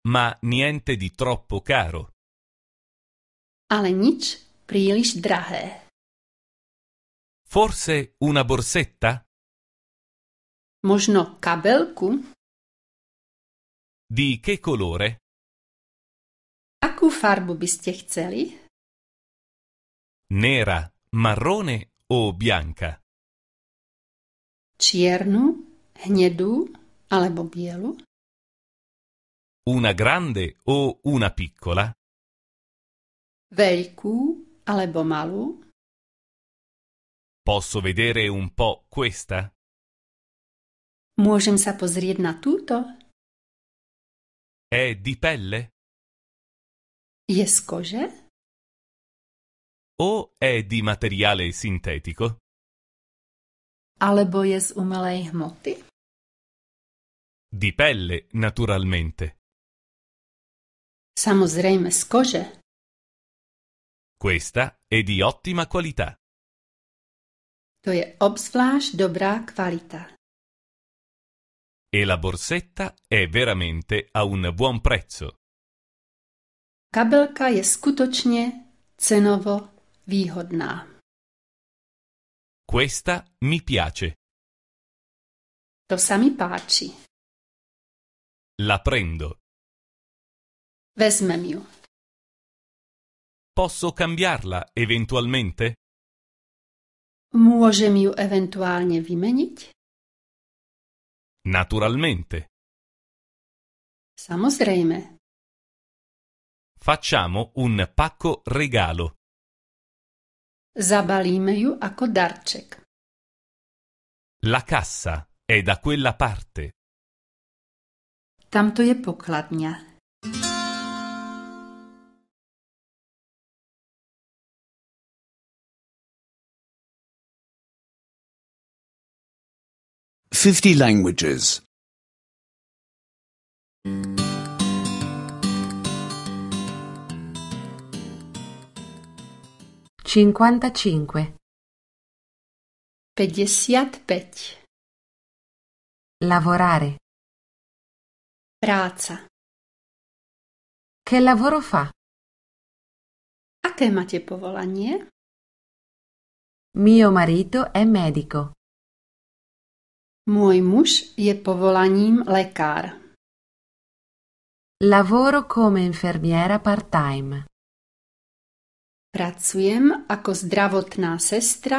ma niente di troppo caro. Ale nic príliš drahé. Forse una borsetta? Možno kabelku? Di che colore? Akú farbu by ste chceli? Nera, marrone o bianca? Čiernu, hnedú alebo bielu? Una grande o una piccola? Veľkú alebo malú? Posso vedere un po' questa? Môžem sa pozrieť na túto? È di pelle? Je z kože? O è di materiale sintetico? Alebo je z umelej hmoty? Di pelle, naturalmente. Samozrejme skože. Questa è di ottima qualità. To je obzvlášť dobrá kvalita. E la borsetta è veramente a un buon prezzo. Kabelka je skutočne cenovo výhodná. Questa mi piace. To sa mi páči. La prendo. Wezmę ją. Posso cambiarla eventualmente? Możemy ją ewentualnie wymienić? Naturalmente. Samosreime. Facciamo un pacco regalo. Zabalimy ją jako darczek. La cassa è da quella parte. Tamto je pokladnia. 50 languages. 55 55 Lavorare. Práca. Che lavoro fa? A Aké máte povolanie? Mio marito è medico. Můj muž je povoláním lékař. Lavoro come infermiera part-time. Pracujem ako zdravotná sestra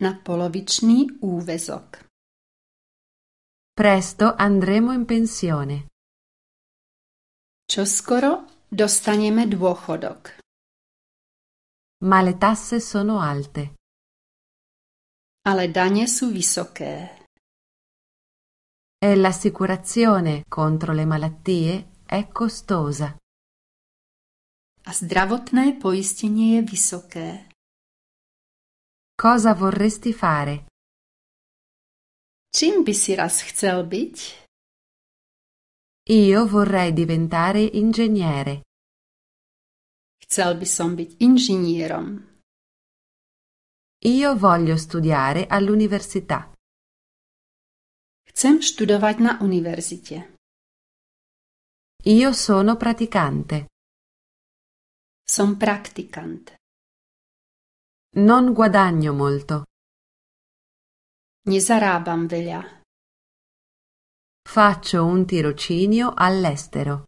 na polovičný úvezok. Presto andremo in pensione. Čoskoro dostaneme dôchodok. Ma le tasse sono alte. Ale dane sú vysoké. E l'assicurazione contro le malattie è costosa. A zdravotné poistenie je vysoké. Cosa vorresti fare? Čím by si raz chcel byť? Io vorrei diventare ingegnere. Chcel by som byť inžinierom. Io voglio studiare all'università. Chcem študovať na univerzite. Io sono praticante. Son praticante. Non guadagno molto. Nie zarabiam veľa. Faccio un tirocinio all'estero.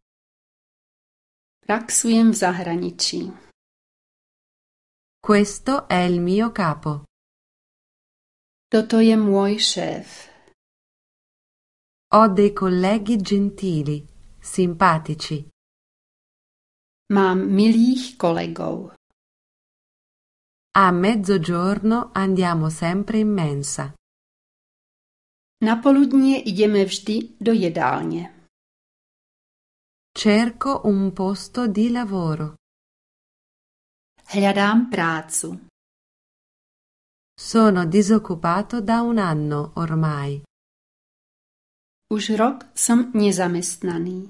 Praxujem v zahraničí. Questo è il mio capo. Toto je môj šéf. Ho dei colleghi gentili, simpatici. Mám milých kolegov. A mezzogiorno andiamo sempre in mensa. Na poludnie ideme vždy do jedálne. Cerco un posto di lavoro. Hľadám prácu. Sono disoccupato da un anno ormai. Už rok som nezamestnaný.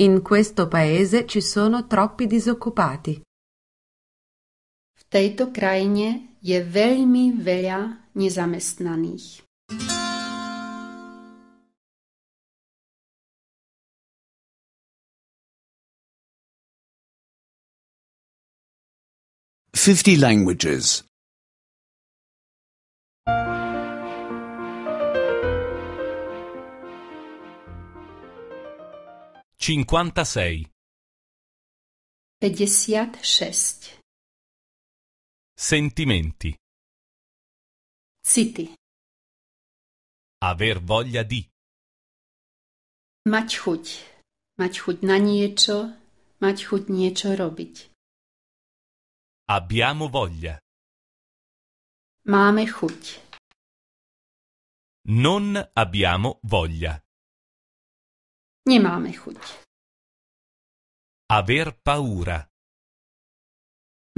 In questo paese ci sono troppi disoccupati. V tejto krajine je veľmi veľa nezamestnaných. Fifty languages. 56 56 Sentimenti City Aver voglia di Mać chuť Mať chuť na niečo Mať chuť niečo robiť Abbiamo voglia Máme chuť Non abbiamo voglia Nemáme chuť. Aver paura.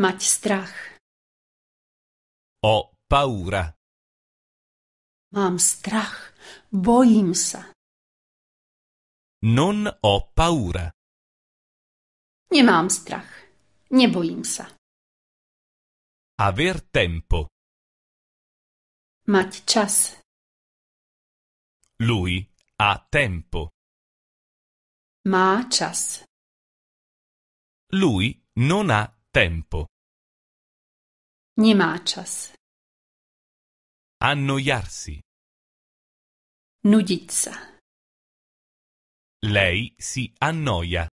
Mať strach. O paura. Mám strach, bojím sa. Non o paura. Nemám strach, nebojím sa. Aver tempo. Mať čas. Lui ha tempo. Ma ha Lui non ha tempo. Nemá čas. Annoiarsi. Nudizza. Lei si annoia.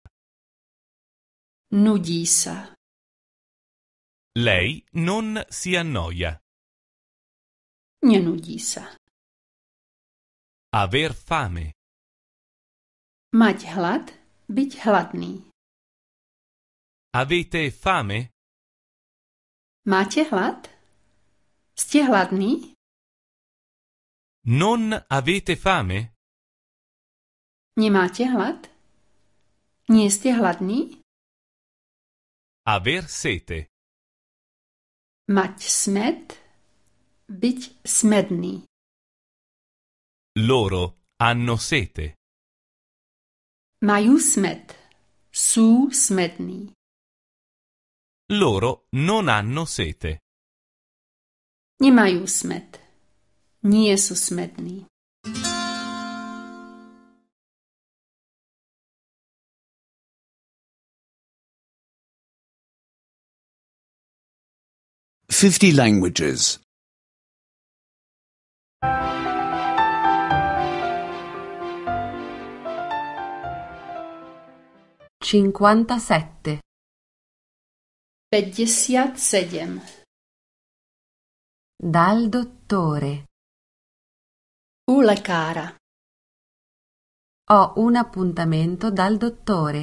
Nudisa. Lei non si annoia. Nenudisa. Aver fame. Mať hlad, byť hladný. Avete fame? Máte hlad? Ste hladný? Non avete fame? Nemáte hlad? Nie ste hladný? Aver sete. Mať smet, byť smedný. Loro hanno sete. Maju smet. Su smetni. Loro non hanno sete. Nemaju smet. Nie su smetni. Fifty languages. cinquantasette Päťdesiat Dal dottore U lekára Ho un appuntamento dal dottore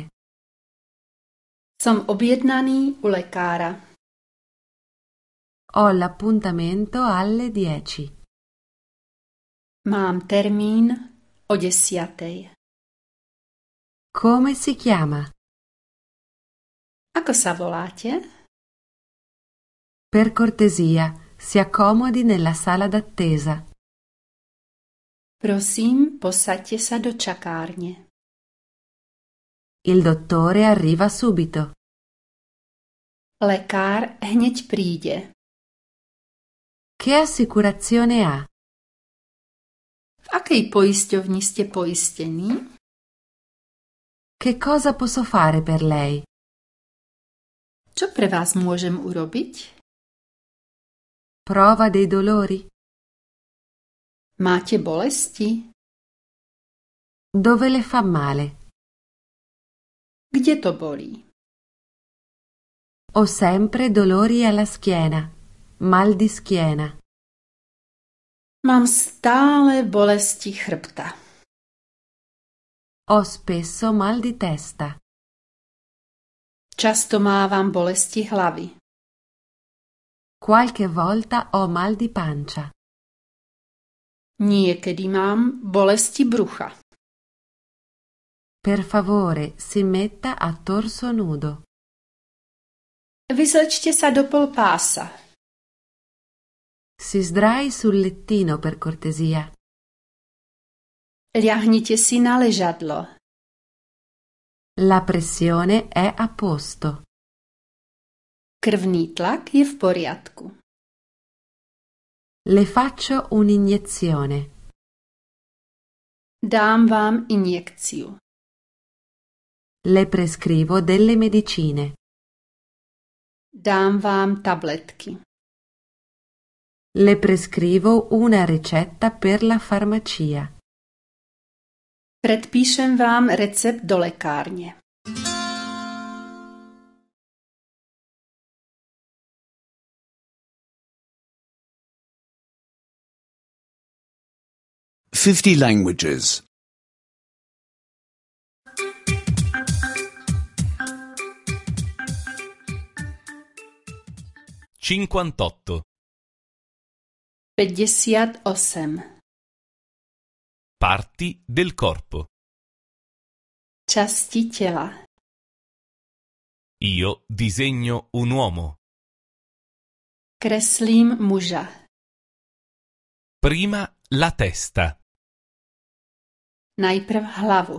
Som objednaný u lekára Ho l'appuntamento alle 10. Mám termín o desiatej. Come si chiama? Ako sa voláte? Per cortesia, si accomodi nella sala d'attesa. Prosim, posaďte sa do čakárne. Il dottore arriva subito. Lekár hneď príde. Che assicurazione ha? V akej poisťovni ste poistení? Che cosa posso fare per lei? Čo pre vás môžem urobiť? Prova dei dolori. Máte bolesti? Dove le fa male? Kde to bolí? Ho sempre dolori alla schiena, mal di schiena. Mám stále bolesti chrbta. Ho spesso mal di testa. Často mávam bolesti hlavy. Qualche volta ho mal di pancia. Niekedy mám bolesti brucha. Per favore, si metta a torso nudo. Vyzlečte sa do polpása. Si sdrai sul lettino per cortesia. Ľahnite si na ležadlo. La pressione è a posto. Krvnitlak tlak je v poriadku. Le faccio un'iniezione. Dam vam injekciju. Le prescrivo delle medicine. Dam vam tabletki. Le prescrivo una ricetta per la farmacia. Predpíšem vám recept do lekárne. Fifty languages. Cinquantotto. Pedesiat osem. Parti del corpo. Части тела. Io disegno un uomo. Kreslím muža. Prima la testa. Najprv hlavu.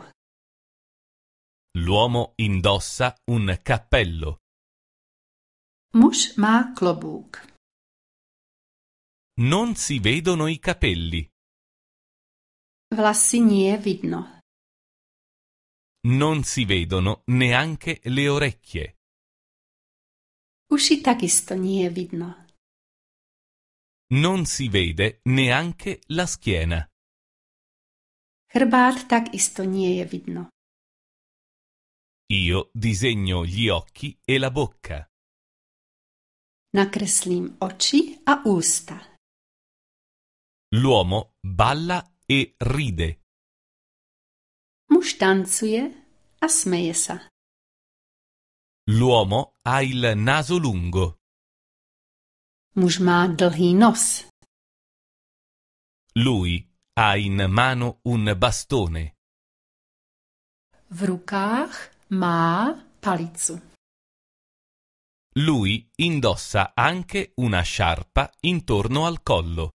L'uomo indossa un cappello. Muž má klobouk. Non si vedono i capelli. Vlastní je vidno. Non si vedono neanche le orecchie. Uši takisto nie vidno. Non si vede neanche la schiena. Hrbát takisto nie je vidno. Io disegno gli occhi e la bocca. Nakreslím oči a ústa. L'uomo balla e ride. Muż tancuje, a smeje L'uomo ha il naso lungo. Muż ma dlhý nos. Lui ha in mano un bastone. W rukách ma palicu. Lui indossa anche una sciarpa intorno al collo.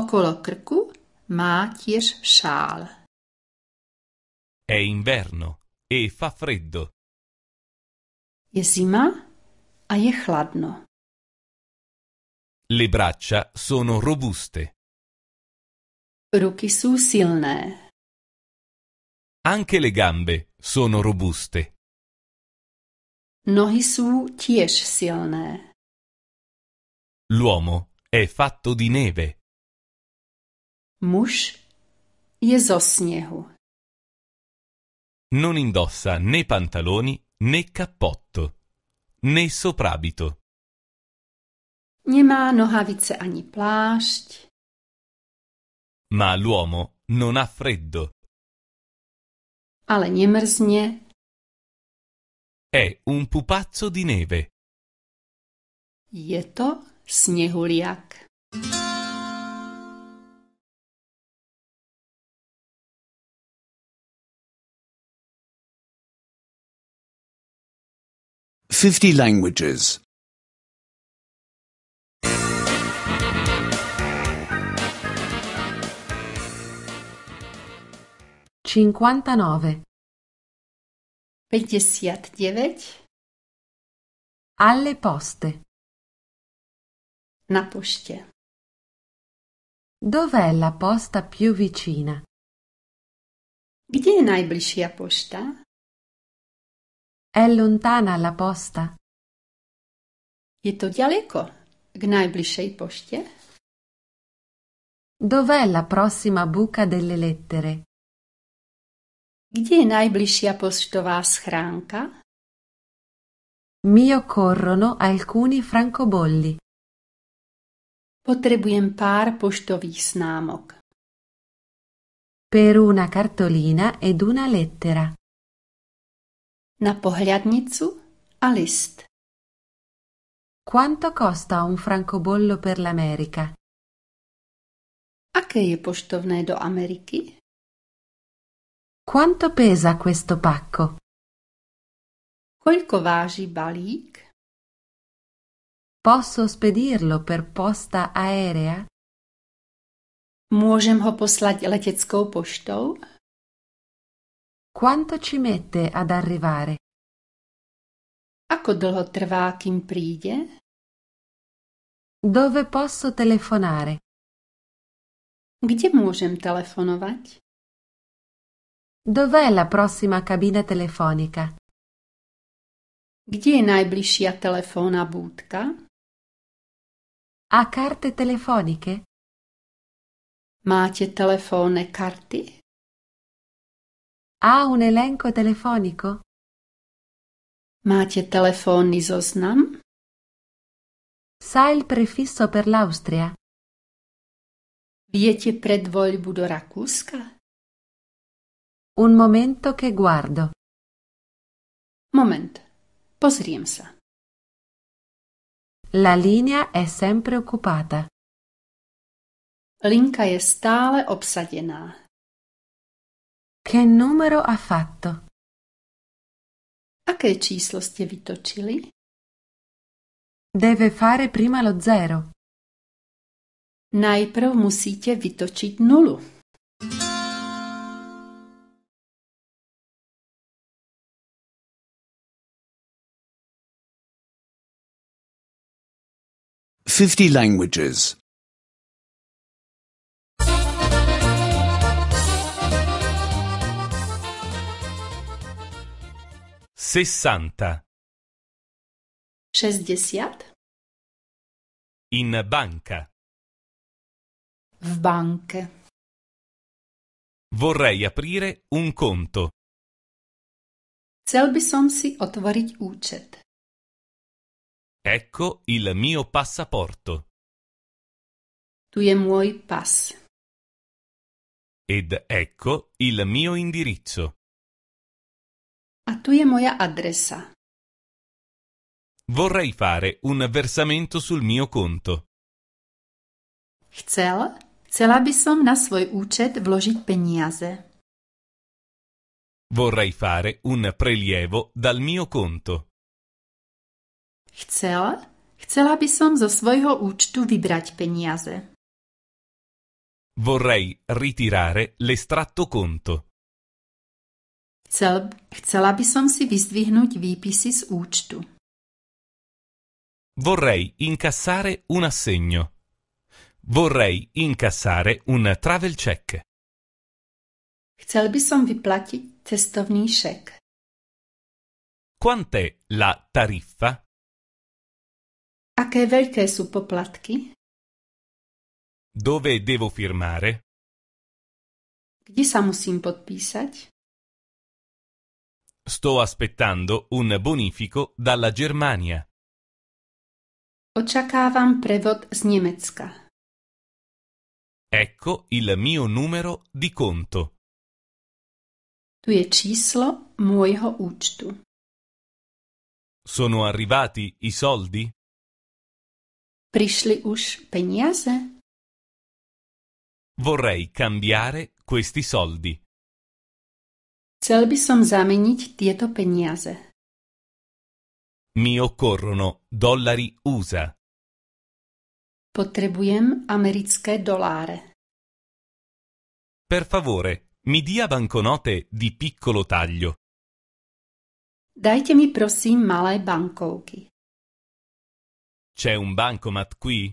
Okolo krku má tiež šál. È inverno e fa freddo. Je zima a je chladno. Le braccia sono robuste. Ruky sú silné. Anche le gambe sono robuste. Nohy sú tiež silné. L'uomo è fatto di neve. Muž je zo snehu. Non indossa né pantaloni né cappotto né soprabito. Nemá nohavice ani plášť. Ma l'uomo non ha freddo. Ale nemrzne. È un pupazzo di neve. Je to snehuliak. 50 languages. 59. 59. Alle poste. Na poście. Dov'è la posta più vicina? Gdzie najbliższa posta? È lontana la posta? Je to daleko k najbliższej poście? Dov'è la prossima buca delle lettere? Gdzie je najbliższa pocztowa schranka? Mi occorrono alcuni francobolli. Potrebujem par poštových snamok. Per una cartolina ed una lettera. Na pohľadnicu a list. Quanto costa un francobollo per l'America? Aké je poštovné do Ameriky? Quanto pesa questo pacco? Koľko váži balík? Posso spedirlo per posta aerea? Môžem ho poslať leteckou poštou? Quanto ci mette ad arrivare? Ako dlho trvá, kým príde? Dove posso telefonare? Gdzie môžem telefonovať? Dov'è la prossima cabina telefonica? Gdzie je najbližšia telefónna búdka? Ha carte telefoniche? Máte telefónne karty? Ha un elenco telefonico? Máte telefónny zoznam? Sa il prefisso per l'Austria? Viete predvoľbu do Rakúska? Un momento che guardo. Moment. Pozriem sa. La linea è sempre occupata. Linka je stále obsadená. Che numero ha fatto? Aké číslo ste vytočili? Deve fare prima lo zero. Najprv musíte vytočiť nulu. Fifty languages. Sessanta. Sześćdziesiąt. In banca. W banche. Vorrei aprire un conto. Chcel by som si otvoriť účet. Ecco il mio passaporto. Tu je môj pas. Ed ecco il mio indirizzo. A tu je moja adresa. Vorrei fare un versamento sul mio conto. Chcel, chcela by som na svoj účet vložiť peniaze. Vorrei fare un prelievo dal mio conto. Chcel, chcela by som zo svojho účtu vybrať peniaze. Vorrei ritirare l'estratto conto. Chcel, chcela by som si vyzdvihnúť výpisy z účtu. Vorrei incassare un assegno. Vorrei incassare un travel check. Chcel by som vyplatiť cestovný šek. Quant'è la tariffa? Aké veľké sú poplatky? Dove devo firmare? Kde sa musím podpísať? Sto aspettando un bonifico dalla Germania. Oczekawam prewod z Niemiecka. Ecco il mio numero di conto. Tu je cislo mojho ucztu. Sono arrivati i soldi? Prišli už peniaze? Vorrei cambiare questi soldi. Chcel by som zameniť tieto peniaze. Mi occorrono dollari USA. Potrebujem americké doláre. Per favore, mi dia banconote di piccolo taglio. Dajte mi prosím malé bankovky. C'è un bancomat qui?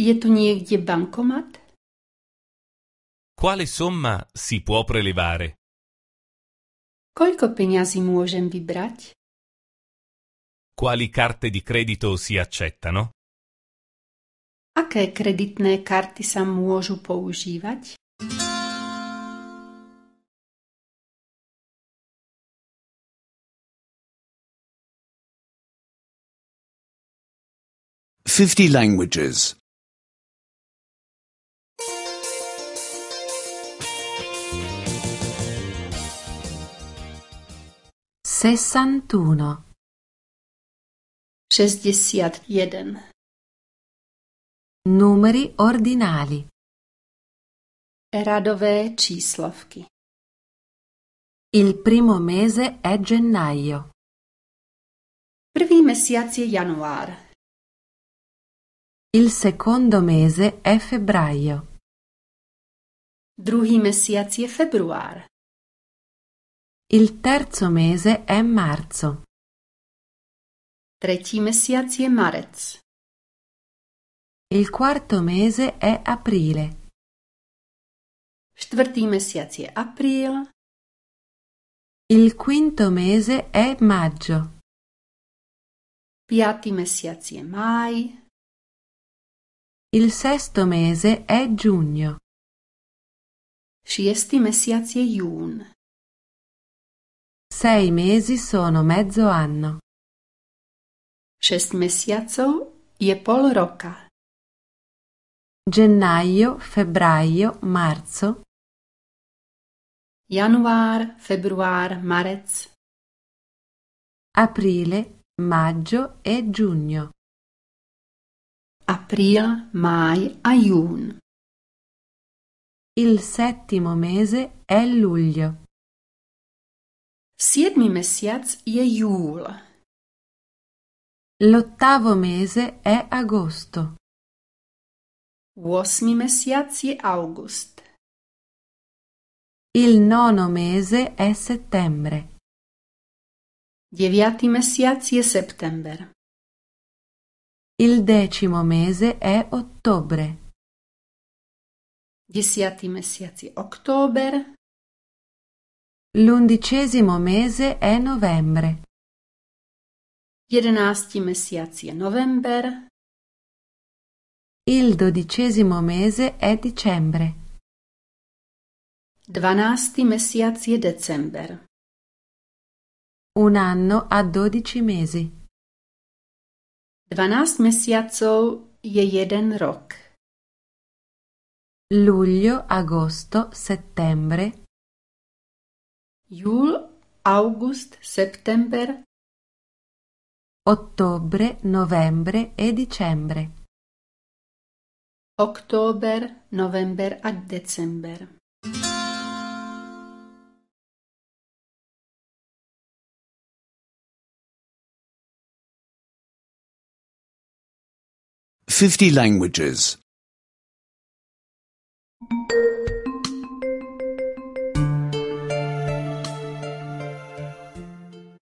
Je tu niekde bankomat? Quale somma si può prelevare? Koľko peňazí môžem vybrať? Quali carte di credito si accettano? Aké kreditné karty sa môžu používať? Fifty languages. sessantuno jeden numeri ordinali radové číslovky il primo mese è gennaio prvý mesiac je január il secondo mese è febbraio. Druhý mesiac je február. Il terzo mese è marzo. Tretí mesiac je marec. Il quarto mese è aprile. Čtvrtý mesiac je apríl. Il quinto mese è maggio. Piatý mesiac je máj. Il sesto mese è giugno. Šiestý mesiac je jún. Sei mesi sono mezzo anno. Šest mesiacov je pol roka. Gennaio, febbraio, marzo. Januar, február, marec. Aprile, maggio e giugno. April, mai a Il settimo mese è luglio. Siedmi mesiac je júl. L'ottavo mese è agosto. Osmi mesiac je august. Il nono mese è settembre. Deviati mesiac je settember. Il decimo mese è ottobre. Desiati mesiac je oktober. L'undicesimo mese è novembre. Jedenasti mesiac je november. Il dodicesimo mese è dicembre. Dvanasti mesiac je december. Un anno ha dodici mesi. Dvanast mesiacov je jeden rok. Luglio, agosto, settembre, Jul, august, september, ottobre, novembre e dicembre. Ottobre, novembre a dicembre. Fifty languages.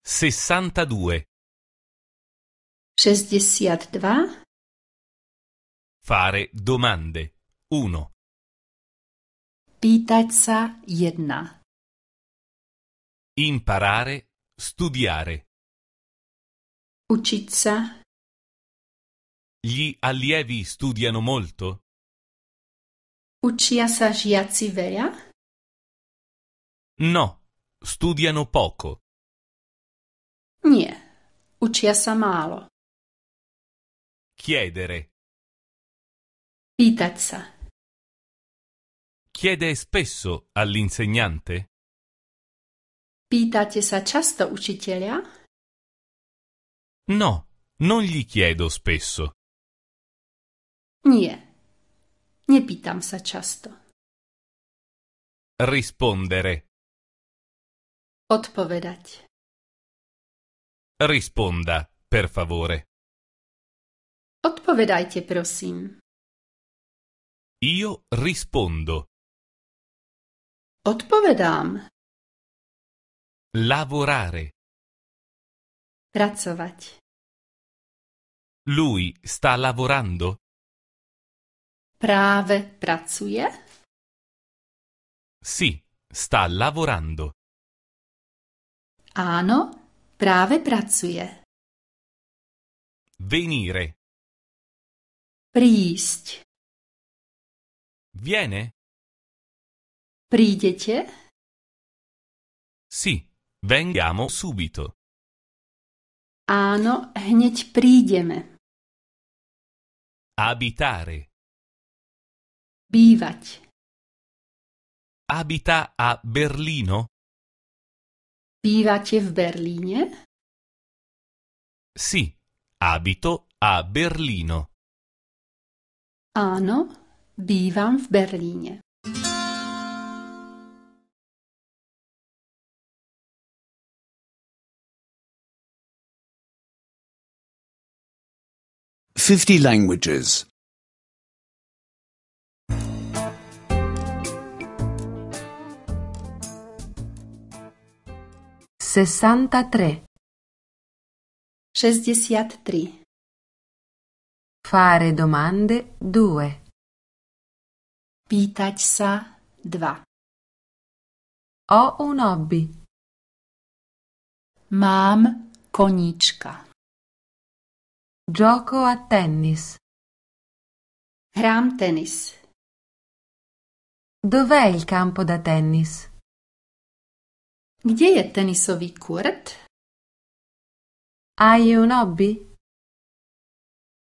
Sessantadue. Šestdesiatdva. Fare domande. 1. Pýtať sa 1. Imparare, studiare. Učiť Gli allievi studiano molto? Učia sa žiaci veľa? No, studiano poco. Nie, učia sa málo. Chiedere. Pýtať sa. Chiede spesso all'insegnante? Pýtate sa často učiteľa? No, non gli chiedo spesso. Nie, nie sa často. Rispondere. Odpovedať. Risponda, per favore. Odpowiadajcie, prosim. Io rispondo. Odpowiadam. Lavorare. Pracować. Lui sta lavorando? Prave pracuje? Sì, sta lavorando. Ano Práve pracuje. Venire. Prísť. Viene. Prídete? Sì, vengamo subito. Áno, hneď prídeme. Abitare. Bývať. Abita a Berlino? Bývacie w Berlinie? Sì, abito a Berlino. Ano, bivam w Berlinie. Fifty languages. Sessantatré. 63. Fare domande 2. Pitać sa 2. Ho un hobby. Mam koniczka. Gioco a tennis. Gram tennis. Dov'è il campo da tennis? Kde je tenisový kurt? Hai un hobby?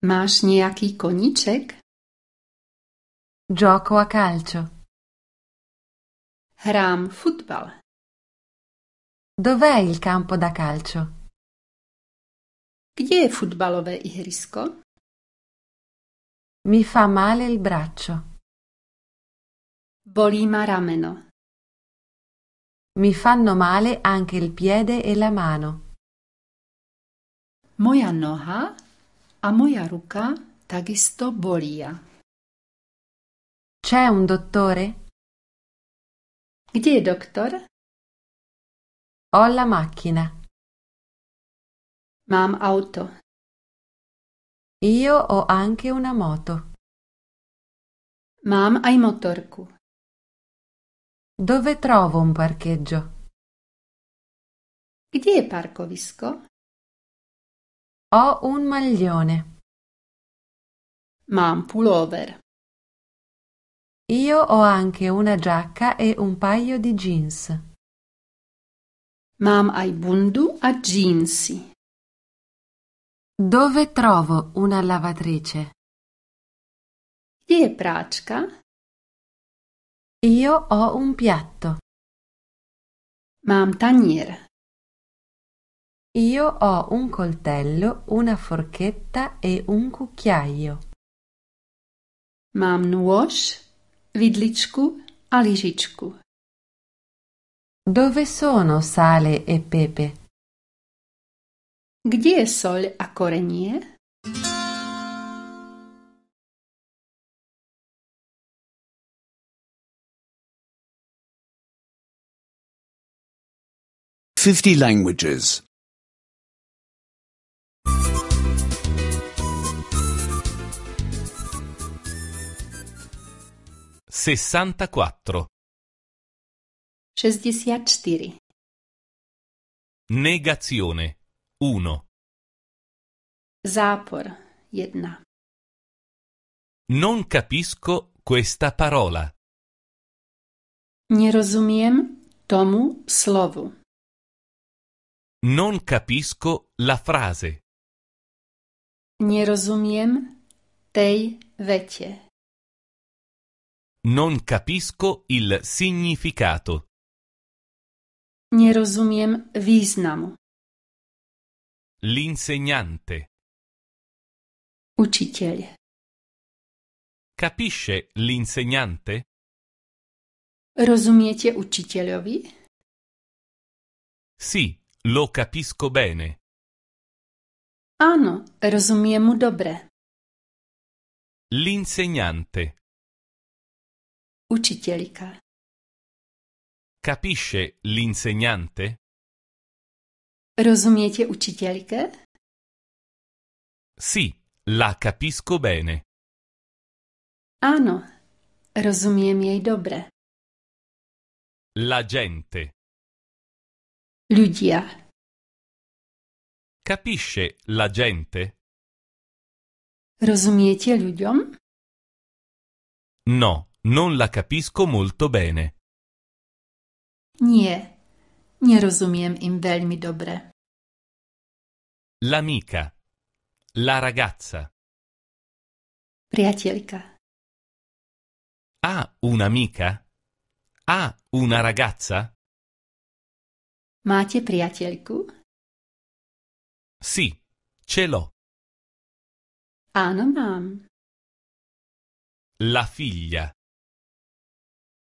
Máš nejaký koníček? Gioco a calcio. Hrám futbal. Dov'è il campo da calcio? Kde je futbalové ihrisko? Mi fa male il braccio. Bolí ma rameno. Mi fanno male anche il piede e la mano. Moja noha a moja ruka tak bolia. C'è un dottore? Gdzie doktor? Ho la macchina. Mam auto. Io ho anche una moto. Mam ai motorku. Dove trovo un parcheggio? Gdzie parkowisko? Ho un maglione. Mam pullover. Io ho anche una giacca e un paio di jeans. Mam ai bundu a jeansi. Dove trovo una lavatrice? Gdzie praczka? Io ho un piatto. Mám tanier. Io ho un coltello, una forchetta e un cucchiaio. Mam nůž, vidličku a lyžičku. Dove sono sale e pepe? Gdzie je sol a korenie? 50 languages. 64. 64. Negazione 1. Zapor 1. Non capisco questa parola. Nie rozumiem tomu slovu. Non capisco la frase. Nie rozumiem tej wecie. Non capisco il significato. Nie rozumiem významu. L'insegnante. Ucitiel. Capisce l'insegnante? Rozumiecie ucitielowi? Sì, lo capisco bene. Ano, rozumiem mu dobre. L'insegnante. Učiteľka. Capisce l'insegnante? Rozumiete učiteľke? Sì, la capisco bene. Ano, rozumiem jej dobre. La gente. Ludia Capisce la gente? Rozumiecie ludziom? No, non la capisco molto bene. Nie, nie rozumiem im velmi dobre. L'amica, la ragazza. Priatelka. Ha un'amica? Ha una ragazza? Máte priateľku? Sì, ce l'ho. Áno, mám. La figlia.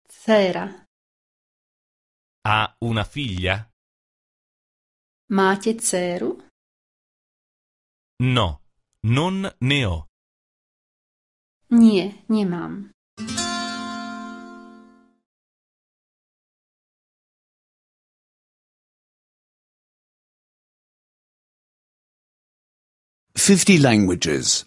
Dcera. Ha una figlia? Máte dceru? No, non ne ho. Nie, nemám. 50 languages.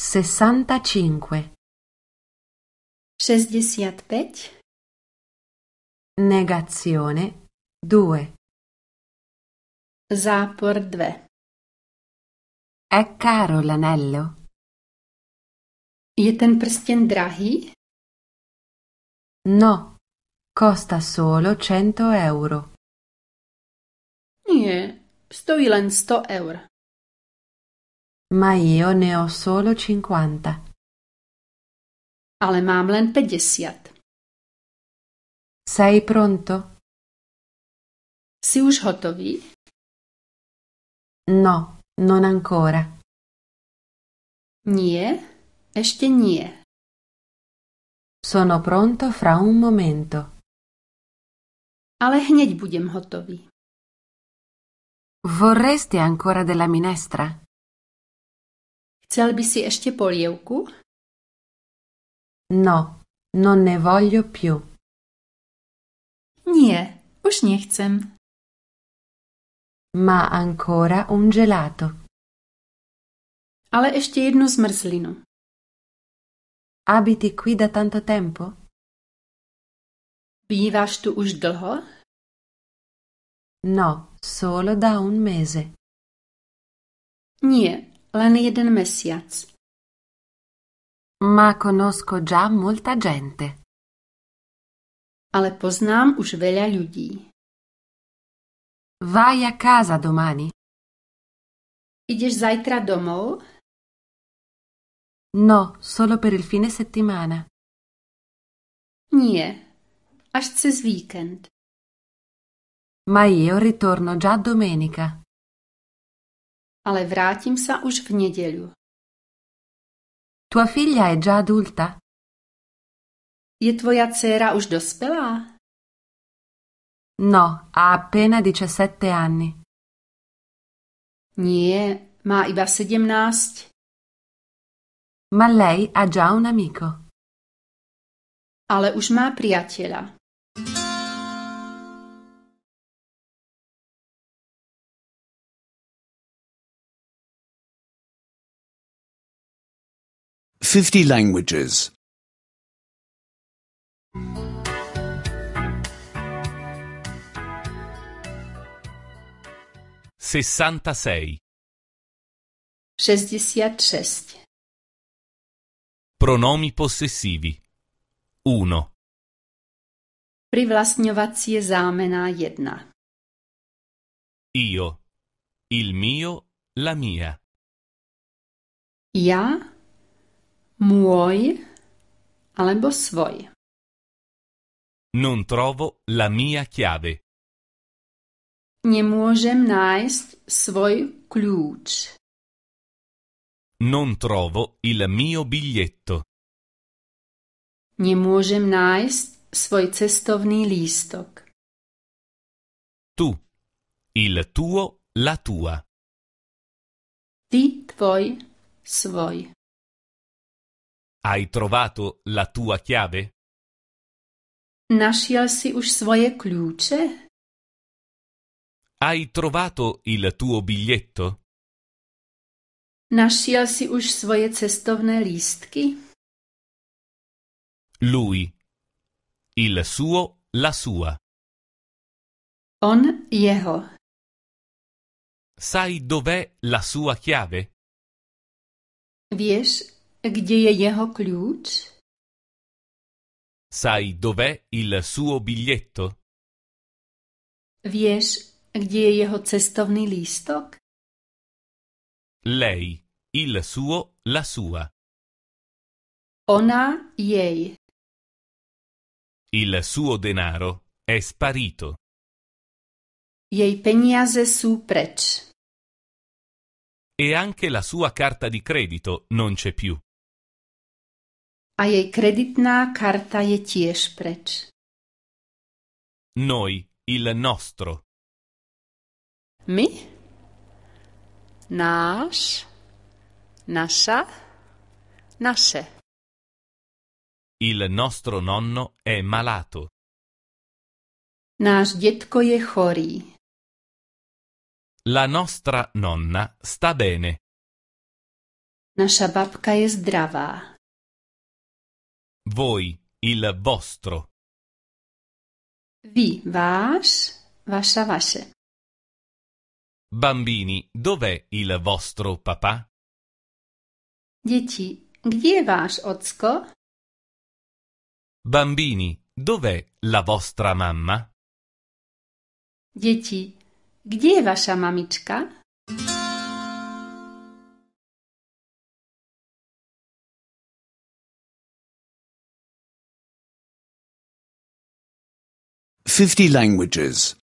65 65 Negazione 2 Zapor 2 È caro l'anello? Je ten prstien drahý? No. Costa solo 100 euro. Nie, sto len 100 euro. Ma io ne ho solo 50. Ale mám len 50. Sei pronto? Si už hotový? No, non ancora. Nie, ešte nie. Sono pronto fra un momento. Ale hneď budem hotový. Vorreste ancora della minestra? Chcel by si ešte polievku? No, non ne voglio più. Nie, už nechcem. Ma ancora un gelato. Ale ešte jednu zmrzlinu. Abiti qui da tanto tempo? Býváš tu už dlho? No, solo da un mese. Nie, len jeden mesiac. Ma conosco già molta gente. Ale poznám už veľa ľudí. Vai a casa domani? Ideš zajtra domov? No, solo per il fine settimana. Nie, až cez víkend. Ma io ritorno già domenica. Ale vrátim sa už v nedeľu. Tua figlia è già adulta? Je tvoja dcera už dospelá? No, ha appena 17 anni. Nie, má iba 17. Ma lei ha già un amico. Ale už má priateľa. 50 languages. 66 66 Pronomi possessivi 1 Privlastňovacie zámená 1 Io il mio la mia Ja Muoi albo svoj. Non trovo la mia chiave. Nie możem znaleźć swój klucz. Non trovo il mio biglietto. Nie możem znaleźć swój cestowny listok. Tu, il tuo, la tua. Ti, twoi, svoj. Hai trovato la tua chiave? Našiel si už svoje kľúče? Hai trovato il tuo biglietto? Našiel si už svoje cestovné lístky? Lui. Il suo, la sua. On, jeho. Sai dov'è la sua chiave? Vieš, Gdzie je jeho klucz? Sai dov'è il suo biglietto? Wiesz, gdzie je jeho cestowny listok? Lei, il suo, la sua. Ona, jej. Il suo denaro è sparito. Jej pieniądze są precz. E anche la sua carta di credito non c'è più a jej kredytná karta je tiež preč. Noi, il nostro. My? Náš, naša, naše. Il nostro nonno è malato. Náš detko je chorý. La nostra nonna sta bene. Nasza babka je zdravá. Voi, il vostro. Vi, vas, vascia, vasce. Bambini, dov'è il vostro papà? Dieci, gdzie vas, ocko? Bambini, dov'è la vostra mamma? Dieci, gdzie wasza mamiczka? 50 languages.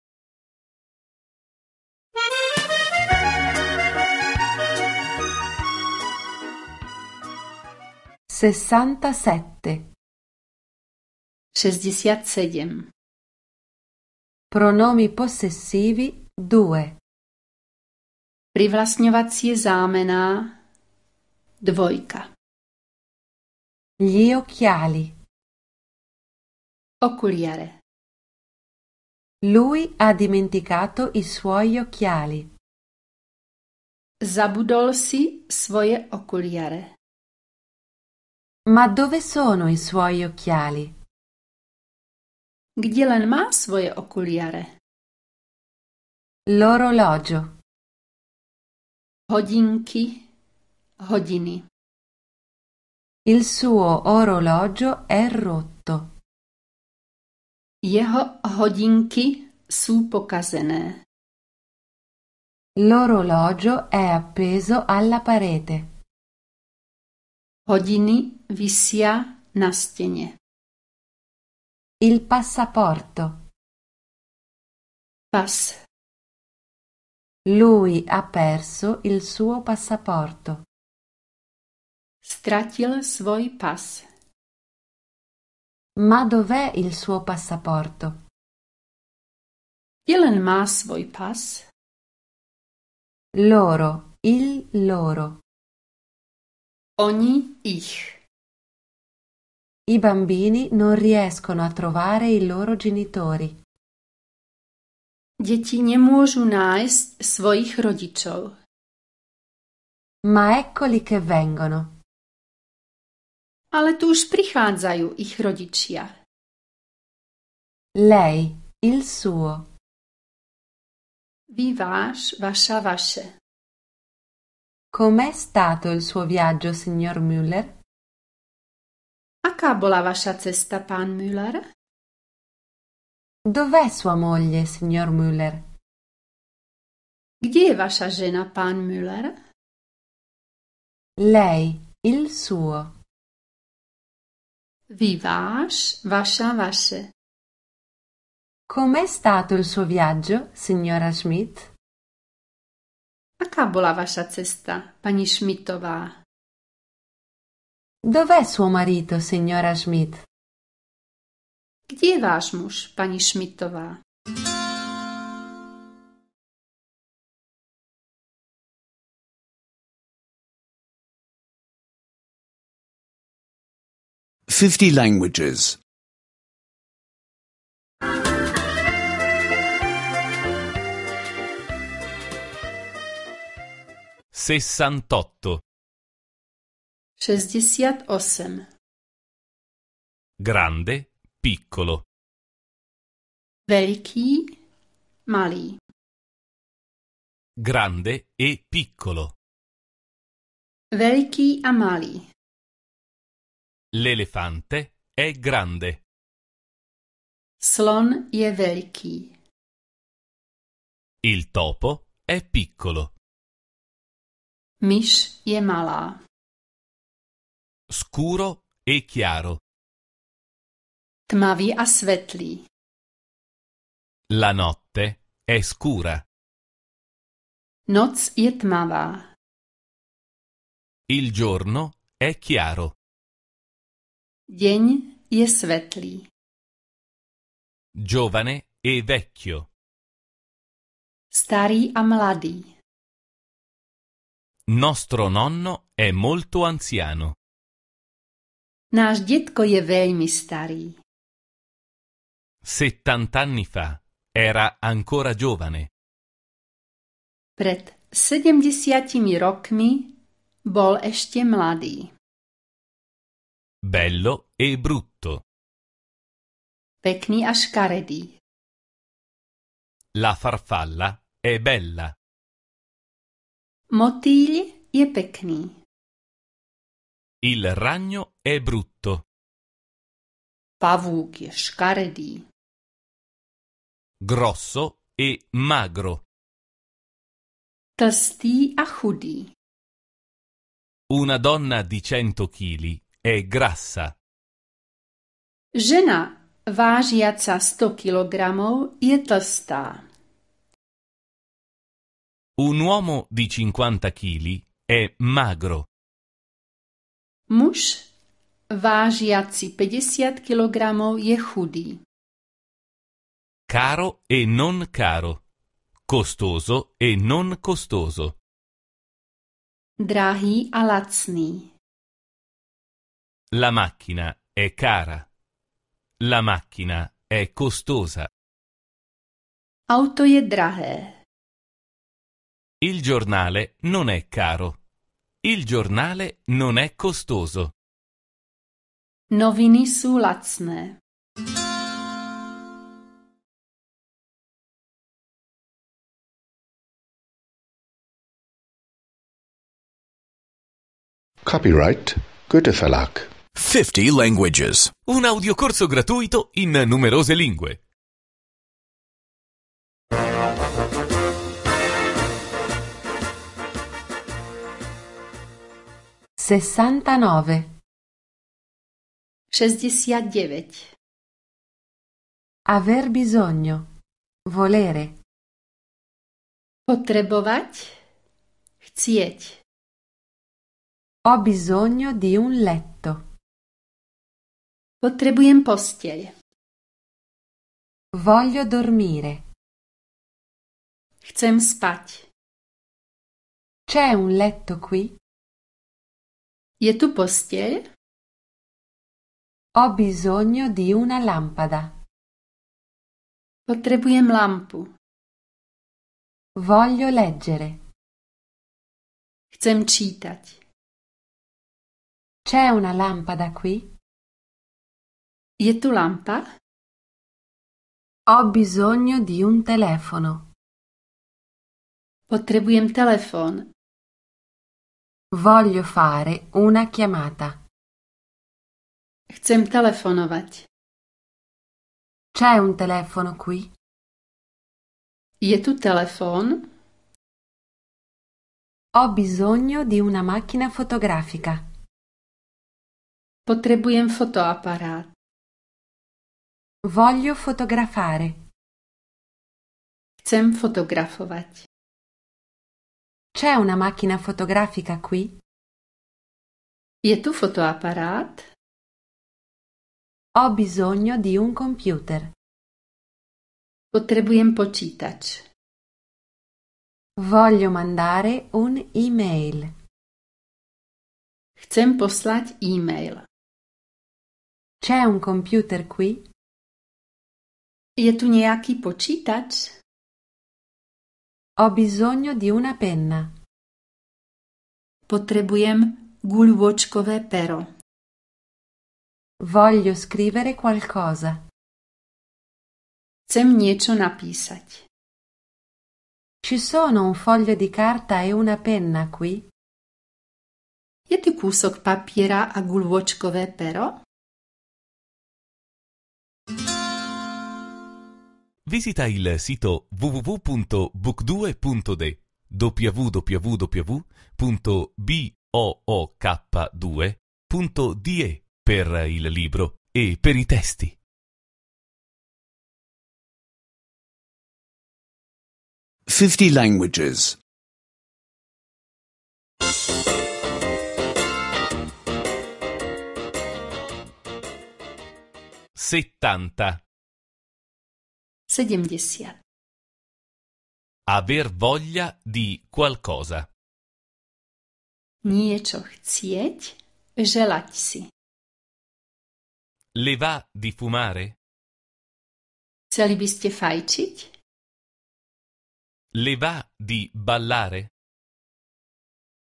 67. 67. Pronomi possessivi 2. Přivlastňovací zámená dvojka. Gli occhiali. Occuliere. Lui ha dimenticato i suoi occhiali. Zabudol si svoje okuliare. Ma dove sono i suoi occhiali? Gdzie len ma svoje okuliare? L'orologio. Hodinki. Hodini. Il suo orologio è rotto. Jeho hodinky sú pokazené. L'orologio è appeso alla parete. Hodiny visia na stene. Il passaporto. Pass. Lui ha perso il suo passaporto. Stratil svoj pass. Ma dov'è il suo passaporto? Jelen ma svoj pass? Loro, il loro. Ogni ich. I bambini non riescono a trovare i loro genitori. Dzieci nie môžu nájsť svojich rodičov. Ma eccoli che vengono ale tu už prichádzajú ich rodičia. Lei, il suo. Vy váš, vaša vaše. Com'è stato il suo viaggio, signor Müller? Aká bola vaša cesta, pán Müller? Dov'è sua moglie, signor Müller? Gdzie è vaša žena, pán Müller? Lei, il suo. Wie war's wasza wasze? Com'è stato il suo viaggio, signora Schmidt? Jaka była wasza cesta, pani Schmidtowa? Dov'è suo marito, signora Schmidt? Gdzie wasz mąż, pani Schmidtowa? 50 languages. 68 68 Grande, piccolo. Velký, mali. Grande e piccolo. Velký a malý. L'elefante è grande. Slon je veliki. Il topo è piccolo. Myš je malá. Scuro e chiaro. Tmavi a svetlý. La notte è scura. Noc je tmavá. Il giorno è chiaro. Deň je svetlý. Giovane e vecchio. Starý a mladý. Nostro nonno è molto anziano. Náš detko je veľmi starý. 70 anni fa era ancora giovane. Pred 70 rokmi bol ešte mladý. Bello e brutto. Pekni a La farfalla è bella. Motýl je pekný. Il ragno è brutto. Pavúk je škaredý. Grosso e magro. Tastý a chudi. Una donna di cento chili è grassa. Žena vážiaca 100 kg je tlstá. Un uomo di 50 kg è magro. Muž vážiaci 50 kg je chudý. Caro e non caro. Costoso e non costoso. Drahý a lacný. La macchina è cara. La macchina è costosa. Auto je drahé. Il giornale non è caro. Il giornale non è costoso. Noviny sú lacné. Copyright Goethe Verlag 50 languages. Un audiocorso gratuito in numerose lingue. Sessantanove. 69. Aver bisogno. Volere. Potrebovať. Chcieť. Ho bisogno di un letto. Potrebujem postiel. Voglio dormire. Chcem spać. C'è un letto qui? Je tu postiel? Ho bisogno di una lampada. Potrebuję lampu. Voglio leggere. Chcę czytać. C'è una lampada qui? Jethulanta? Ho bisogno di un telefono. Potrebujem telefon. Voglio fare una chiamata. Chcem telefonovať. C'è un telefono qui? Je tu telefon? Ho bisogno di una macchina fotografica. Potrebujem fotoaparát. Voglio fotografare. Chcę fotografować. C'è una macchina fotografica qui? Je tu fotoaparat? Ho bisogno di un computer. Potrebujemy poczytać. Voglio mandare un'email. Chcę posłać e-mail. C'è un computer qui? Je tu nějaký počítač? Ho bisogno di una penna. Potrebujem gulvočkové pero. Voglio scrivere qualcosa. Chcem niečo napísať. Ci sono un foglio di carta e una penna qui? Je tu kúsok papiera a gulvočkové pero? Visita il sito www.book2.de www.book2.de per il libro e per i testi. Fifty languages. 70 70. Aver voglia di qualcosa. Niečo chcieť, želať si. Le va di fumare? Chceli by ste fajčiť? Le va di ballare?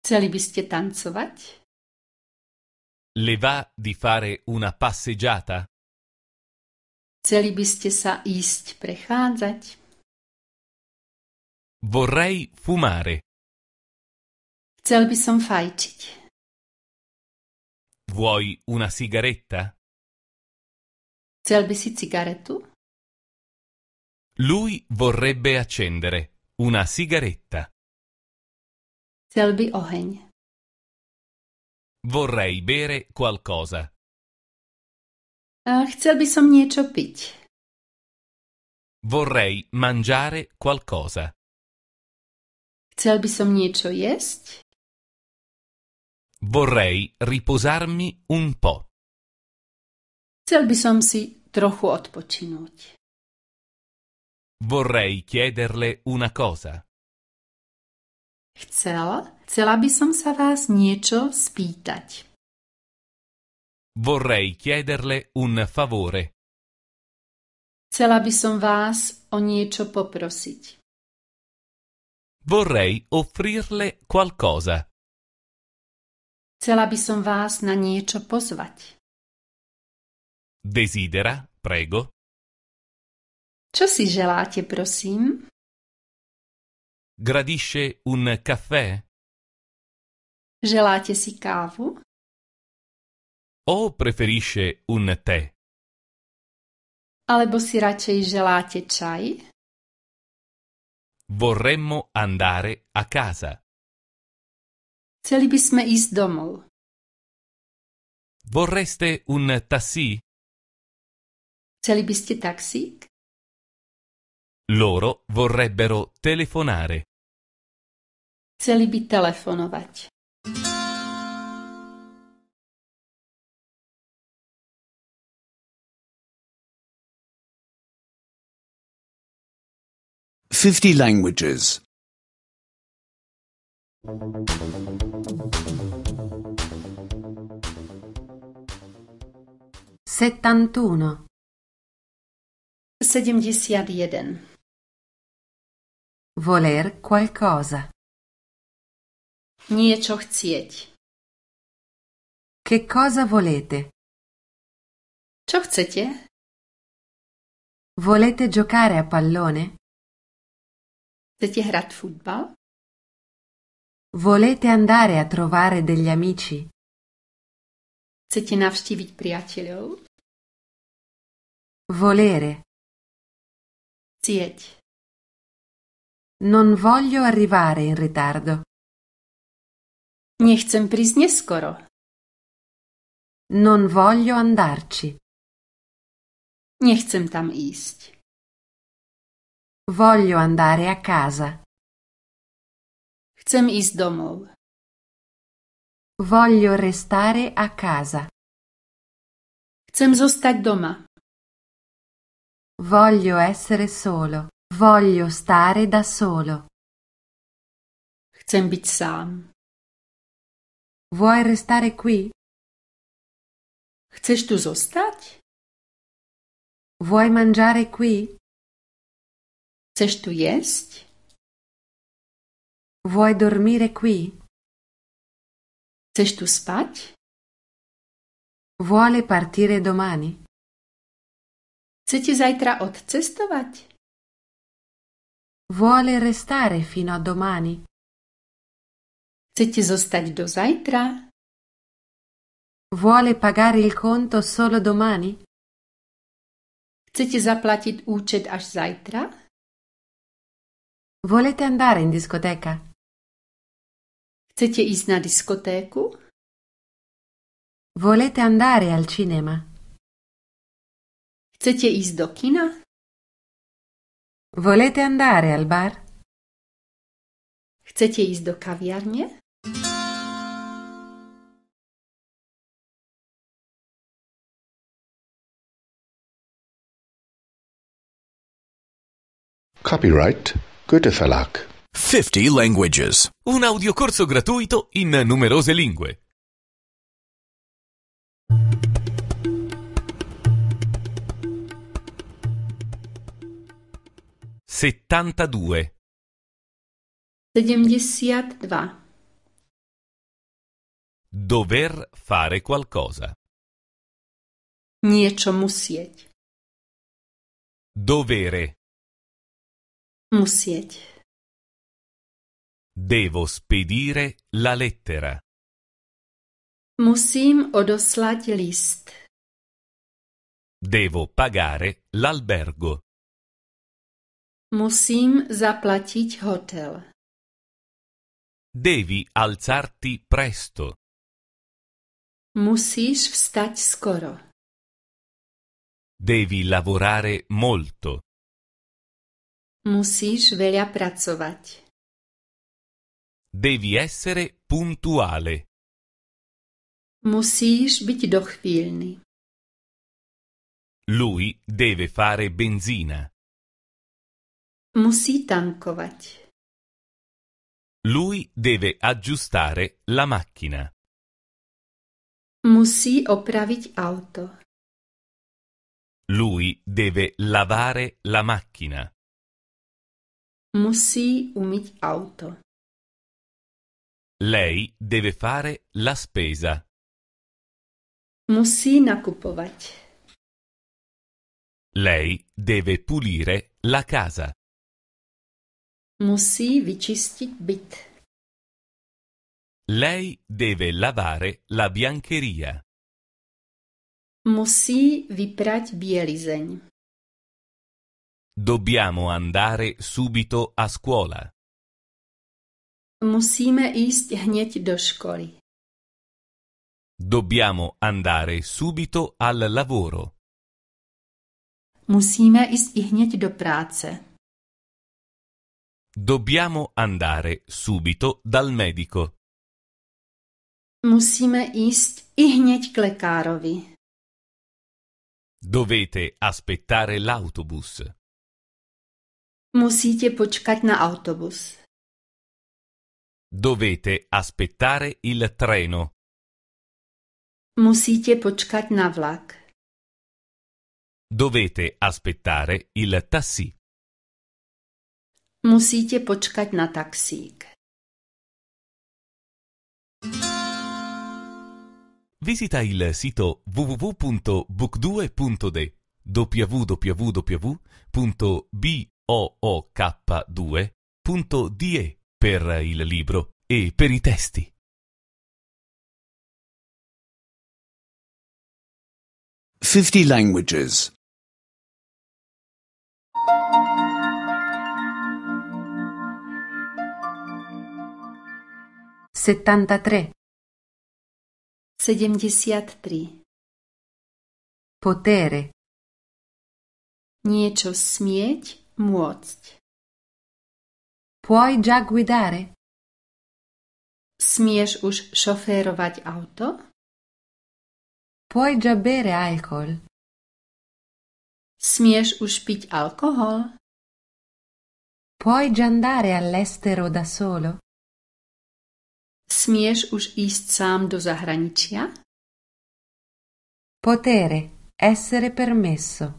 Chceli by ste tancovať? Le va di fare una passeggiata? Chceli by ste sa ísť prechádzať? Vorrei fumare. Chcel by som fajčiť. Vuoi una sigaretta? Chcel by si cigaretu? Lui vorrebbe accendere una sigaretta. Chcel by oheň. Vorrei bere qualcosa. Chcel by som niečo piť. Vorrei mangiare qualcosa. Chcel by som niečo jesť? Vorrei riposarmi un po'. Chcel by som si trochu odpočinúť. Vorrei chiederle una cosa. Chcel, chcela by som sa vás niečo spýtať. Vorrei chiederle un favore. Chcela by som vás o niečo poprosiť. Vorrei offrirle qualcosa. Chcela by som vás na niečo pozvať. Desidera, prego. Čo si želáte, prosím? Gradisce un caffè? Želáte si kávu? o preferisce un tè? Alebo si raczej żelacie chai? Vorremmo andare a casa. Chcielibyśmy is domov. Vorreste un taxi? Chcielibyście taksik? Loro vorrebbero telefonare. Chcieliby telefonować. 50 languages. 71 71 Voler qualcosa. Niečo chcieť. Che cosa volete? Čo chcete? Volete giocare a pallone? Chcete hrať futbal? Volete andare a trovare degli amici? Chcete navštíviť priateľov? Volere. Cieť. Non voglio arrivare in ritardo. Nechcem prísť neskoro. Non voglio andarci. Nechcem tam ísť. Voglio andare a casa. Chcem ísť domov. Voglio restare a casa. Chcem zostať doma. Voglio essere solo. Voglio stare da solo. Chcem być sam. Vuoi restare qui? Chceš tu zostať? Vuoi mangiare qui? Chceš tu jesť? Vuoi dormire qui? Chceš tu spať? Vuole partire domani. Chcete zajtra odcestovať? Vuole restare fino a domani. Chcete zostať do zajtra? Vuole pagare il conto solo domani? Chcete zaplatiť účet až zajtra? Volete andare in discoteca? Chcete ísť na diskotéku? Volete andare al cinema? Chcete ísť do kina? Volete andare al bar? Chcete ísť do kawiarnie? Copyright Goethe Verlag. 50 Languages. Un audiocorso gratuito in numerose lingue. Settantadue. 72. Dover fare qualcosa. Niečo musieť. Dovere. Musieć. Devo spedire la lettera. Musím odoslat list. Devo pagare l'albergo. Musím zaplatit hotel. Devi alzarti presto. Musíš vstať skoro. Devi lavorare molto. Musíš veľa pracovať. Devi essere puntuale. Musíš byť dochvíľný. Lui deve fare benzina. Musí tankovať. Lui deve aggiustare la macchina. Musí opraviť auto. Lui deve lavare la macchina. Musí umit auto. Lei deve fare la spesa. Musí nakupovať. Lei deve pulire la casa. Musí vyčistiť bit. Lei deve lavare la biancheria. Musí vyprať bielizeň. Dobbiamo andare subito a scuola. Musíme ísť hneď do školy. Dobbiamo andare subito al lavoro. Musíme ísť hneď do práce. Dobbiamo andare subito dal medico. Musíme ísť i hneď k lekárovi. Dovete aspettare l'autobus. Musíte počkať na autobus. Dovete aspettare il treno. Musíte počkať na vlak. Dovete aspettare il taxi. Musíte počkať na taxík. Visita il sito www.book2.de www.b ook2.de per il libro e per i testi. Fifty languages. Settantatré. Sedemdesiat tri. Potere. Niečo smieť? Młość. Puoi già guidare? Smiesz już szoferować auto? Puoi già bere alcol? Smiesz już pić alkohol? Puoi già andare all'estero da solo? Smiesz już iść sam do zagraniczia? Potere, essere permesso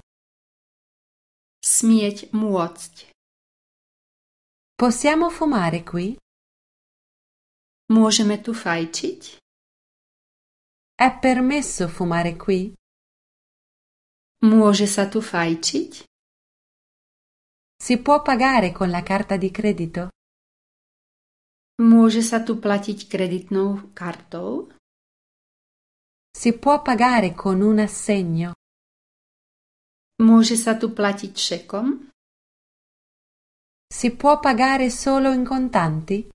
smieć môcť. Possiamo fumare qui? Môžeme tu fajcić? È permesso fumare qui? Môže sa tu fajcić? Si può pagare con la carta di credito? Môže sa tu platiť kreditnou kartou? Si può pagare con un assegno? Môže sa tu platiť šekom? Si può pagare solo in contanti?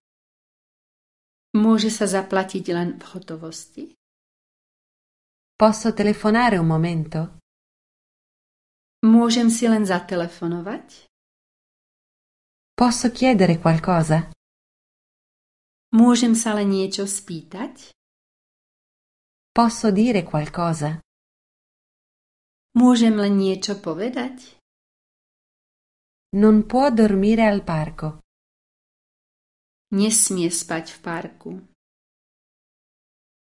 Môže sa zaplatiť len v hotovosti? Posso telefonare un momento? Môžem si len zatelefonovať? Posso chiedere qualcosa? Môžem sa len niečo spýtať? Posso dire qualcosa? Môžem len niečo povedať? Non può dormire al parco. Nesmie spať v parku.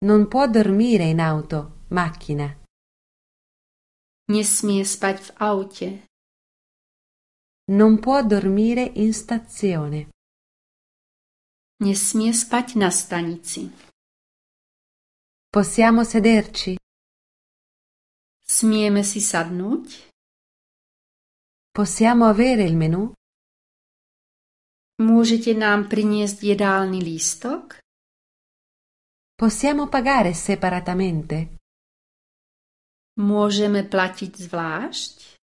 Non può dormire in auto, macchina. Nesmie spať v aute. Non può dormire in stazione. Nesmie spať na stanici. Possiamo sederci? Smieme si sadnúť? Possiamo avere il menu. Môžete nám priniesť jedálny lístok? Possiamo pagare separatamente? Môžeme platiť zvlášť?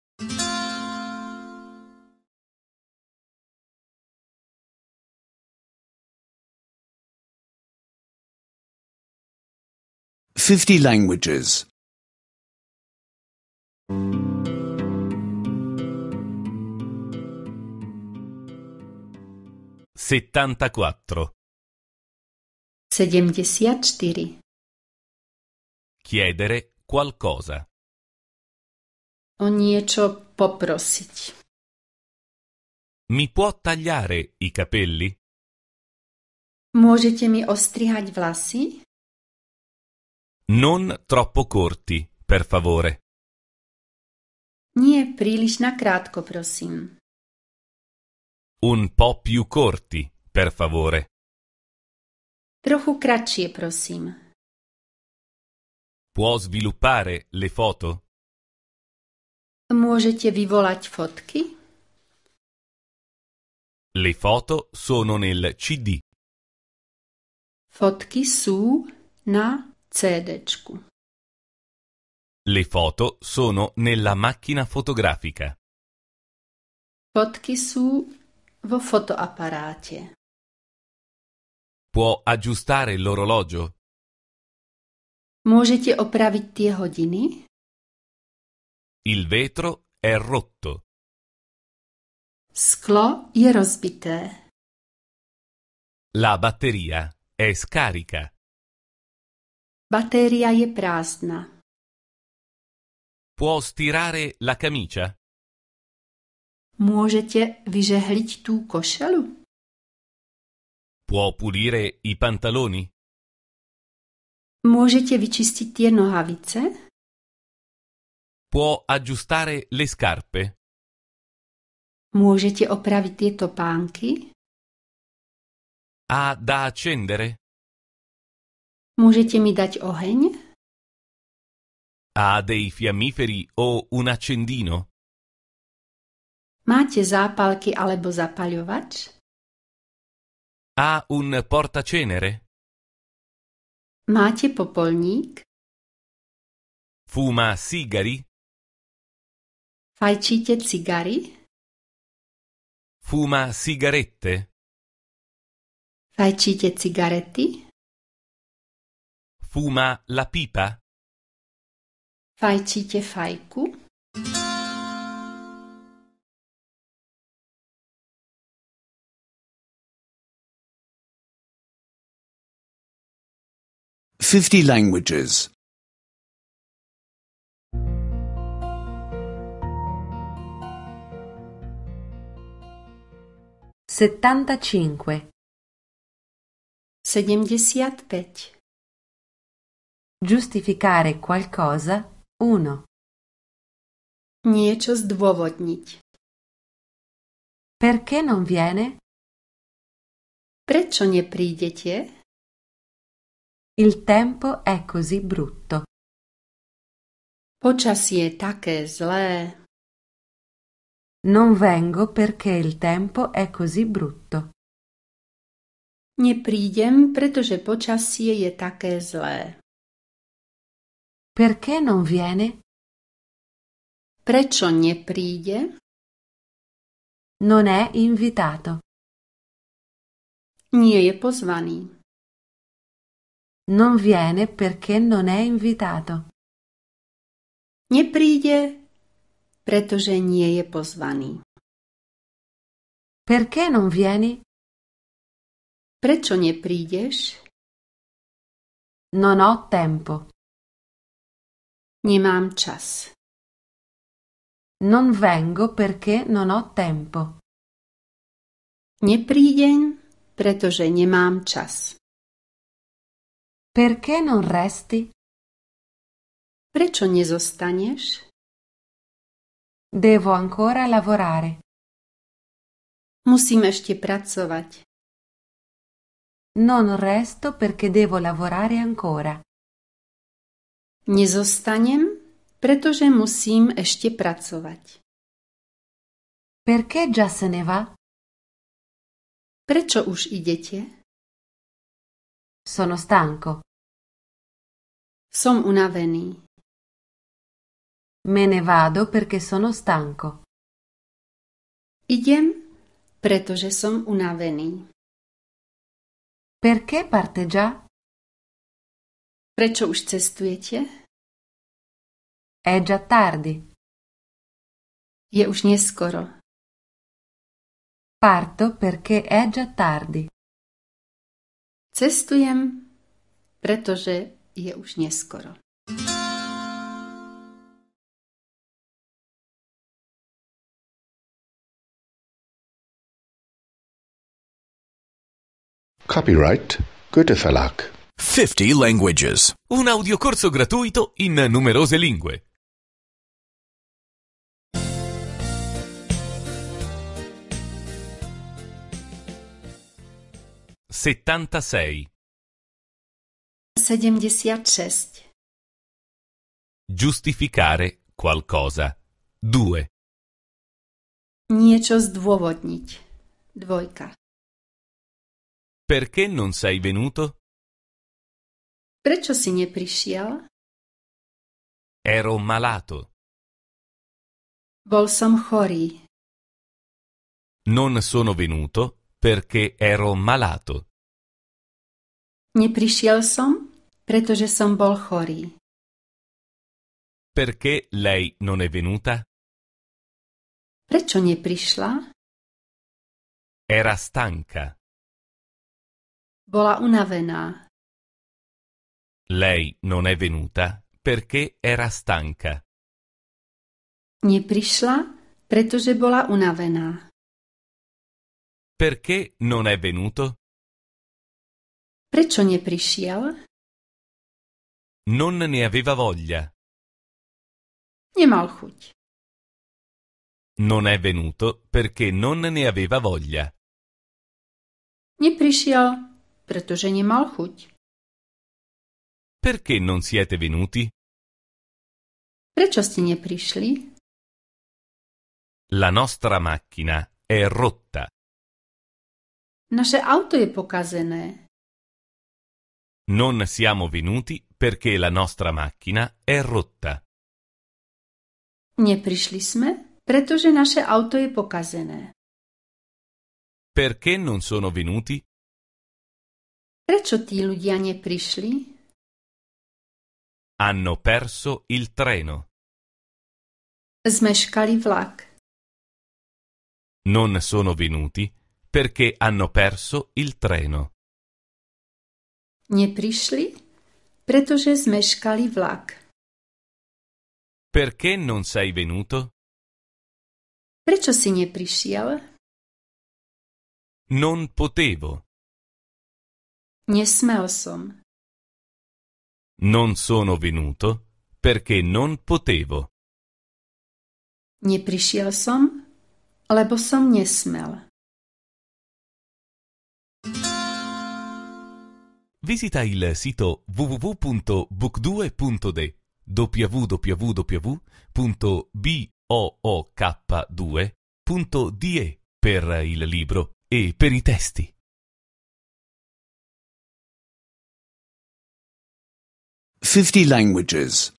Fifty languages. Settantaquattro. Chiedere qualcosa. O niečo poprosiť. Mi può tagliare i capelli? Môžete mi ostrihať vlasy? Non troppo corti, per favore. Nie priliš na kratko, Un po' più corti, per favore. Trochu kratšie, prosim. Può sviluppare le foto? Môžete vyvolať fotky? Le foto sono nel CD. Fotky sú na CD. Le foto sono nella macchina fotografica. Fotky sú vo fotoaparáte. Può aggiustare l'orologio? Môžete opraviť tie hodiny? Il vetro è rotto. Sklo je rozbite. La batteria è scarica. Batteria je prasna. Può stirare la camicia? Môžete vyžehliť tú košelu? Può pulire i pantaloni? Môžete vyčistiť tie nohavice? Può aggiustare le scarpe? Môžete opraviť tie topánky? Ha da accendere? Môžete mi dať oheň? Ha dei fiammiferi o un accendino? Máte zápalky alebo zapaľovač? Ha un portacenere? Máte popolník? Fuma sigari? Fajčíte cigary? Fuma sigarette? Fajčíte cigarety? Fuma la pipa? Fai ci che fai cu? Fifty languages. Settantacinque. Sedemdesiat Giustificare qualcosa uno. Niečo zdôvodniť. Perché non viene? Perciò ne neprídete? Il tempo è così brutto. Počasie také zlé. Non vengo perché il tempo è così brutto. Neprídem, pretože počasie je také zlé. Perché non viene? Prečo nie Non è invitato. Nie je pozvaný. Non viene perché non è invitato. Nepríde, pretože nie je pozvaný. Perché non vieni? Prečo neprídeš? Non ho tempo. Nie mam czas. Non vengo perché non ho tempo. Nie prídem, pretože nemám czas. Perché non resti? Prečo nezostaneš? Devo ancora lavorare. Musím ešte pracovať. Non resto perché devo lavorare ancora. Nezostanem, pretože musím ešte pracovať. Perché già se ne va? Prečo už idete? Sono stanco. Som unavený. Me ne vado perché sono stanco. Idem, pretože som unavený. Perché parte già? Prečo už cestujete? È già tardi. Je už neskoro. Parto perché è già tardi. Cestujem, pretože je už neskoro. Copyright Goethe Verlag 50 Languages. Un audiocorso gratuito in numerose lingue. Settantasei. 76. Giustificare qualcosa. 2. Niečo zdôvodniť. Dvojka. Perché non sei venuto? Prečo si neprišiel? Ero malato. Bol som chorý. Non sono venuto perché ero malato. Neprišiel som, pretože som bol chorý. Perché lei non è venuta? Perciò ne Era stanca. Bola unavená. Lei non è venuta perché era stanca. Ne prišla, pretože bola unavená. Perché non è venuto? Perciò nie Non ne aveva voglia. Nemal chuť. Non è venuto perché non ne aveva voglia. Neprišiel, pretože nemal chuť. Perché non siete venuti? Prečo ste neprišli? La nostra macchina è rotta. Naše auto je pokazené. Non siamo venuti perché la nostra macchina è rotta. Nie prišli pretože naše auto je pokazené. Perché non sono venuti? Prečo ti ľudia neprišli? Hanno perso il treno. Zmeškali vlak. Non sono venuti perché hanno perso il treno. Neprišli, pretože zmeškali vlak. Perché non sei venuto? Prečo si neprišiel? Non potevo. Nesmel som. Non sono venuto perché non potevo. Neprišiel som, lebo som nesmel. Visita il sito www.book2.de www.book2.de per il libro e per i testi. Fifty languages.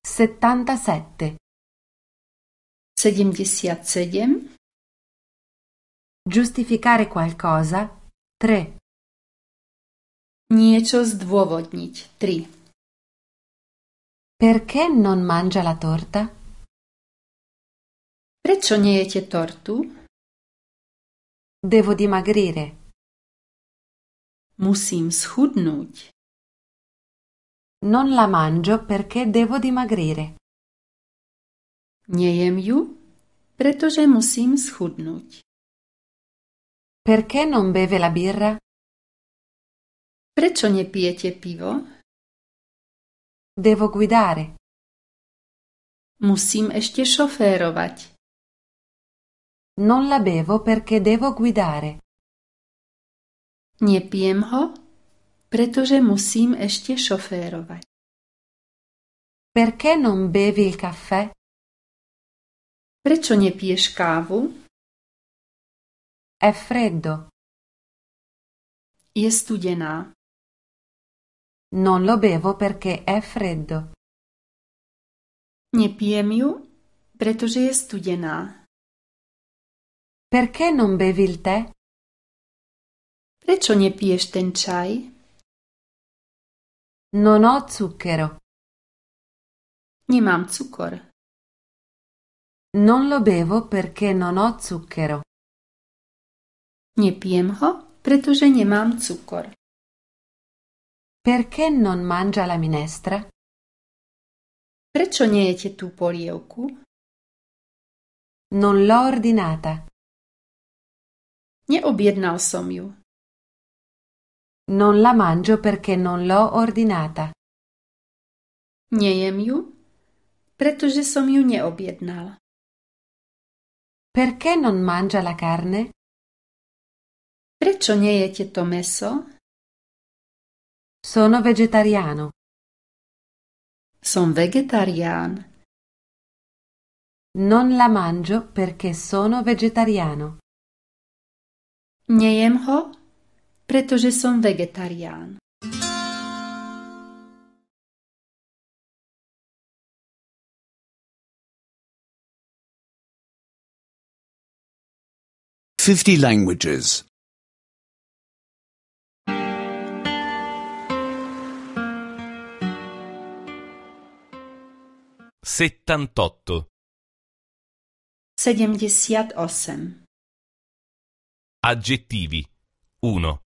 Settantasette sedemdesiat sedem Giustificare qualcosa 3 Niečo zdôvodniť 3 Perché non mangia la torta? Perciò ne tortu? Devo dimagrire. Musím schudnúť. Non la mangio perché devo dimagrire. Nejem ju, pretože musím schudnúť. Perché non beve la birra? Prečo nepijete pivo? Devo guidare. Musím ešte šoférovať. Non la bevo perché devo guidare. Nepijem ho, pretože musím ešte šoférovať. Perché non bevi il caffè? Prečo nepiješ kávu? È freddo. Je studiena? Non lo bevo perché è freddo. Nepijem piemiu? pretože je studená. Perché non bevi il tè? Prečo nepiješ ten čaj? Non ho zucchero. mam zucchero. Non lo bevo perché non ho zucchero. Nie pijem ho, pretože nemám cukor. Perché non mangia la minestra? Prečo nejete tu polievku? Non l'ho ordinata. Nie Neobjednal som ju. Non la mangio perché non l'ho ordinata. Nie Nejem ju, pretože som ju neobjednal. Perché non mangia la carne? Prečo nejete to meso? Sono vegetariano. Son vegetarian. Non la mangio perché sono vegetariano. Nejem ho, pretože som vegetarián. 50 languages. 78. 78. Aggettivi 1.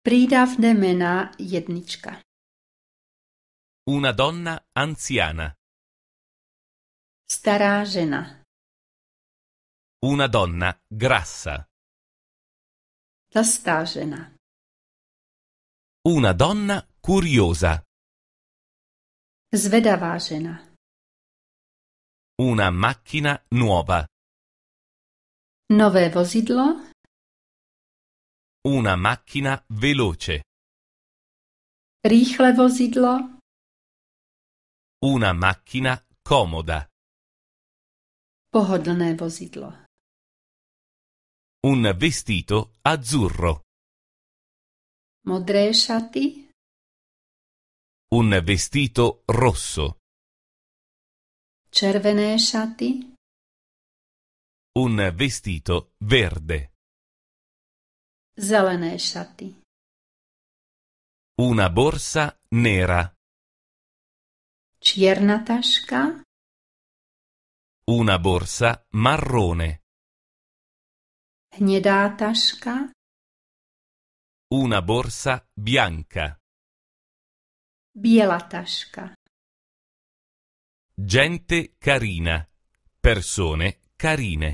Pridavne mena jednička. Una donna anziana. Stará žena. Una donna grassa. L'astagena. Una donna curiosa. Svedavagena. Una macchina nuova. Nové vozidlo. Una macchina veloce. Rýchle vozidlo. Una macchina comoda. Pohodlné vozidlo. Un vestito azzurro. Modrešati. Un vestito rosso. Červené Un vestito verde. Zelené Una borsa nera. Čierna taška. Una borsa marrone. Hnědá taška. Una borsa bianca. Biela taška. Gente carina. Persone carine.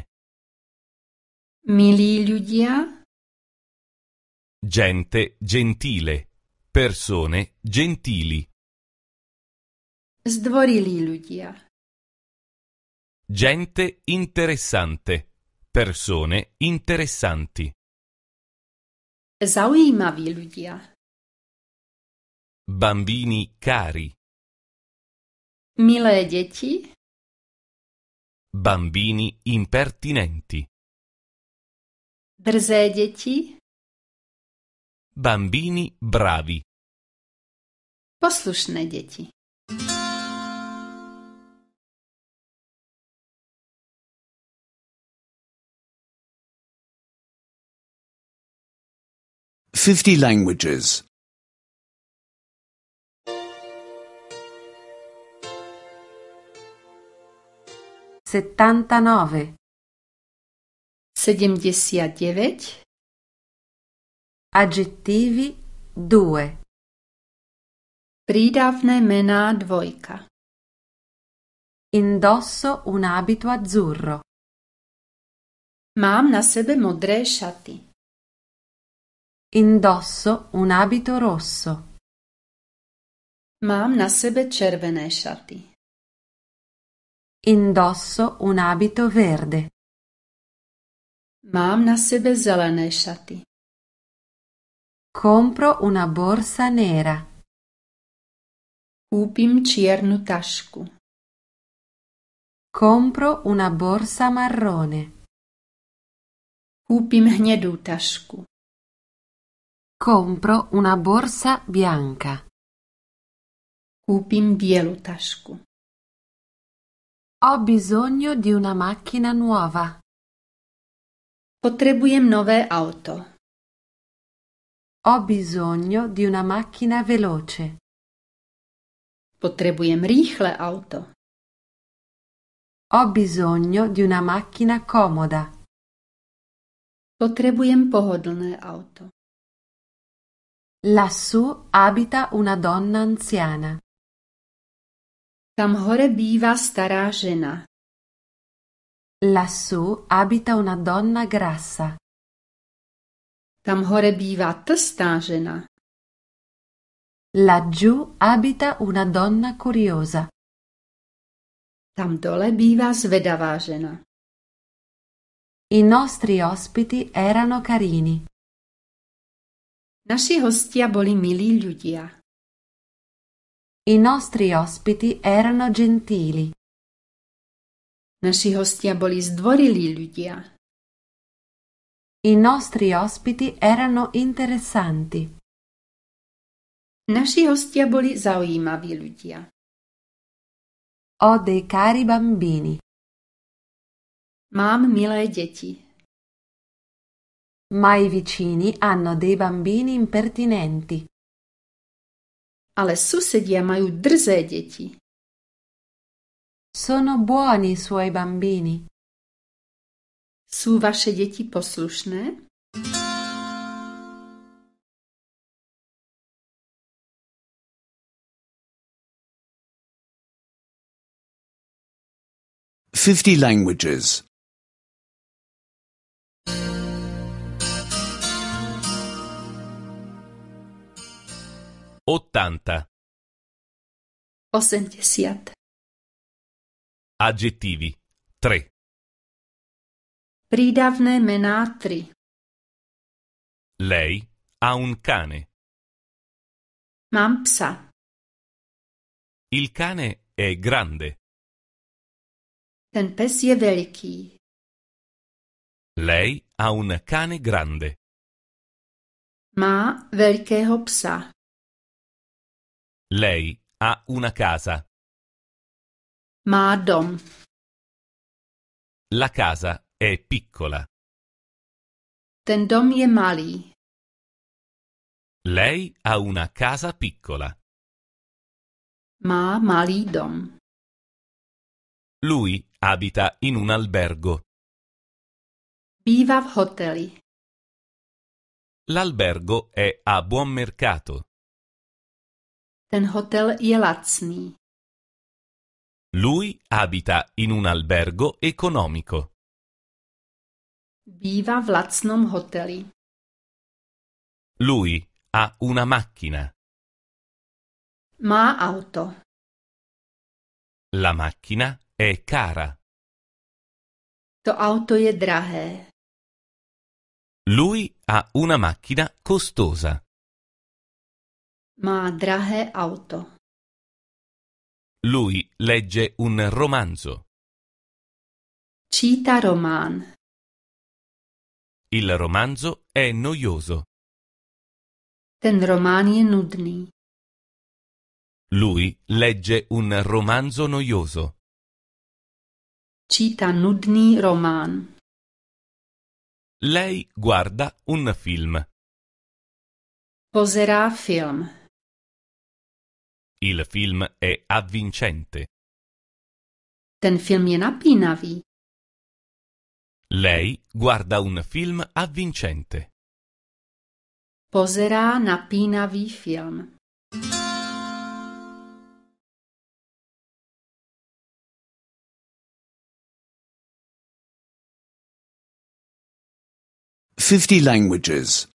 Mili ľudia. Gente gentile. Persone gentili. Zdvorilí ľudia. Gente interessante. Persone interessanti. Zaujímaví ľudia. Bambini cari. Milé deti. Bambini impertinenti. Drzé deti. Bambini bravi. Poslušné deti. 50 languages. 79 79 Aggettivi 2 Pridavne mena dvojka Indosso un abito azzurro Mám na sebe modré šaty. Indosso un abito rosso. Mám na sebe červené šaty. Indosso un abito verde. Mám na sebe zelené šaty. Compro una borsa nera. Kúpim čiernu tašku. Compro una borsa marrone. Kúpim hnedú tašku. Compro una borsa bianca. Kupim bielu tasku. Ho bisogno di una macchina nuova. Potrebujemy nowe auto. Ho bisogno di una macchina veloce. Potrebujemy richle auto. Ho bisogno di una macchina comoda. Potrebujemy pohodlne auto. Lassù abita una donna anziana. Tam hore bývá stará žena. Lassù abita una donna grassa. Tam hore bývá tlstá žena. Laggiù abita una donna curiosa. Tam dole bývá zvedavá žena. I nostri ospiti erano carini. Naši hostia boli milí ľudia. I nostri ospiti erano gentili. Naši hostia boli zdvorilí ľudia. I nostri ospiti erano interessanti. Naši hostia boli zaujímaví ľudia. Ho dei cari bambini. Mam milé deti ma i vicini hanno dei bambini impertinenti. Ale susedia majú drzé dieci. Sono buoni i suoi bambini. Su vasce dieci poslušné? Fifty languages. ottanta. Osemdesiat. Aggettivi. 3. Prídavné mená 3. Lei ha un cane. Mampsa. Il cane è grande. Ten pes je veliký. Lei ha un cane grande. Ma veľkého psa. Lei ha una casa. Ma dom. La casa è piccola. Ten dom je malý. Lei ha una casa piccola. Ma mali dom. Lui abita in un albergo. Býva v hoteli. L'albergo è a buon mercato. Ten hotel je lacný. Lui abita in un albergo economico. Viva v lacnom hoteli. Lui ha una macchina. Ma auto. La macchina è cara. To auto je drahé. Lui ha una macchina costosa. Ma Drahe auto. Lui legge un romanzo. Cita roman. Il romanzo è noioso. Ten romani je nudni. Lui legge un romanzo noioso. Cita nudni roman. Lei guarda un film. Poserà film. Il film è avvincente. Den film je napínavý. Lei guarda un film avvincente. Pozerá napínavý film. Fifty languages.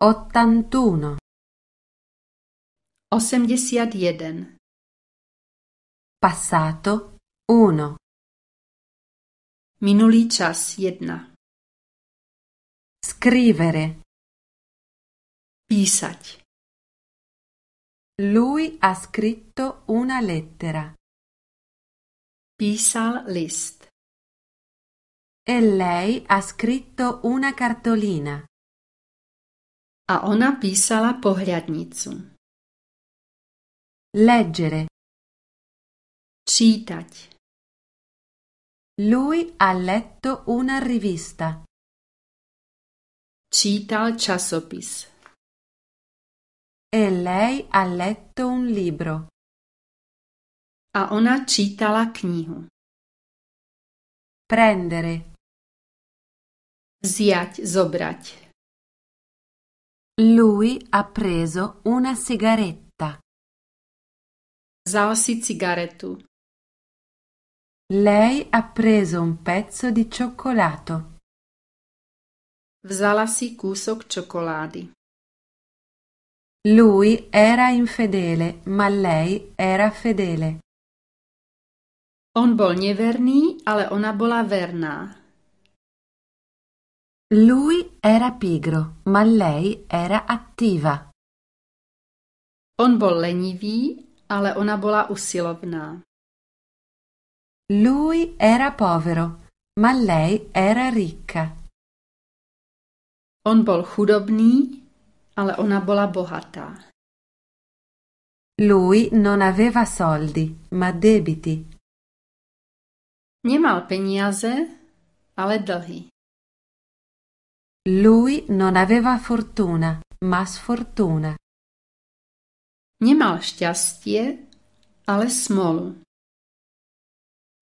ottantuno osemdesiat jeden passato uno minulý čas jedna scrivere písať lui ha scritto una lettera písal list e lei ha scritto una cartolina A ona písala pohľadnicu. Leggere. Čítať. Lui ha letto una rivista. Čítal časopis. E lei ha letto un libro. A ona čítala knihu. Prendere. Zjať, zobrať. Lui ha preso una sigaretta. Zao si cigarettu. Lei ha preso un pezzo di cioccolato. Vzala si kusok cioccoladi. Lui era infedele, ma lei era fedele. On bol neverný, ale ona bola verná. Lui era pigro, ma lei era attiva. On bol lenivý, ale ona bola usilovná. Lui era povero, ma lei era ricca. On bol chudobný, ale ona bola bohatá. Lui non aveva soldi, ma debiti. Nemal peniaze, ale dlhy. Lui non aveva fortuna, ma sfortuna. Nemal šťastie, ale smolu.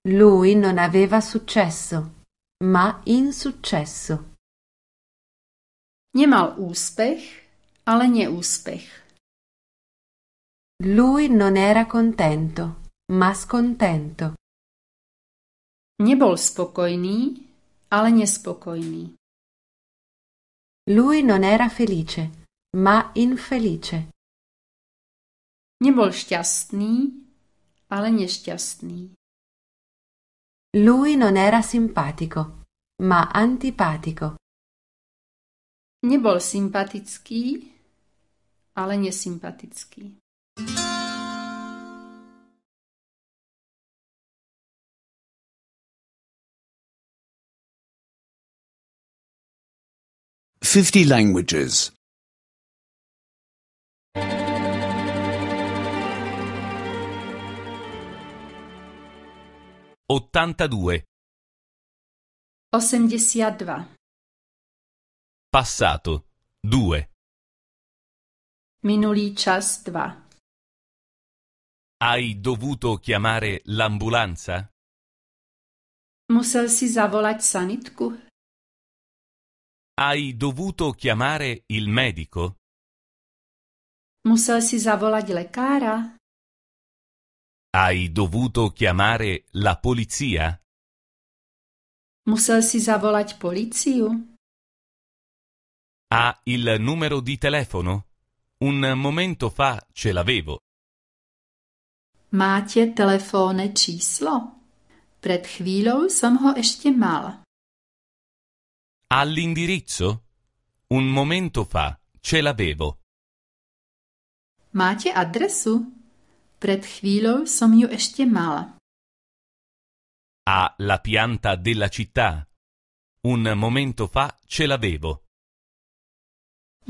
Lui non aveva successo, ma insuccesso. Nemal úspech, ale neúspech. Lui non era contento, ma scontento. Nebol spokojný, ale nespokojný. Lui non era felice, ma infelice. Nebol šťastný, ale nešťastný. Lui non era simpatico, ma antipatico. Nebol sympatický, ale nesympatický. 50 languages. 82. 82. Passato. 2. Minulý čas 2. Hai dovuto chiamare l'ambulanza? Musel si zavolať sanitku? Hai dovuto chiamare il medico? Musel si zavolať lekára? Hai dovuto chiamare la polizia? Musel si zavolať poliziu? Ha il numero di telefono? Un momento fa ce l'avevo. Máte telefónne číslo? Pred chvíľou som ho ešte mal. All'indirizzo? Un momento fa ce l'avevo. Máte adresu? Pred chvíľou som ju ešte mala. Ha la pianta della città. Un momento fa ce l'avevo.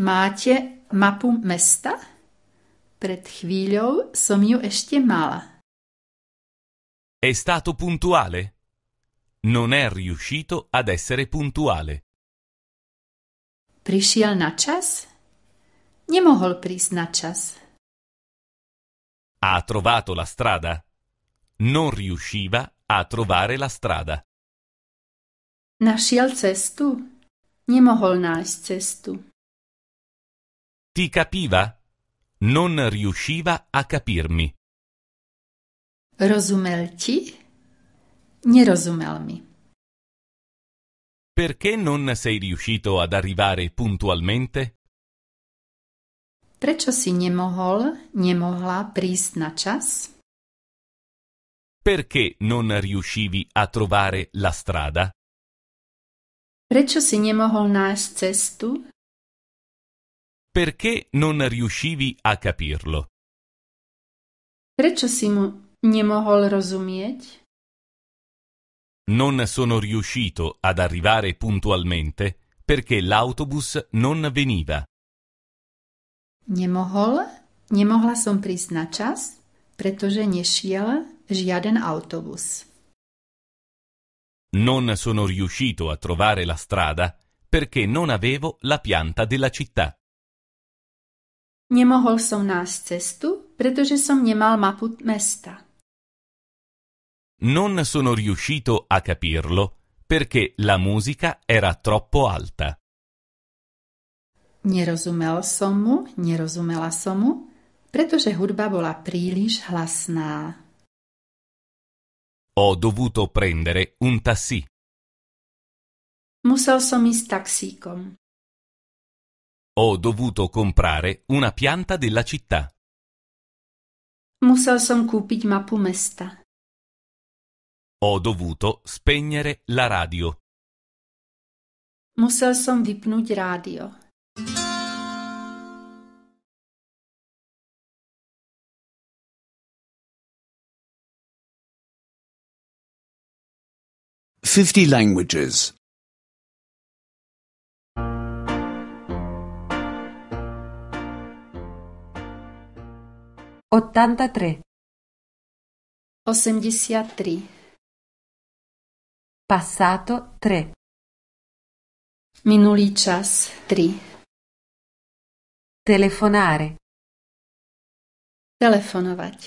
Máte mapu mesta? Pred chvíľou som ju ešte mala. È stato puntuale? Non è riuscito ad essere puntuale. Prišiel na čas? Nemohol prísť na čas. Ha trovato la strada. Non riusciva a trovare la strada. Našiel cestu? Nemohol nájsť cestu. Ti capiva? Non riusciva a capirmi. Rozumel ti? Nerozumel mi. Perché non sei riuscito ad arrivare puntualmente? Prečo si nemohol, nemohla prísť na čas? Perché non riuscivi a trovare la strada? Prečo si nemohol nájsť cestu? Perché non riuscivi a capirlo? Prečo si mu nemohol rozumieť? Non sono riuscito ad arrivare puntualmente perché l'autobus non veniva. Nemohol, nemohla som prísť na čas, pretože nešiel žiaden autobus. Non sono riuscito a trovare la strada perché non avevo la pianta della città. Nemohol som nájsť cestu, pretože som nemal mapu mesta non sono riuscito a capirlo perché la musica era troppo alta. Nerozumel som mu, nerozumela som mu, pretože hudba bola príliš hlasná. Ho dovuto prendere un tassì. Musel som ísť taxíkom. Ho dovuto comprare una pianta della città. Musel som kúpiť mapu mesta. Ho dovuto spegnere la radio. Musel som vypnúť rádio. Fifty languages. Ottantatré. Osemdesiattri passato 3. Minuli čas Telefonare. Telefonovať.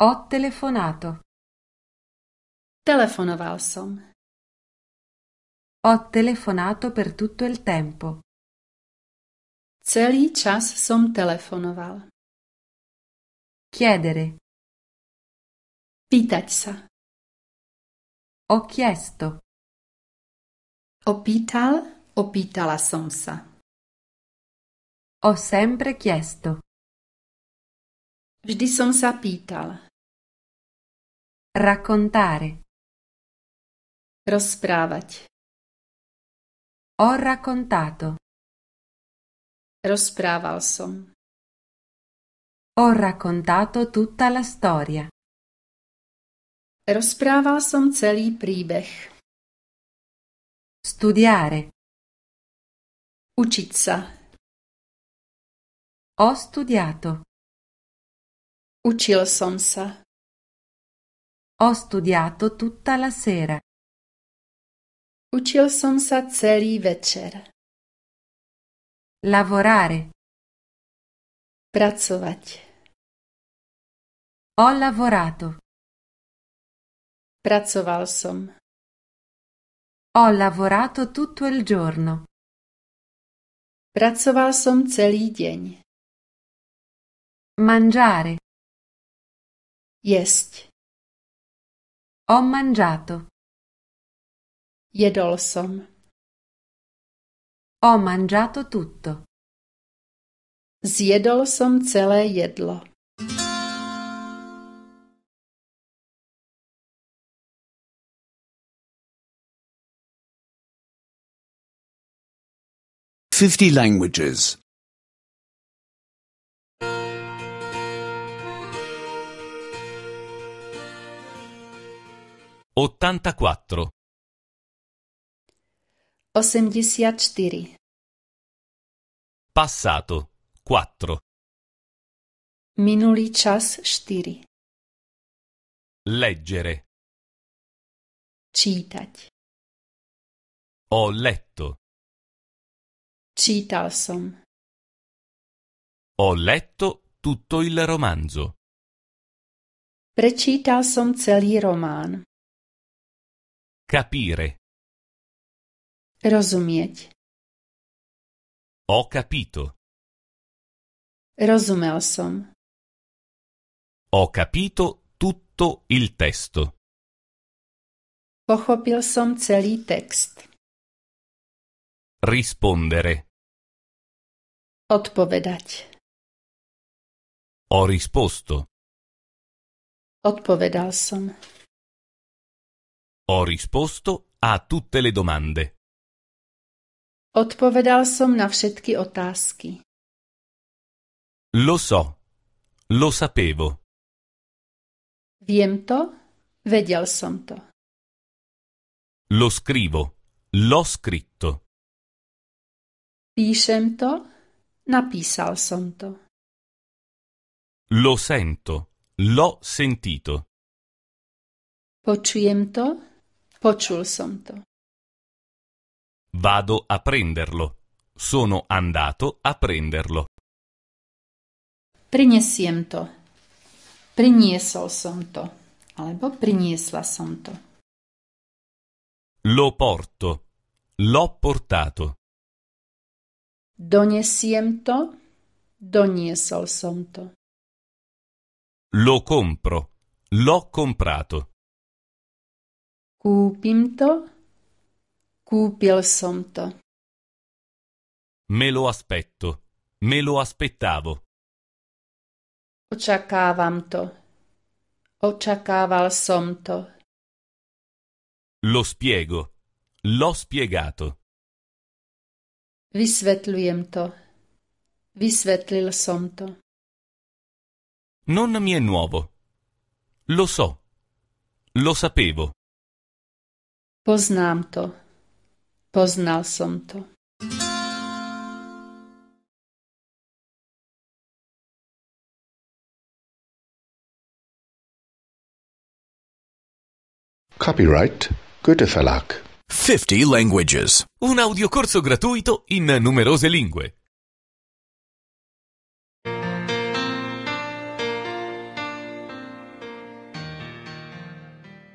Ho telefonato. Telefonoval som. Ho telefonato per tutto il tempo. Celý čas som telefonoval. Chiedere. Pýtať sa. Ho chiesto. Opital, opitala som Ho sempre chiesto. Vždy som sa pýtal. Raccontare. Rozprávať. Ho raccontato. Rozprával som. Ho raccontato tutta la storia. Rozprával som celý príbeh. Studiare. Učiť sa. Ho studiato. Učil som sa. Ho studiato tutta la sera. Učil som sa celý večer. Lavorare. Pracovať. Ho lavorato. Pracoval som. Ho lavorato tutto il giorno. Pracoval som celý deň. Mangiare. Jesť. Ho mangiato. Jedol som. Ho mangiato tutto. Zjedol som celé jedlo. 50 languages. 84 84 Passato 4 Minulý čas 4 Leggere Čítať Ho letto Citasem. Ho letto tutto il romanzo. Precital som celý román. Capire. Rozumieť. Ho capito. Rozumel som. Ho capito tutto il testo. Pochopil som celý text. Rispondere. Odpovedať. Ho risposto. Odpovedal som. Ho risposto a tutte le domande. Odpovedal som na všetky otázky. Lo so. Lo sapevo. Viem to. Vedel som to. Lo scrivo. L'ho scritto. Pišemto napisal som to. Lo sento, l'ho sentito. Počujem to, počul som to. Vado a prenderlo. Sono andato a prenderlo. Prinesiem to. Priniesol som to. Alebo priniesla som to. Lo porto. L'ho portato. Doniesiem to? Doniesol som to. Lo compro. L'ho comprato. Kúpim to? Kúpil som to. Me lo aspetto. Me lo aspettavo. Očakávam to. Očakával som to. Lo spiego. L'ho spiegato. Vysvetľujem to. Vysvetlil som to. Non mi è nuovo. Lo so. Lo sapevo. Poznám to. Poznal som to. Copyright Goethe Verlag 50 languages. Un audiocorso gratuito in numerose lingue.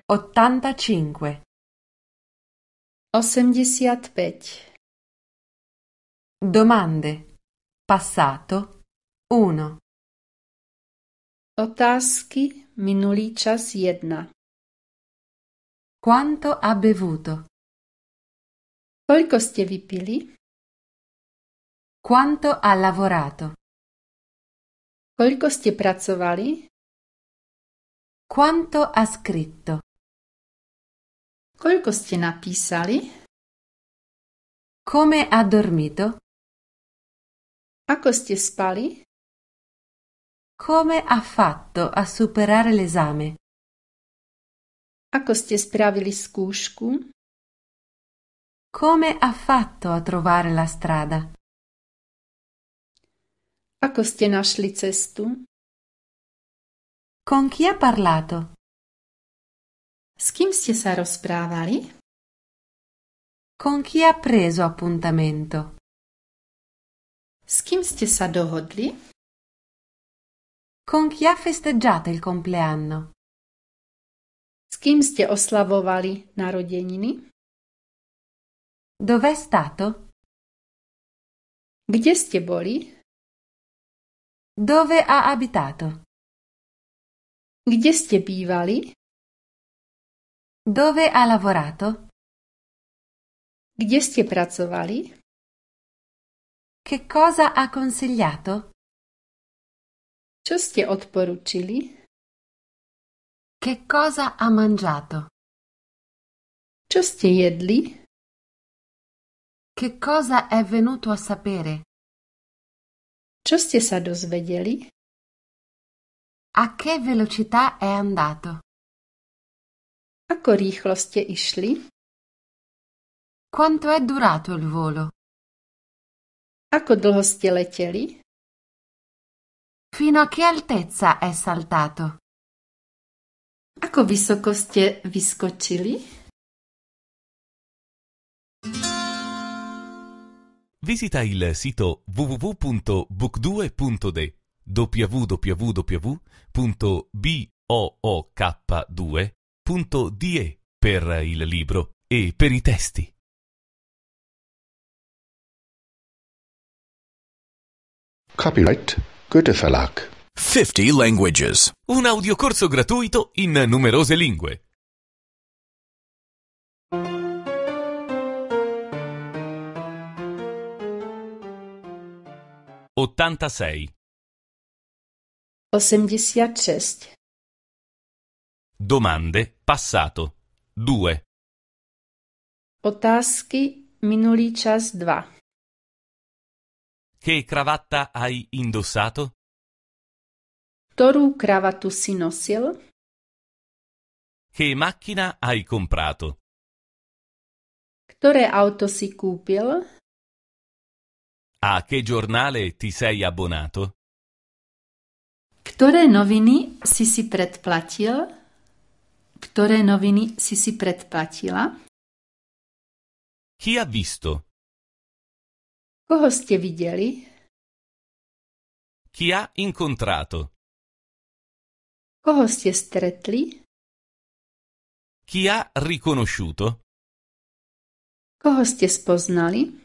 Ottantacinque. 85 Domande. Passato Uno. Otázky minulý čas Quanto ha bevuto? Koliko ste vypili? Quanto ha lavorato? Koliko ste pracovali? Quanto ha scritto? Koliko ste napisali? Come ha dormito? Ako ste spali? Come ha fatto a superare l'esame? Ako ste spravili skúšku? Come ha fatto a trovare la strada? Ako ste našli cestu? Con chi ha parlato? S kim ste sa rozprávali? Con chi ha preso appuntamento? S kim ste sa dohodli? Con chi ha festeggiato il compleanno? S kim ste oslavovali narodeniny? Dov'è stato? Gdzie ste boli? Dove ha abitato? Gdzie ste bivali? Dove ha lavorato? Gdzie ste pracovali? Che cosa ha consigliato? Čo ste odporučili? Che cosa ha mangiato? Čo ste jedli? Che cosa è venuto a sapere? Čo ste sa dozvedeli? A che velocità è andato? A rýchlo ste išli? Quanto è durato il volo? Ako dlho ste leteli? Fino a che altezza è saltato? Ako vysoko ste vyskočili? Visita il sito www.book2.de www.book2.de per il libro e per i testi. Copyright Goethe Verlag 50 languages. Un audiocorso gratuito in numerose lingue. 86 86 Domande passato 2 Otázky minulý čas 2 Che cravatta hai indossato? Ktorú kravatu si nosil? Che macchina hai comprato? Ktoré auto si kúpil? A che giornale ti sei abbonato? Ktoré noviny si si predplatil? Ktoré noviny si si predplatila? Chi ha visto? Koho ste videli? Chi ha incontrato? Koho ste stretli? Chi ha riconosciuto? Koho ste spoznali?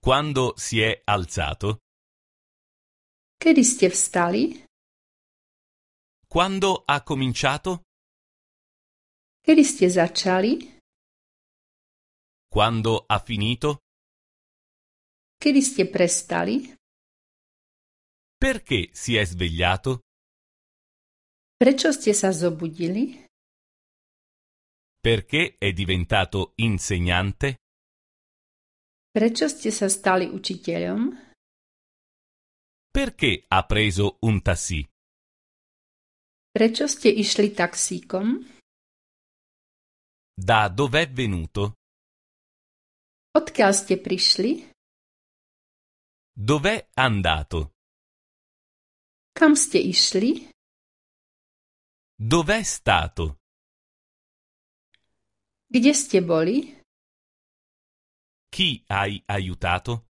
Quando si è alzato? Kedy ste vstali? Quando ha cominciato? Kedy ste začali? Quando ha finito? Kedy ste prestali? Perché si è svegliato? Prečo ste sa zobudili? Perché è diventato insegnante? Prečo ste sa stali učiteľom? Perché ha preso un tassi? Prečo ste išli taxíkom? Da dov'è venuto? Odkiaľ ste prišli? Dov'è andato? Kam ste išli? Dov'è stato? Kde ste boli? Chi hai aiutato?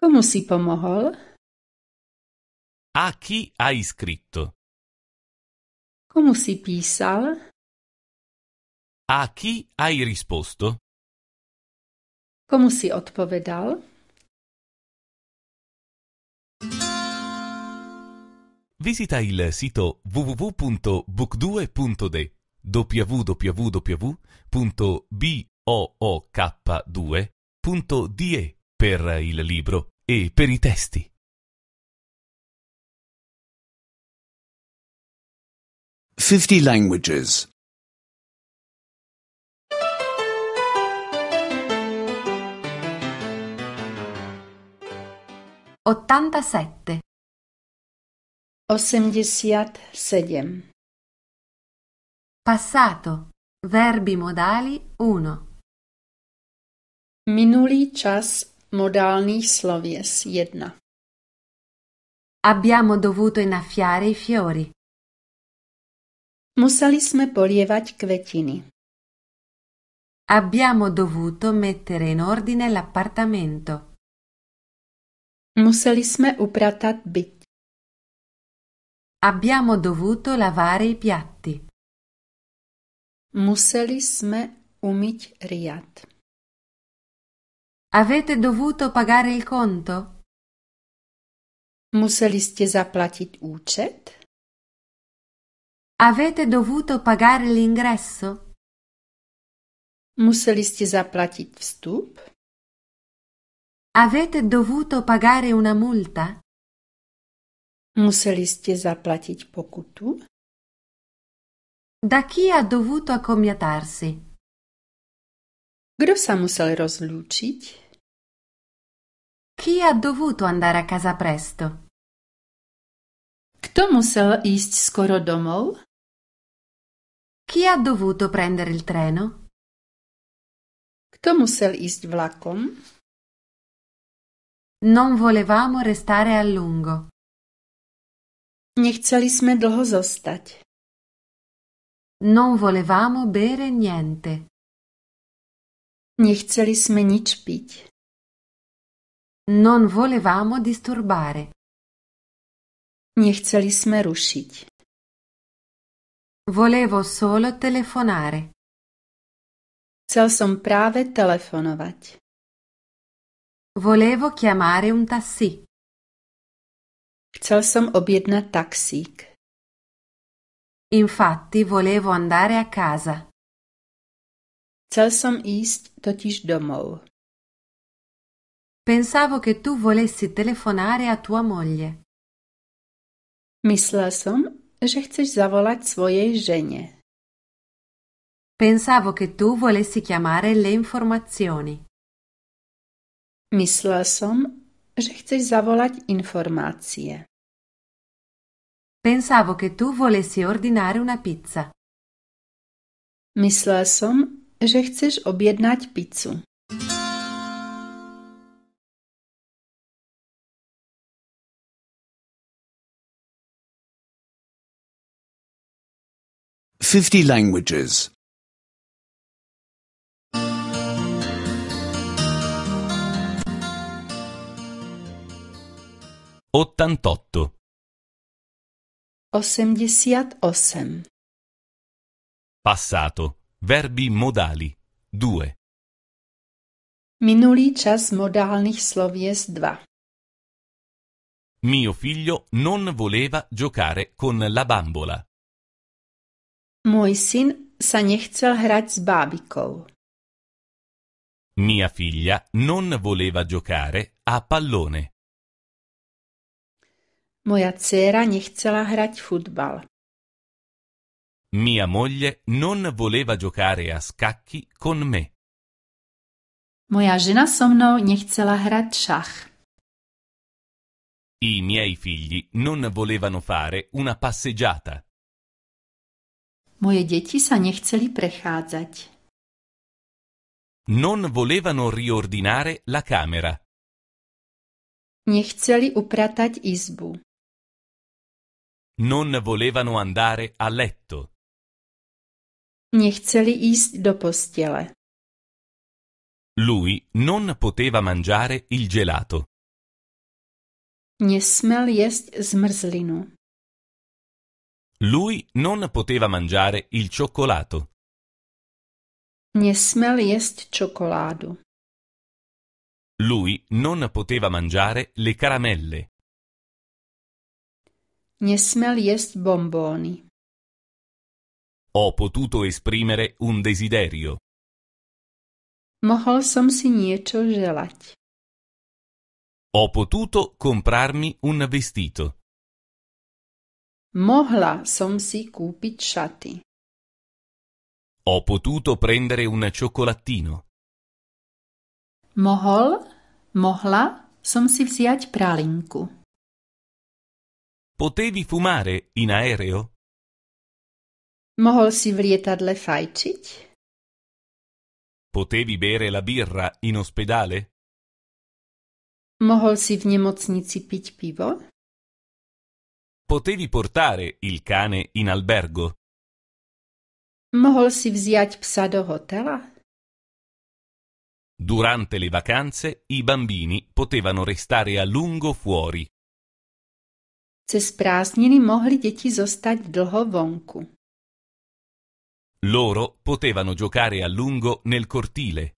Como si pomohol? A chi hai scritto? Como si písal? A chi hai risposto? Como si odpovedal? Visita il sito www.book2.de www.b ook2.de per il libro e per i testi. Fifty languages. 87 87 Passato Verbi modali 1 Minulý čas modálných slověs jedna. Abbiamo dovuto innaffiare i fiori. Museli jsme polievať kvetiny. Abbiamo dovuto mettere in ordine l'appartamento. Museli jsme upratat byt. Abbiamo dovuto lavare i piatti. Museli jsme umyť riad. Avete dovuto pagare il conto? Museli ste zaplatit účet? Avete dovuto pagare l'ingresso? Museli ste zaplatit vstup? Avete dovuto pagare una multa? Museli ste zaplatit pokutu? Da chi ha dovuto accomiatarsi? Kdo sa musel rozlučiť? Chi ha dovuto andare a casa presto? Kto musel ísť skoro domov? Chi ha dovuto prendere il treno? Kto musel ísť vlakom? Non volevamo restare a lungo. Nechceli sme dlho zostať. Non volevamo bere niente. Nechceli sme nič piť. Non volevamo disturbare. Nechceli sme rušiť. Volevo solo telefonare. Chcel som práve telefonovať. Volevo chiamare un tassi. Chcel som objednať taxík. Infatti volevo andare a casa. Šel jsem jíst totiž domů. Pensavo che tu volessi telefonare a tua moglie. Myslel som, že chceš zavolať svojej žene. Pensavo che tu volessi chiamare le informazioni. Myslel som, že chceš zavolať informácie. Pensavo che tu volessi ordinare una pizza. Myslel som, že chceš objednať pizzu. Fifty languages. Ottantotto. Osemdesiat osem. Passato Verbi modali 2. Minulý čas modálnych slovies 2. Mio figlio non voleva giocare con la bambola. Môj syn sa nechcel hrať s bábikou. Mia figlia non voleva giocare a pallone. Moja dcéra nechcela hrať futbal. Mia moglie non voleva giocare a scacchi con me. Moja žena so mnou nechcela hrať šach. I miei figli non volevano fare una passeggiata. Moje deti sa nechceli prechádzať. Non volevano riordinare la camera. Nechceli upratať izbu. Non volevano andare a letto. Nechceli ísť do postele. Lui non poteva mangiare il gelato. Nesmel jest zmrzlinu. Lui non poteva mangiare il cioccolato. Nesmel jest cioccolato. Lui non poteva mangiare le caramelle. Nesmel jest bomboni. Ho potuto esprimere un desiderio. Mohol som si niečo želať. Ho potuto comprarmi un vestito. Mohla som si kúpiť šaty. Ho potuto prendere un cioccolatino. Mohol, mohla som si vziať pralinku. Potevi fumare in aereo? Mohl si vlietadle fajčiť? Potevi bere la birra in ospedale? Mohl si v nemocnici piť pivo? Potevi portare il cane in albergo? Mohl si vziať psa do hotela? Durante le vacanze i bambini potevano restare a lungo fuori. Cez prázdniny mohli deti zostať dlho vonku. Loro potevano giocare a lungo nel cortile.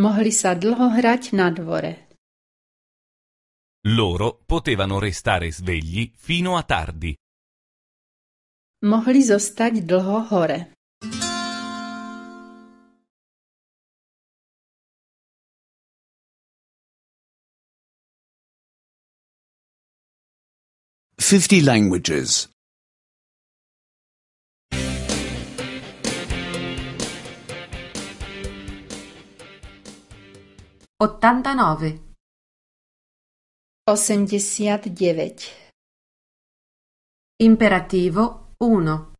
Mohli sa dlho hrať na dvore. Loro potevano restare svegli fino a tardi. Mohli zostať dlho hore. Fifty languages Ottantanove. Osemdesiatdeväť. Imperativo 1.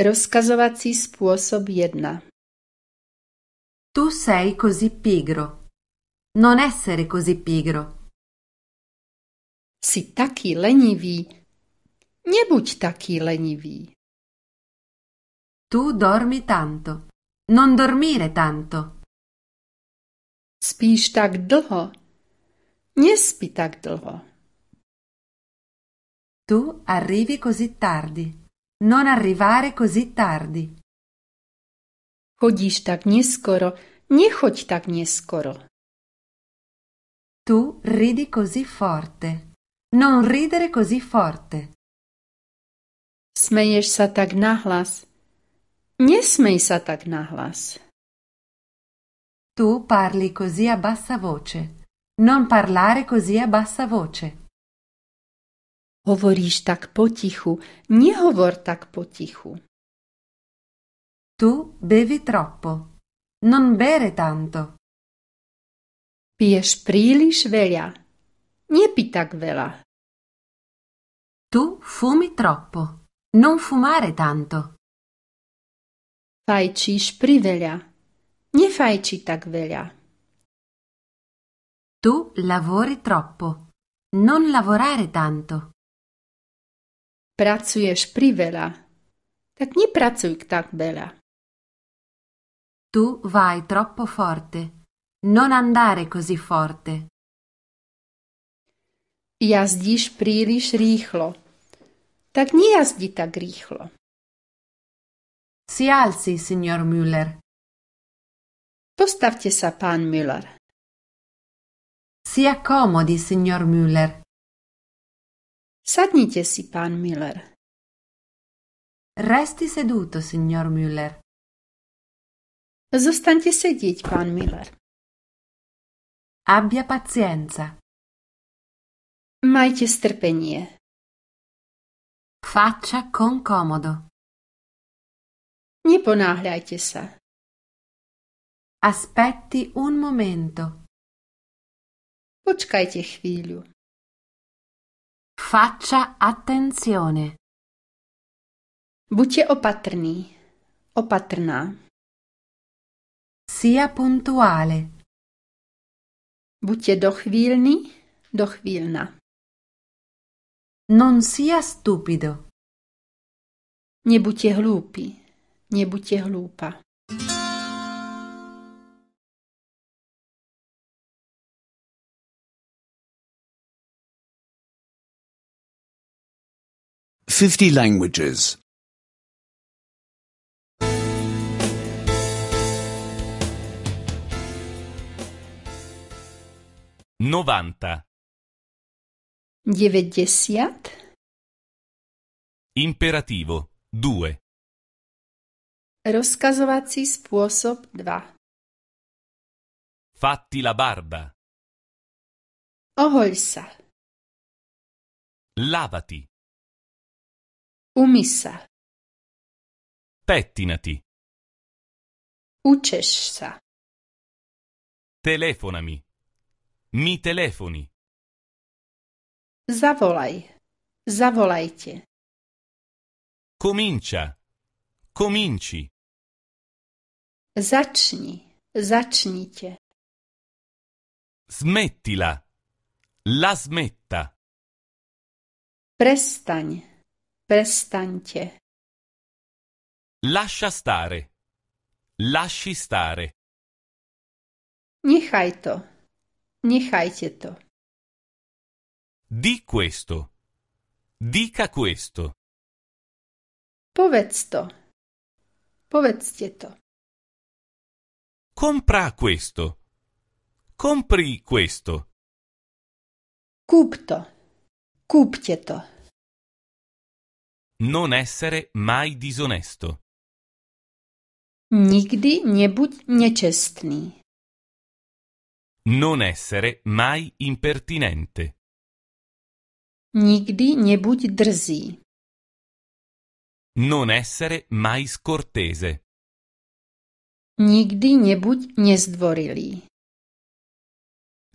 Rozkazovací spôsob 1. Tu sei così pigro. Non essere così pigro. Si taký lenivý. Nebuď taký lenivý. Tu dormi tanto. Non dormire tanto. Spíš tak dlho? Nespí tak dlho. Tu arrivi così tardi. Non arrivare così tardi. Chodíš tak neskoro, nechoď tak neskoro. Tu ridi così forte. Non ridere così forte. Smeješ sa tak nahlas. Nesmej sa tak nahlas. Tu parli così a bassa voce. Non parlare così a bassa voce. Hovoríš tak potichu, nehovor tak potichu. Tu bevi troppo. Non bere tanto. Piješ príliš veľa. Nepi tak veľa. Tu fumi troppo. Non fumare tanto. Fai ciš priveľa. Nefajči tak veľa. Tu lavori troppo. Non lavorare tanto. Pracuješ priveľa. Tak nepracuj tak veľa. Tu vai troppo forte. Non andare così forte. Jazdíš príliš rýchlo. Tak nejazdi tak rýchlo. Si alzi, signor Müller. Postavte sa pan Müller. Si accomodi, signor Müller. Sadnite si, pan Müller. Resti seduto, signor Müller. Zostańcie siedzieć, pan Müller. Abbia pazienza. Majcie sterpenie. Faccia con comodo. Nie ponagliajcie się. Aspetti un momento. Poczekajcie chwilę. Faccia attenzione. Bucie opatrni. Opatrna. Sia puntuale. Bucie dochwilni. Dochwilna. Non sia stupido. Nie bucie glupi. Nie bucie glupa. 50 languages. 90. 90. Imperativo 2. Rozkazovací spôsob 2. Fatti la barba. Ohoľ sa. Lavati. Umissa. Pettinati. Uccessa. Telefonami. Mi telefoni. Zavolaj. Zavolajte. Comincia. Cominci. Zacni. Zacnite. Smettila. La smetta. Prestaň. Prestantje. Lascia stare. Lasci stare. Nihai to. Niechajcie to. Di questo. Dica questo. Povedz to. Povedzcie to. Compra questo. Compri questo. Cup to. Kupcie to. Non essere mai disonesto. Nigdy nie buď nečestný. Non essere mai impertinente. Nigdy nie buď drzý. Non essere mai scortese. Nigdy nie buď nezdvorilý.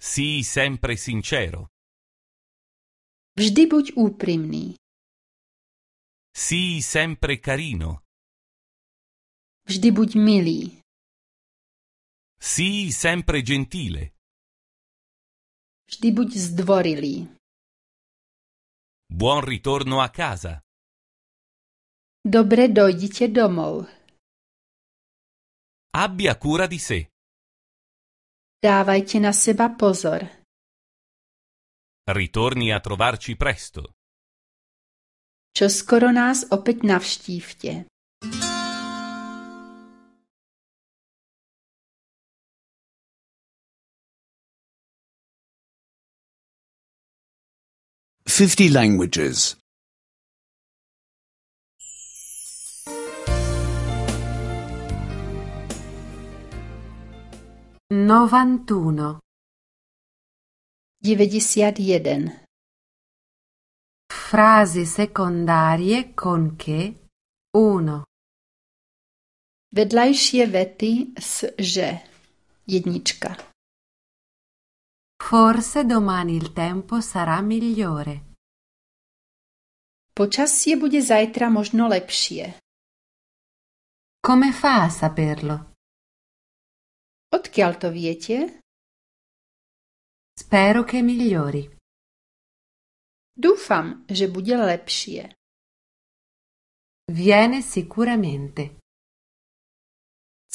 Sii sempre sincero. Vždy buď úprimný. Sii sempre carino. Vždy buď milý. Sii sempre gentile. Vždy buď zdvorilý. Buon ritorno a casa. Dobre dojdite domov. Abbia cura di sé. Dávajte na seba pozor. Ritorni a trovarci presto. čo skoro nás opäť navštívte. Fifty languages. Novantuno. 91 jeden. Frasi secondarie con che 1. Vedlejšie vety s že. Jednička. Forse domani il tempo sarà migliore. Počasie bude zajtra možno lepšie. Come fa a saperlo? Odkiaľ to viete? Spero che migliori. Dúfam, že bude lepšie. Viene sicuramente.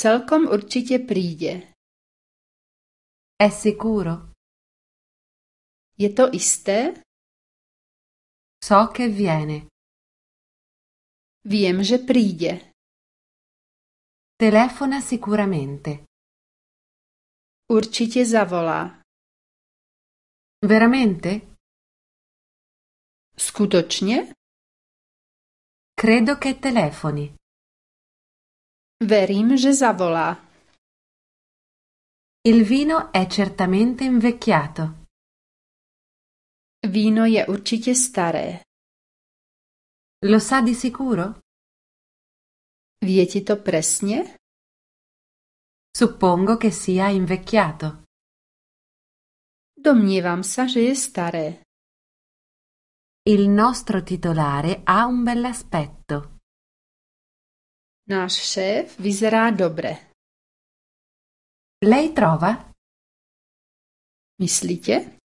Celkom určite príde. È sicuro. Je to isté? So che viene. Viem, že príde. Telefona sicuramente. Určite zavolá. Veramente? Skutecznie? Credo che telefoni. Verim, że zavola. Il vino è certamente invecchiato. Vino je určitě staré. Lo sa di sicuro? Vieti to presnie? Suppongo che sia invecchiato. Domnievam sa, že je staré. Il nostro titolare ha un bell'aspetto. Náš šéf vyzerá dobre. Lei trova? Myslíte?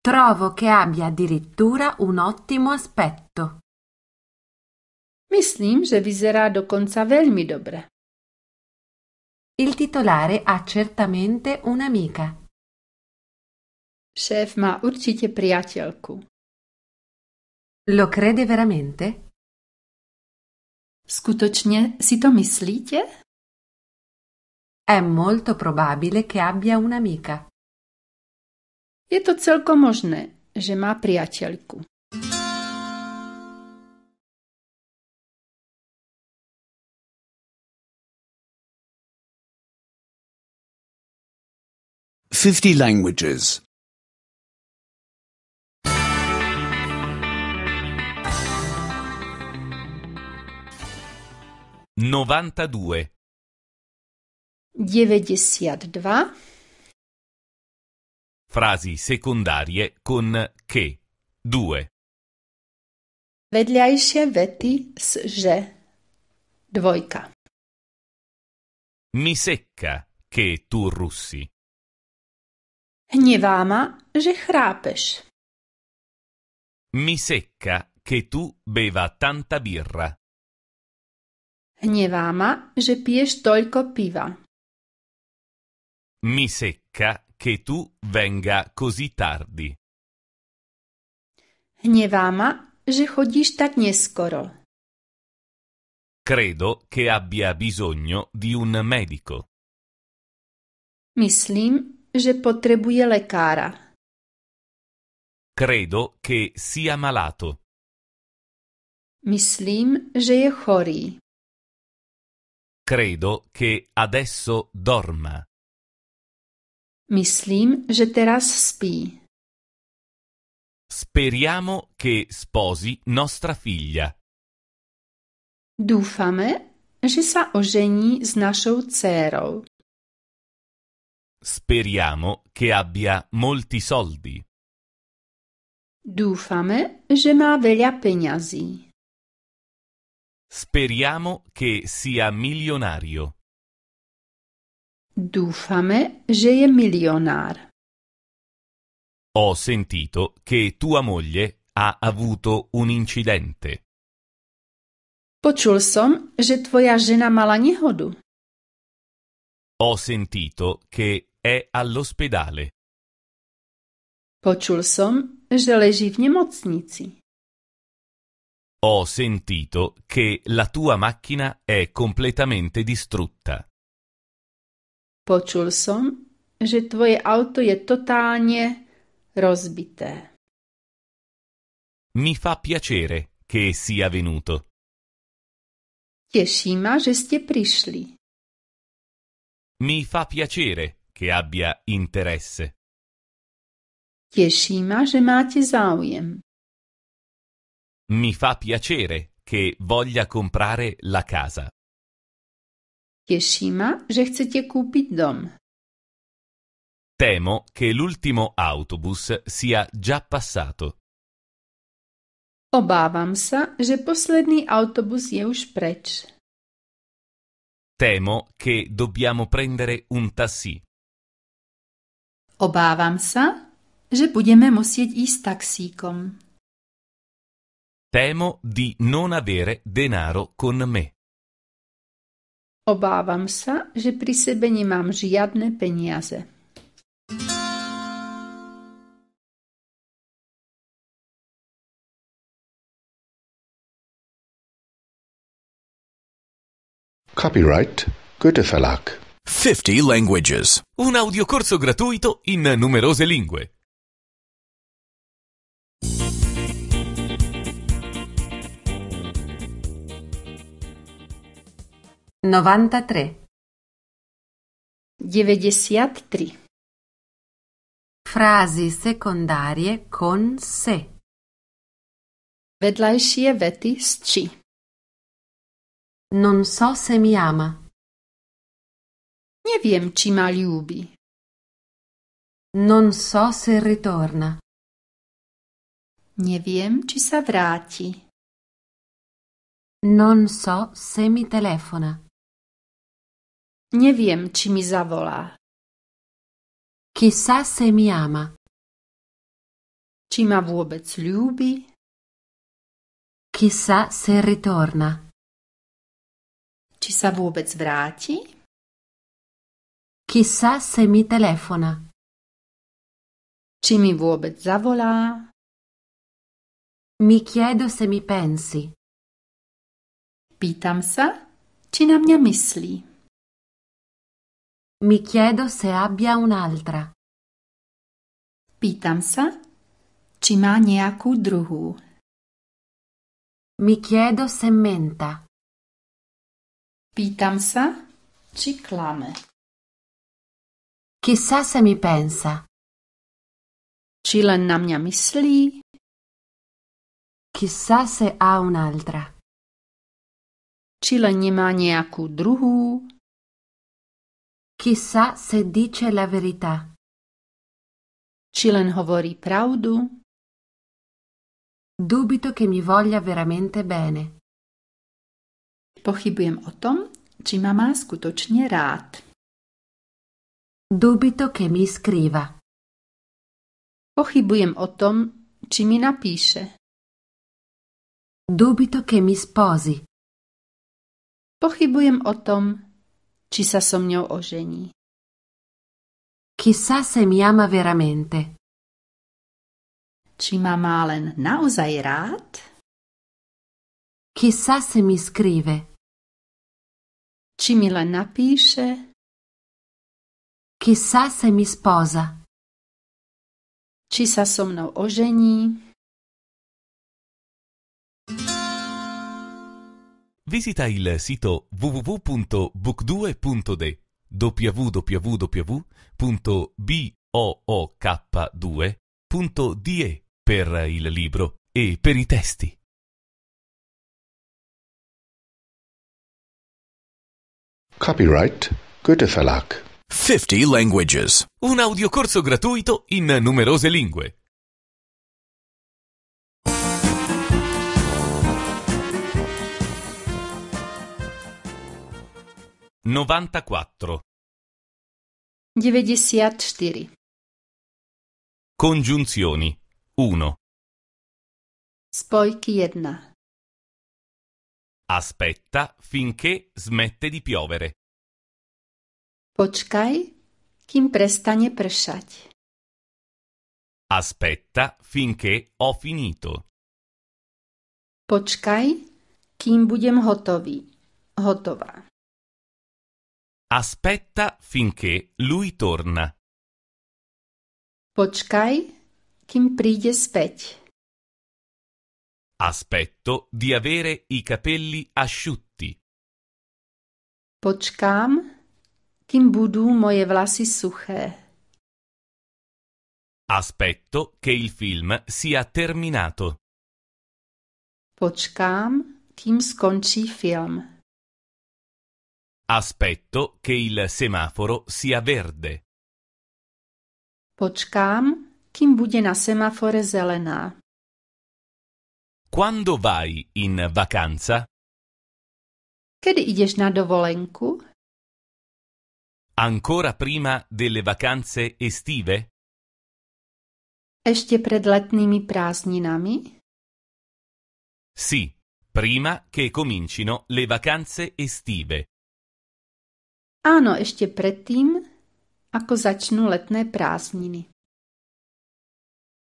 Trovo che abbia addirittura un ottimo aspetto. Myslím, že vyzerá dokonca veľmi dobre. Il titolare ha certamente un'amica. Šéf má určite priateľku. Lo crede veramente? Skutočne si to myslíte? È molto probabile che abbia un'amica. Je to celkom možné, že má priateľku. Fifty languages. novantadue Devetdesiatdva Frasi secondarie con che, due. Vedľajšie vety s že, dvojka. Mi secca che tu russi. Hneváma, že chrápeš. Mi secca che tu beva tanta birra. Nie Hněváma, že piješ toľko piwa. Mi secca che tu venga così tardi. Nie Hněváma, že chodíš tak nieskoro. Credo che abbia bisogno di un medico. Myslím, že potrebuje lekára. Credo che sia malato. Myslím, že je chorý. Credo che adesso dorma. Myslím, že teraz spi. Speriamo che sposi nostra figlia. Dúfame, že sa ožení s našou dcerou. Speriamo che abbia molti soldi. Dúfame, že má veľa peňazí. Speriamo che sia milionario. Dúfame, že je milionár. Ho sentito che tua moglie ha avuto un incidente. Počul som, že tvoja žena mala nehodu. Ho sentito che è all'ospedale. Počul som, že leží v nemocnici. Ho sentito che la tua macchina è completamente distrutta. Počul som, že tvoje auto je totálne rozbité. Mi fa piacere che sia venuto. Teší ma, že ste prišli. Mi fa piacere che abbia interesse. Teší ma, že máte záujem. Mi fa piacere che voglia comprare la casa. Kieshima, że chcecie kupić dom. Temo che l'ultimo autobus sia già passato. Obávam sa, že posledni autobus je už preč. Temo che dobbiamo prendere un taxi. Obávam sa, že budeme musieť ísť taxíkom. Temo di non avere denaro con me. Obávám sa, že pri sebe nemám žiadne peniaze. Copyright Goethe Verlag 50 languages. Un audiocorso gratuito in numerose lingue. 93 devedesят Frasi secondarie con se Vedlajšie vety s či Non so se mi ama Nie wiem ci ma lubi Non so se ritorna Nie wiem ci sa vráti Non so se mi telefona Nie wiem, czy mi zavola. Chissà se mi ama. Ci ma wobec lubi? Chissà se ritorna. Ci sa wobec wraci? Chissà se mi telefona. Ci mi wobec zavola? Mi chiedo se mi pensi. Pitam sa, ci na mnie myśli. Mi chiedo se abbia un'altra. Pitam sa, ci má nějakou druhou. Mi chiedo se menta. Pitam sa, ci klame. Chissà se mi pensa. Či len na mňa myslí. Chissà se ha un'altra. Či len nemá nejakú druhú. Chissà se dice la verità. Či len hovorí pravdu? Dubito che mi voglia veramente bene. Pochybujem o tom, či ma má skutočne rád. Dubito che mi scriva. Pochybujem o tom, či mi napíše. Dubito che mi sposi. Pochybujem o tom, Či sa so mňou ožení. Chissà se mi ama veramente. Či ma má len naozaj rád? Chissà se mi scrive. Či mi len napíše? Chissà se mi sposa. Či sa so mnou visita il sito www.book2.de www.book2.de per il libro e per i testi. Copyright Goethe Verlag 50 languages. Un audiocorso gratuito in numerose lingue. Novantaquattro. 94. Congiunzioni. 1. Spojki 1. Aspetta finché smette di piovere. Počkaj, kim prestane prešať. Aspetta finché ho finito. Počkaj, kim budem hotový. Hotová. Aspetta finché lui torna. Počkaj, kim prije speć. Aspetto di avere i capelli asciutti. Počkám, kim budu moje vlasy suché. Aspetto che il film sia terminato. Počkám, kim skončí film. Aspetto che il semaforo sia verde. Počkám, kým bude na semafore zelená. Quando vai in vacanza? Kedy ideš na dovolenku? Ancora prima delle vacanze estive? Ešte pred letnými prázdninami? Sì, prima che comincino le vacanze estive. Áno ešte predtým, ako začnú letné prázdniny.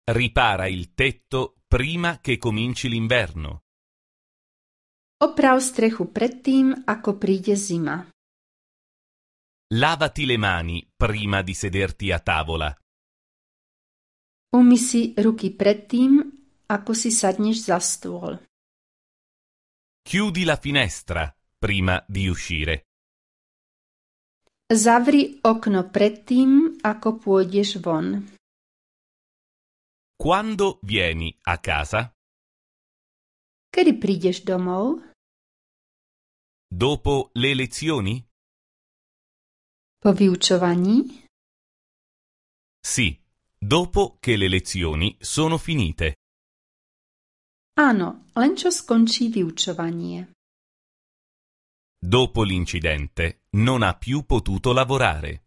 Ripara il tetto prima che cominci l'inverno. Oprav strechu predtým, ako príde zima. Lavati le mani prima di sederti a tavola. Umy si ruky predtým, ako si sadneš za stôl. Chiudi la finestra prima di uscire. Zavři okno předtím, ako půjdeš von. Quando vieni a casa? Kdy přijdeš domov? Dopo le lezioni? Po vyučovaní? Sì, dopo che le lezioni sono finite. Áno, len čo skončí vyučovanie. Dopo l'incidente non ha più potuto lavorare.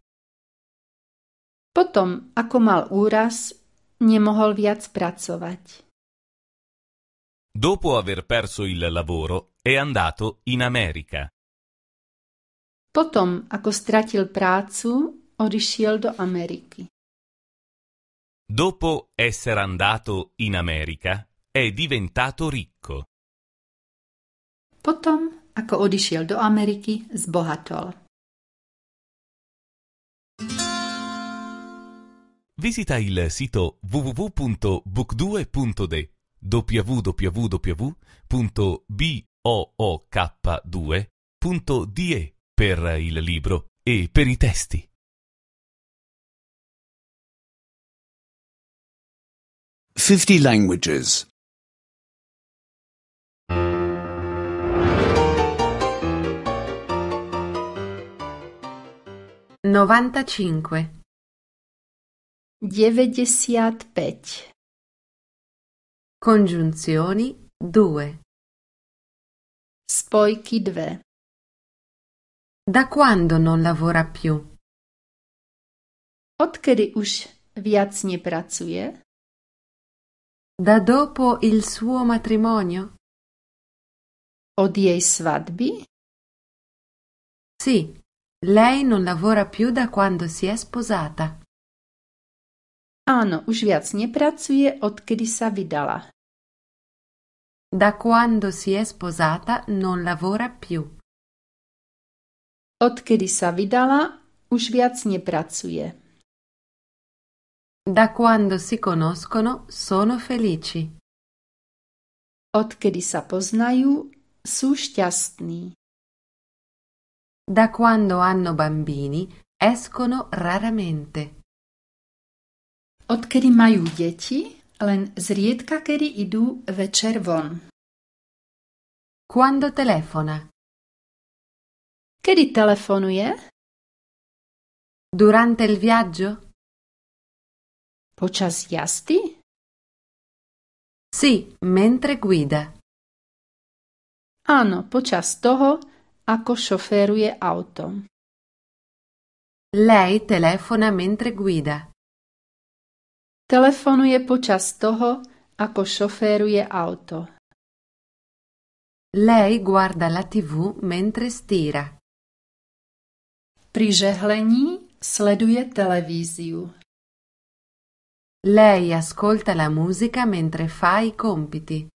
Potom, ako mal úraz, mohol viac pracovať. Dopo aver perso il lavoro, è andato in America. Potom, ako stratil prácu, odišiel do Ameriky. Dopo essere andato in America, è diventato ricco. Potom Ako odišiel do Ameriky, zbohatol. Visita il sito www.book2.de www.book2.de per il libro e per i testi. Fifty languages novantacinque deväťdesiat päť Congiunzioni due Spojky dve Da quando non lavora più? Odkedy už viac nepracuje? Da dopo il suo matrimonio? Od jej svadby? Sì, lei non lavora più da quando si è sposata. Áno, už viac nepracuje, odkedy sa vydala. Da quando si è sposata non lavora più. Odkedy sa vydala, už viac nepracuje. Da quando si conoscono sono felici. Odkedy sa poznajú, sú šťastní. Da quando hanno bambini escono raramente. Odkedy majú deti, len zriedka kedy idú večer von. Quando telefona? Kedy telefonuje? Durante il viaggio? Počas jazdy? Sì, mentre guida. Áno, počas toho, Ako šoferuje auto. Lei telefona mentre guida. Telefonuje počas toho, ako šoferuje auto. Lei guarda la TV mentre stira. Pri žehlení sleduje televíziu. Lei ascolta la musica mentre fa i compiti.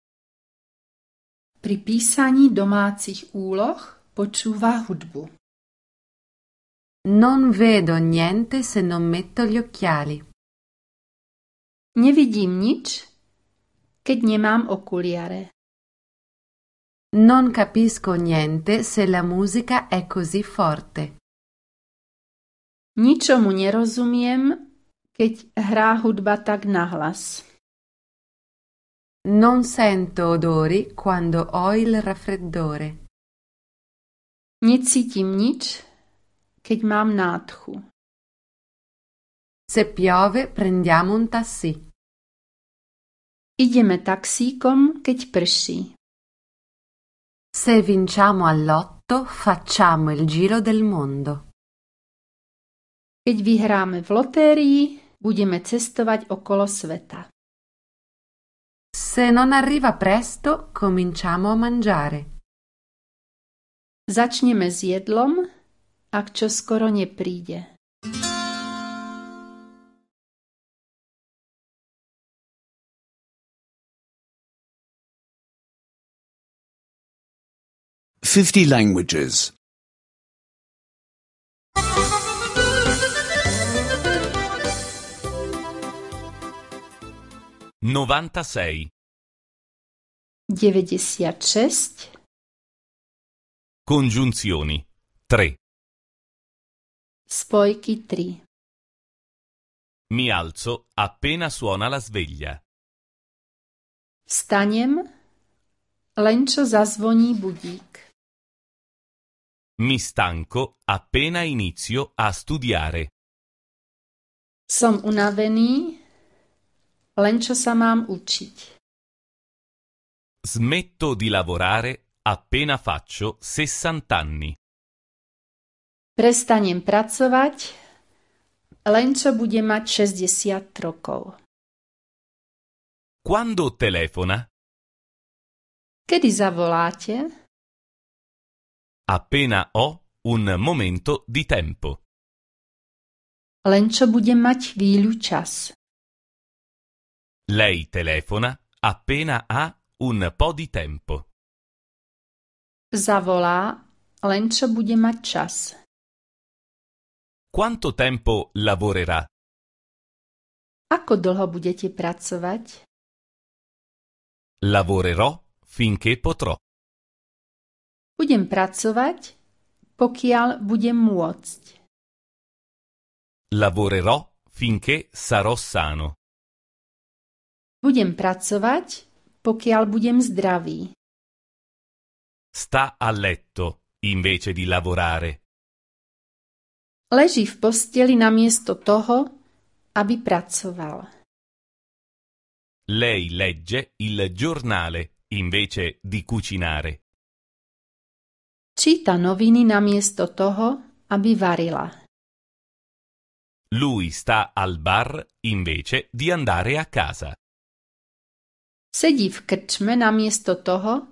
Pri písaní domácich úloh Počúva hudbu. Non vedo niente se non metto gli occhiali. Nevidím nič, keď nemám okuliare. Non capisco niente se la musica è così forte. Ničomu nerozumiem, keď hrá hudba tak nahlas. Non sento odori quando ho il raffreddore. Necítim nič, keď mám nádchu. Se piove prendiamo un taxi. Ideme taxíkom, keď prší. Se vinciamo all'otto, facciamo il giro del mondo. Keď vyhráme v lotérii, budeme cestovať okolo sveta. Se non arriva presto, cominciamo a mangiare. Začneme s jedlom, ak čo skoro nepríde. Fifty languages. Novanta Novantasei. 96 Congiunzioni 3 Spoichi 3 Mi alzo appena suona la sveglia. Staniem, Lencio zazvoni budík. Mi stanco appena inizio a studiare. Som unavený, Lencio sa mám učiť. Smetto di lavorare Appena faccio sessant'anni. Prestanem pracovať, len čo bude mať 60 rokov. Quando telefona? Kedy zavoláte? Appena ho un momento di tempo. Len čo bude mať chvíľu čas. Lei telefona appena ha un po' di tempo. Zavolá, len čo bude mať čas. Quanto tempo lavorerà? Ako dlho budete pracovať? Lavorerò finché potrò. Budem pracovať, pokiaľ budem môcť. Lavorerò finché sarò sano. Budem pracovať, pokiaľ budem zdravý. Sta a letto invece di lavorare. Leží v posteli namiesto toho, aby pracoval. Lei legge il giornale invece di cucinare. Cita noviny namiesto toho, aby varila. Lui sta al bar invece di andare a casa. Sedí v krčme namiesto toho,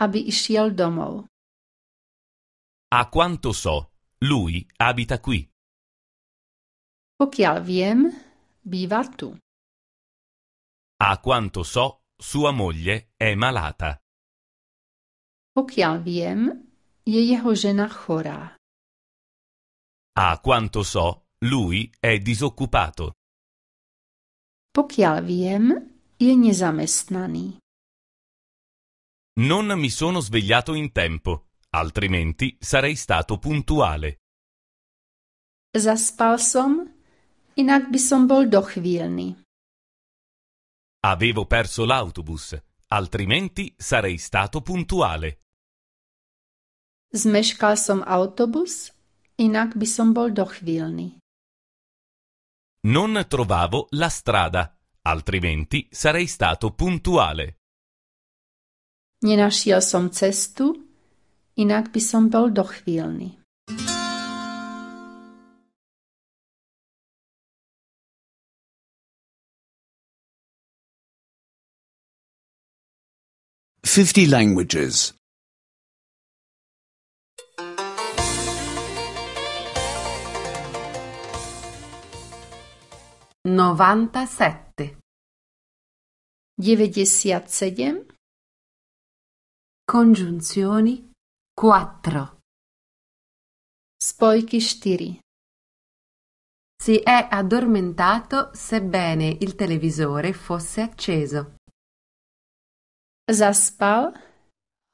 aby išiel domov. A quanto so, lui abita qui. Pokiaľ viem, býva tu. A quanto so, sua moglie è malata. Pokiaľ viem, je jeho žena chorá. A quanto so, lui è disoccupato. Pokiaľ viem, je nezamestnaný. Non mi sono svegliato in tempo, altrimenti sarei stato puntuale. Zaspalsom, som, inak by som bol dochvilný. Avevo perso l'autobus, altrimenti sarei stato puntuale. Zmeškal som autobus, inak by som bol dochvilný. Non trovavo la strada, altrimenti sarei stato puntuale. Nenašiel som cestu, inak by som bol dochvíľný. Fifty languages. Novanta sette. Novantasette. sedem. congiunzioni 4 quattro. stiri Si è addormentato sebbene il televisore fosse acceso. Zaspal,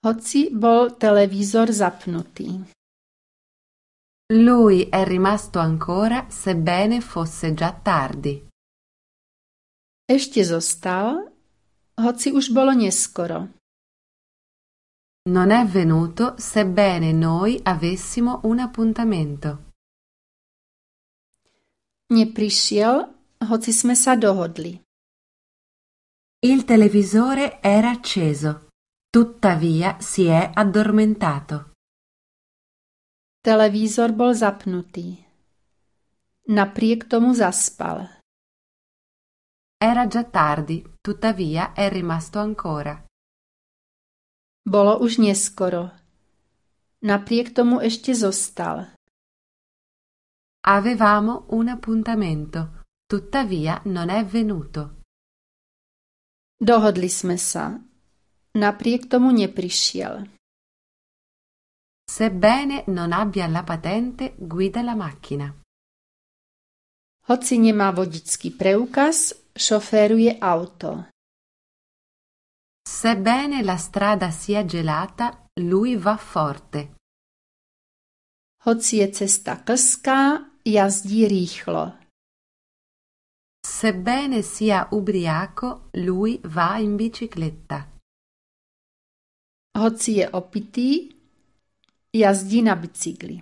hoci bol televisor zapnuti. Lui è rimasto ancora sebbene fosse già tardi. Ešte zostal, hoci už bolo neskoro non è venuto sebbene noi avessimo un appuntamento. Neprišiel, hoci sme sa dohodli. Il televisore era acceso, tuttavia si è addormentato. Televisor bol zapnutý. Napriek tomu zaspal. Era già tardi, tuttavia è rimasto ancora. Bolo už neskoro. Napriek tomu ešte zostal. Avevamo un appuntamento, tuttavia non è venuto. Dohodli sme sa. Napriek tomu neprišiel. Sebbene non abbia la patente, guida la macchina. Hoci nemá vodický preukaz, šoféruje auto. Sebbene la strada sia gelata, lui va forte. Hoci je cesta klská, jazdí rýchlo. Sebbene sia ubriaco, lui va in bicicletta. Hoci je opitý, jazdí na bicicli.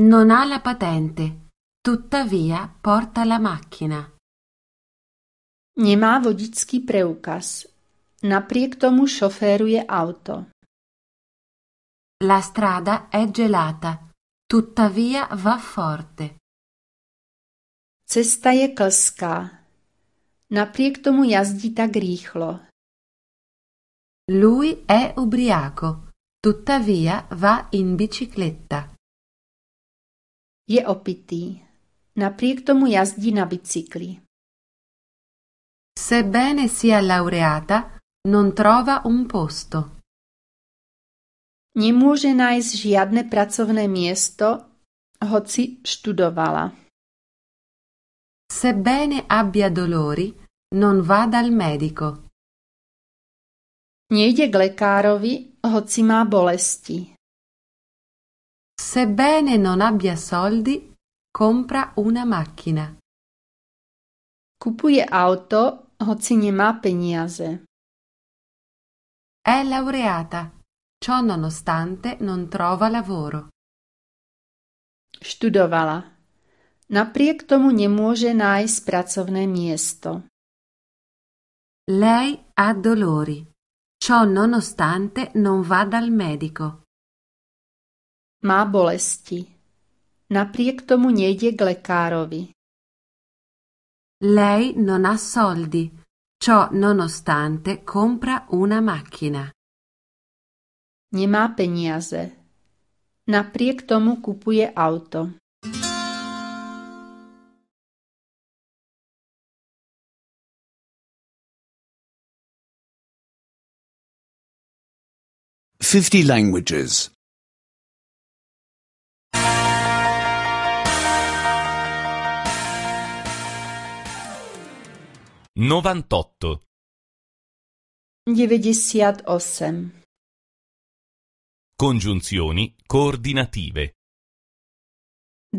Non ha la patente, tuttavia porta la macchina. Nemá vodický preukaz. Napriek tomu šoféruje auto. La strada è gelata, tuttavia va forte. Cesta je klská. Napriek tomu jazdí tak rýchlo. Lui è ubriaco, tuttavia va in bicicletta. Je opitý. Napriek tomu jazdí na bicykli. Sebbene sia laureata, non trova un posto. Nemôže nájsť žiadne pracovné miesto, hoci študovala. Sebbene abbia dolori, non va dal medico. Nejde k lekárovi, hoci má bolesti. Sebbene non abbia soldi, compra una macchina. Kupuje auto, Hoci ma peníaze. È laureata. Ciò nonostante non trova lavoro. Študovala. Napriek tomu nemôže nájsť pracovné miesto. Lei ha dolori. Ciò nonostante non va dal medico. Má bolesti. Napriek tomu nejde k lekárovi. Lei non ha soldi, ciò nonostante compra una macchina. Nie ma pieniędzy. Napriek tomu kupuje auto. Fifty languages. 98 Devedesijat osem. Congiunzioni coordinative.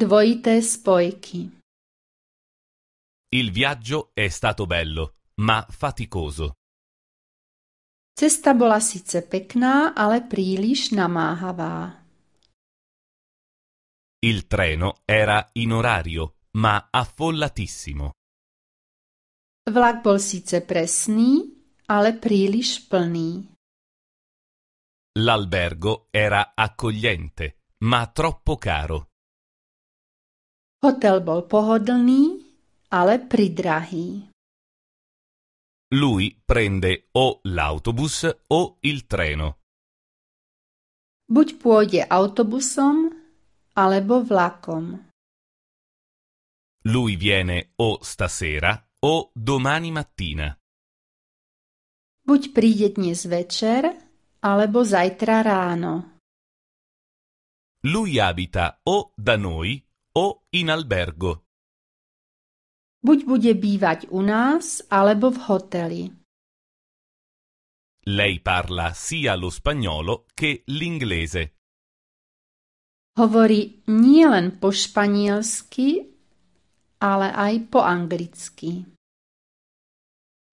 Dvojite spoiki Il viaggio è stato bello, ma faticoso. Cesta bola sice pekná, ale príliš namáhavá. Il treno era in orario, ma affollatissimo. Vlak bol síce presný, ale príliš plný. L'albergo era accogliente, ma troppo caro. Hotel bol pohodlný, ale pridrahý. Lui prende o l'autobus o il treno. Buď pôjde autobusom alebo vlakom. Lui viene o stasera o domani mattina. Buď príde dnes večer, alebo zajtra ráno. Lui abita o da noi o in albergo. Buď bude bývať u nás, alebo v hoteli. Lei parla sia lo spagnolo che l'inglese. Hovorí nielen po španielsky, ale aj po anglicky.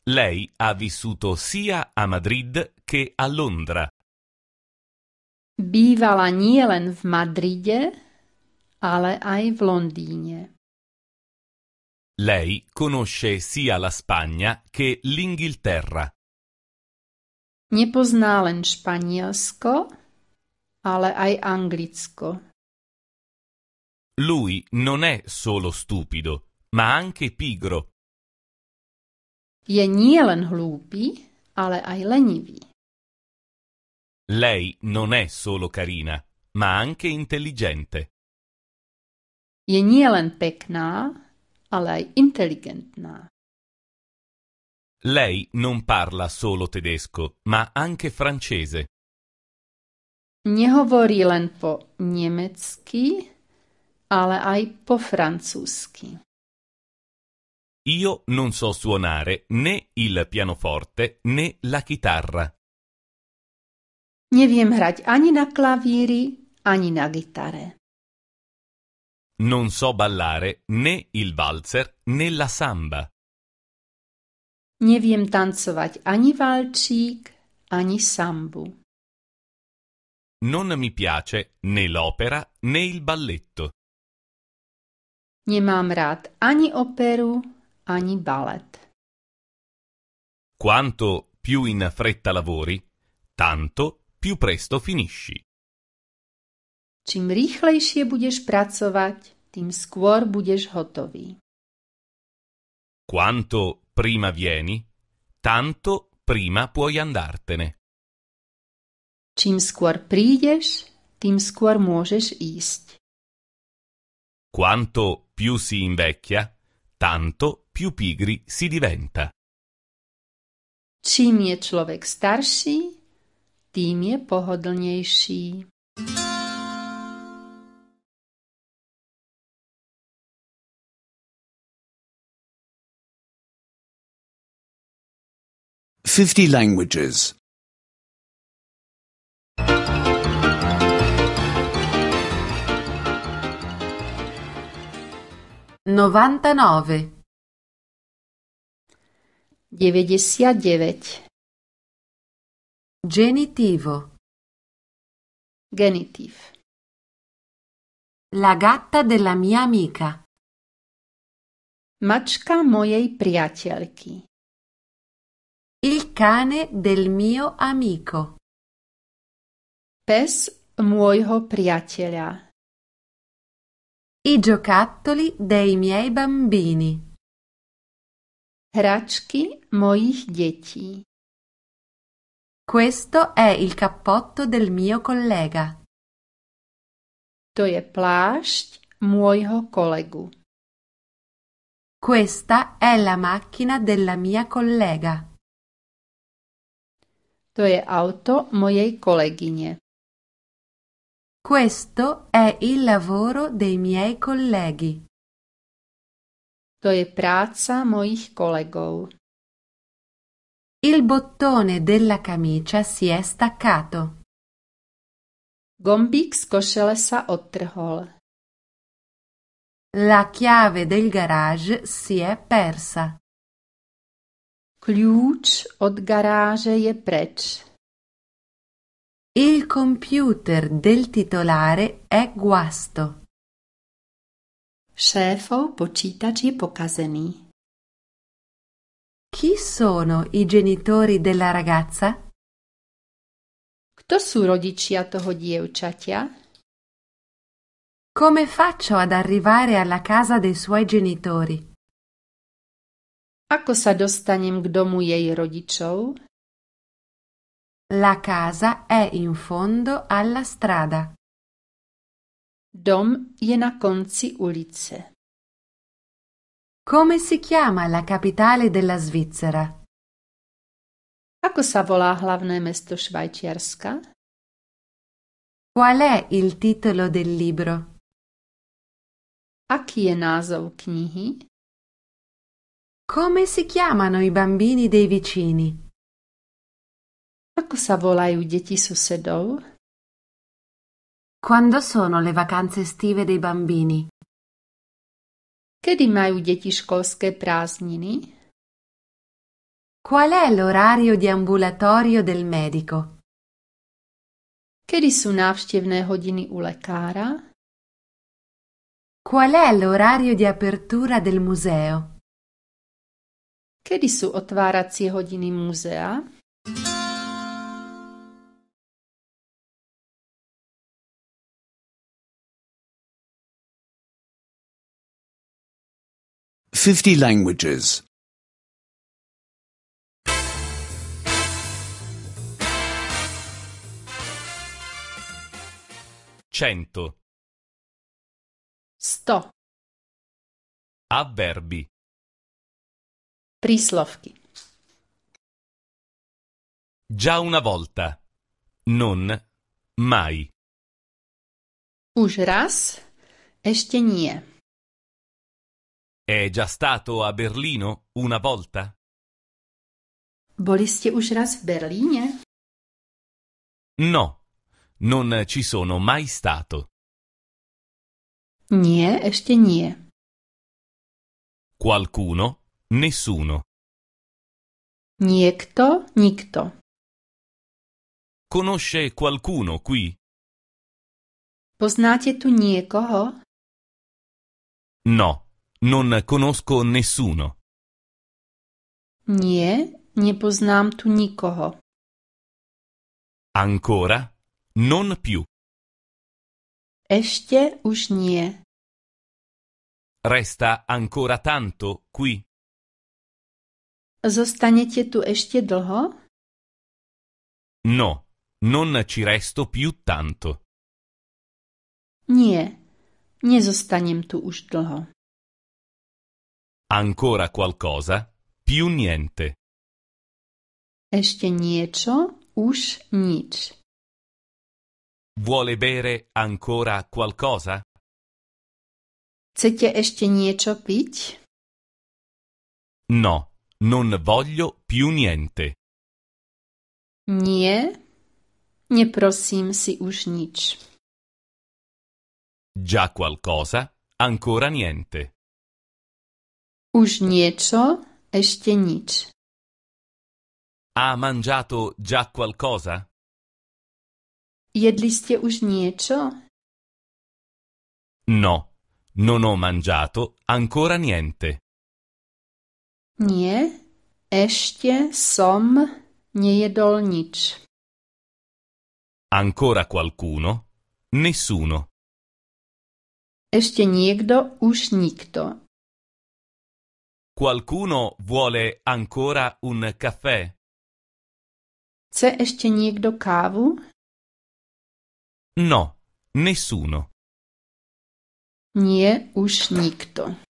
Lei ha vissuto sia a Madrid che a Londra. Bývala nielen v Madride, ale aj v Londýne. Lei conosce sia la Spagna che l'Inghilterra. Nepozná len Španielsko, ale aj Anglicko. Lui non è solo stupido, ma anche pigro Je nielen hlúpy, ale aj lenivý. Lei non è solo carina, ma anche intelligente. Je nielen pekná, ale aj inteligentná. Lei non parla solo tedesco, ma anche francese. Nehovorí len po nemecky, ale aj po francúzsky. Io non so suonare né il pianoforte né la chitarra. Nie wiem hrať ani na klavíri, ani na gitare. Non so ballare né il valzer né la samba. Nie wiem tanzować ani valčík, ani sambu. Non mi piace né l'opera né il balletto. Nie mam rad ani operu, ani balet. Quanto più in fretta lavori, tanto più presto finisci. Čím rýchlejšie budeš pracovať, tým skôr budeš hotový. Quanto prima vieni, tanto prima puoi andartene. Čím skôr prídeš, tým skôr môžeš ísť. Quanto più si invecchia, tanto più pigri si diventa. Čím je človek starší, tým je pohodlnejší. Fifty languages. novantanove deväťdesiatdeväť genitivo genitiv la gatta della mia amica mačka mojej priateľky il cane del mio amico pes môjho priateľa i giocattoli dei miei bambini. Hračky moich dzieci. Questo è il cappotto del mio collega. To je plášť môjho kolegu. Questa è la macchina della mia collega. To je auto mojej kolegyne. Questo è il lavoro dei miei colleghi. To je práca mojich kolegov. Il bottone della camicia si è staccato. Gombík z košele sa odtrhol. La chiave del garage si è persa. Kľúč od garáže je preč. Il computer del titolare è guasto. Scefo počítači pokazený. Chi sono i genitori della ragazza? Kto sú a toho dievčatia? Come faccio ad arrivare alla casa dei suoi genitori? Ako sa dostanem k domu jej rodičov? La casa è in fondo alla strada. Dom je na konci ulice. Come si chiama la capitale della Svizzera? Ako sa volá hlavné mesto Švajčiarska? Qual è il titolo del libro? Aký je názov knihy? Come si chiamano i bambini dei vicini? Ako sa volajú deti susedov? Quando sono le vacanze estive dei bambini? Kedy majú deti školské prázdniny? Qual è l'orario di ambulatorio del medico? Kedy sú návštevné hodiny u lekára? Qual è l'orario di apertura del museo? Kedy sú otváracie hodiny múzea? 50 languages. 100. Sto. Avverbi. Prislovki. Già una volta. Non mai. Už raz, ešte nie. È già stato a Berlino una volta? Boli ste už raz v Berlíne? No, non ci sono mai stato. Nie, ešte nie. Qualcuno, nessuno. Niekto, nikto. Conosce qualcuno qui? Poznáte tu niekoho? No. Non conosco nessuno. Nie, nie poznam tu nikogo. Ancora? Non più. Ešte už nie. Resta ancora tanto qui. Zostanete tu ešte dlho? No, non ci resto più tanto. Nie, nie nezostanem tu už dlho. Ancora qualcosa? Più niente. Ešte niečo? Už nič. Vuole bere ancora qualcosa? Chcete ešte niečo piť? No, non voglio più niente. Nie, neprosím si už nič. Già qualcosa, ancora niente. Už niečo? Ešte nič. Ha mangiato già qualcosa? Jedli ste už niečo? No, non ho mangiato ancora niente. Nie, ešte som nejedol nič. Ancora qualcuno? Nessuno. Ešte niekto, už nikto. Qualcuno vuole ancora un caffè? Chce ještě někdo kávu? No, nessuno. Nie už nikto.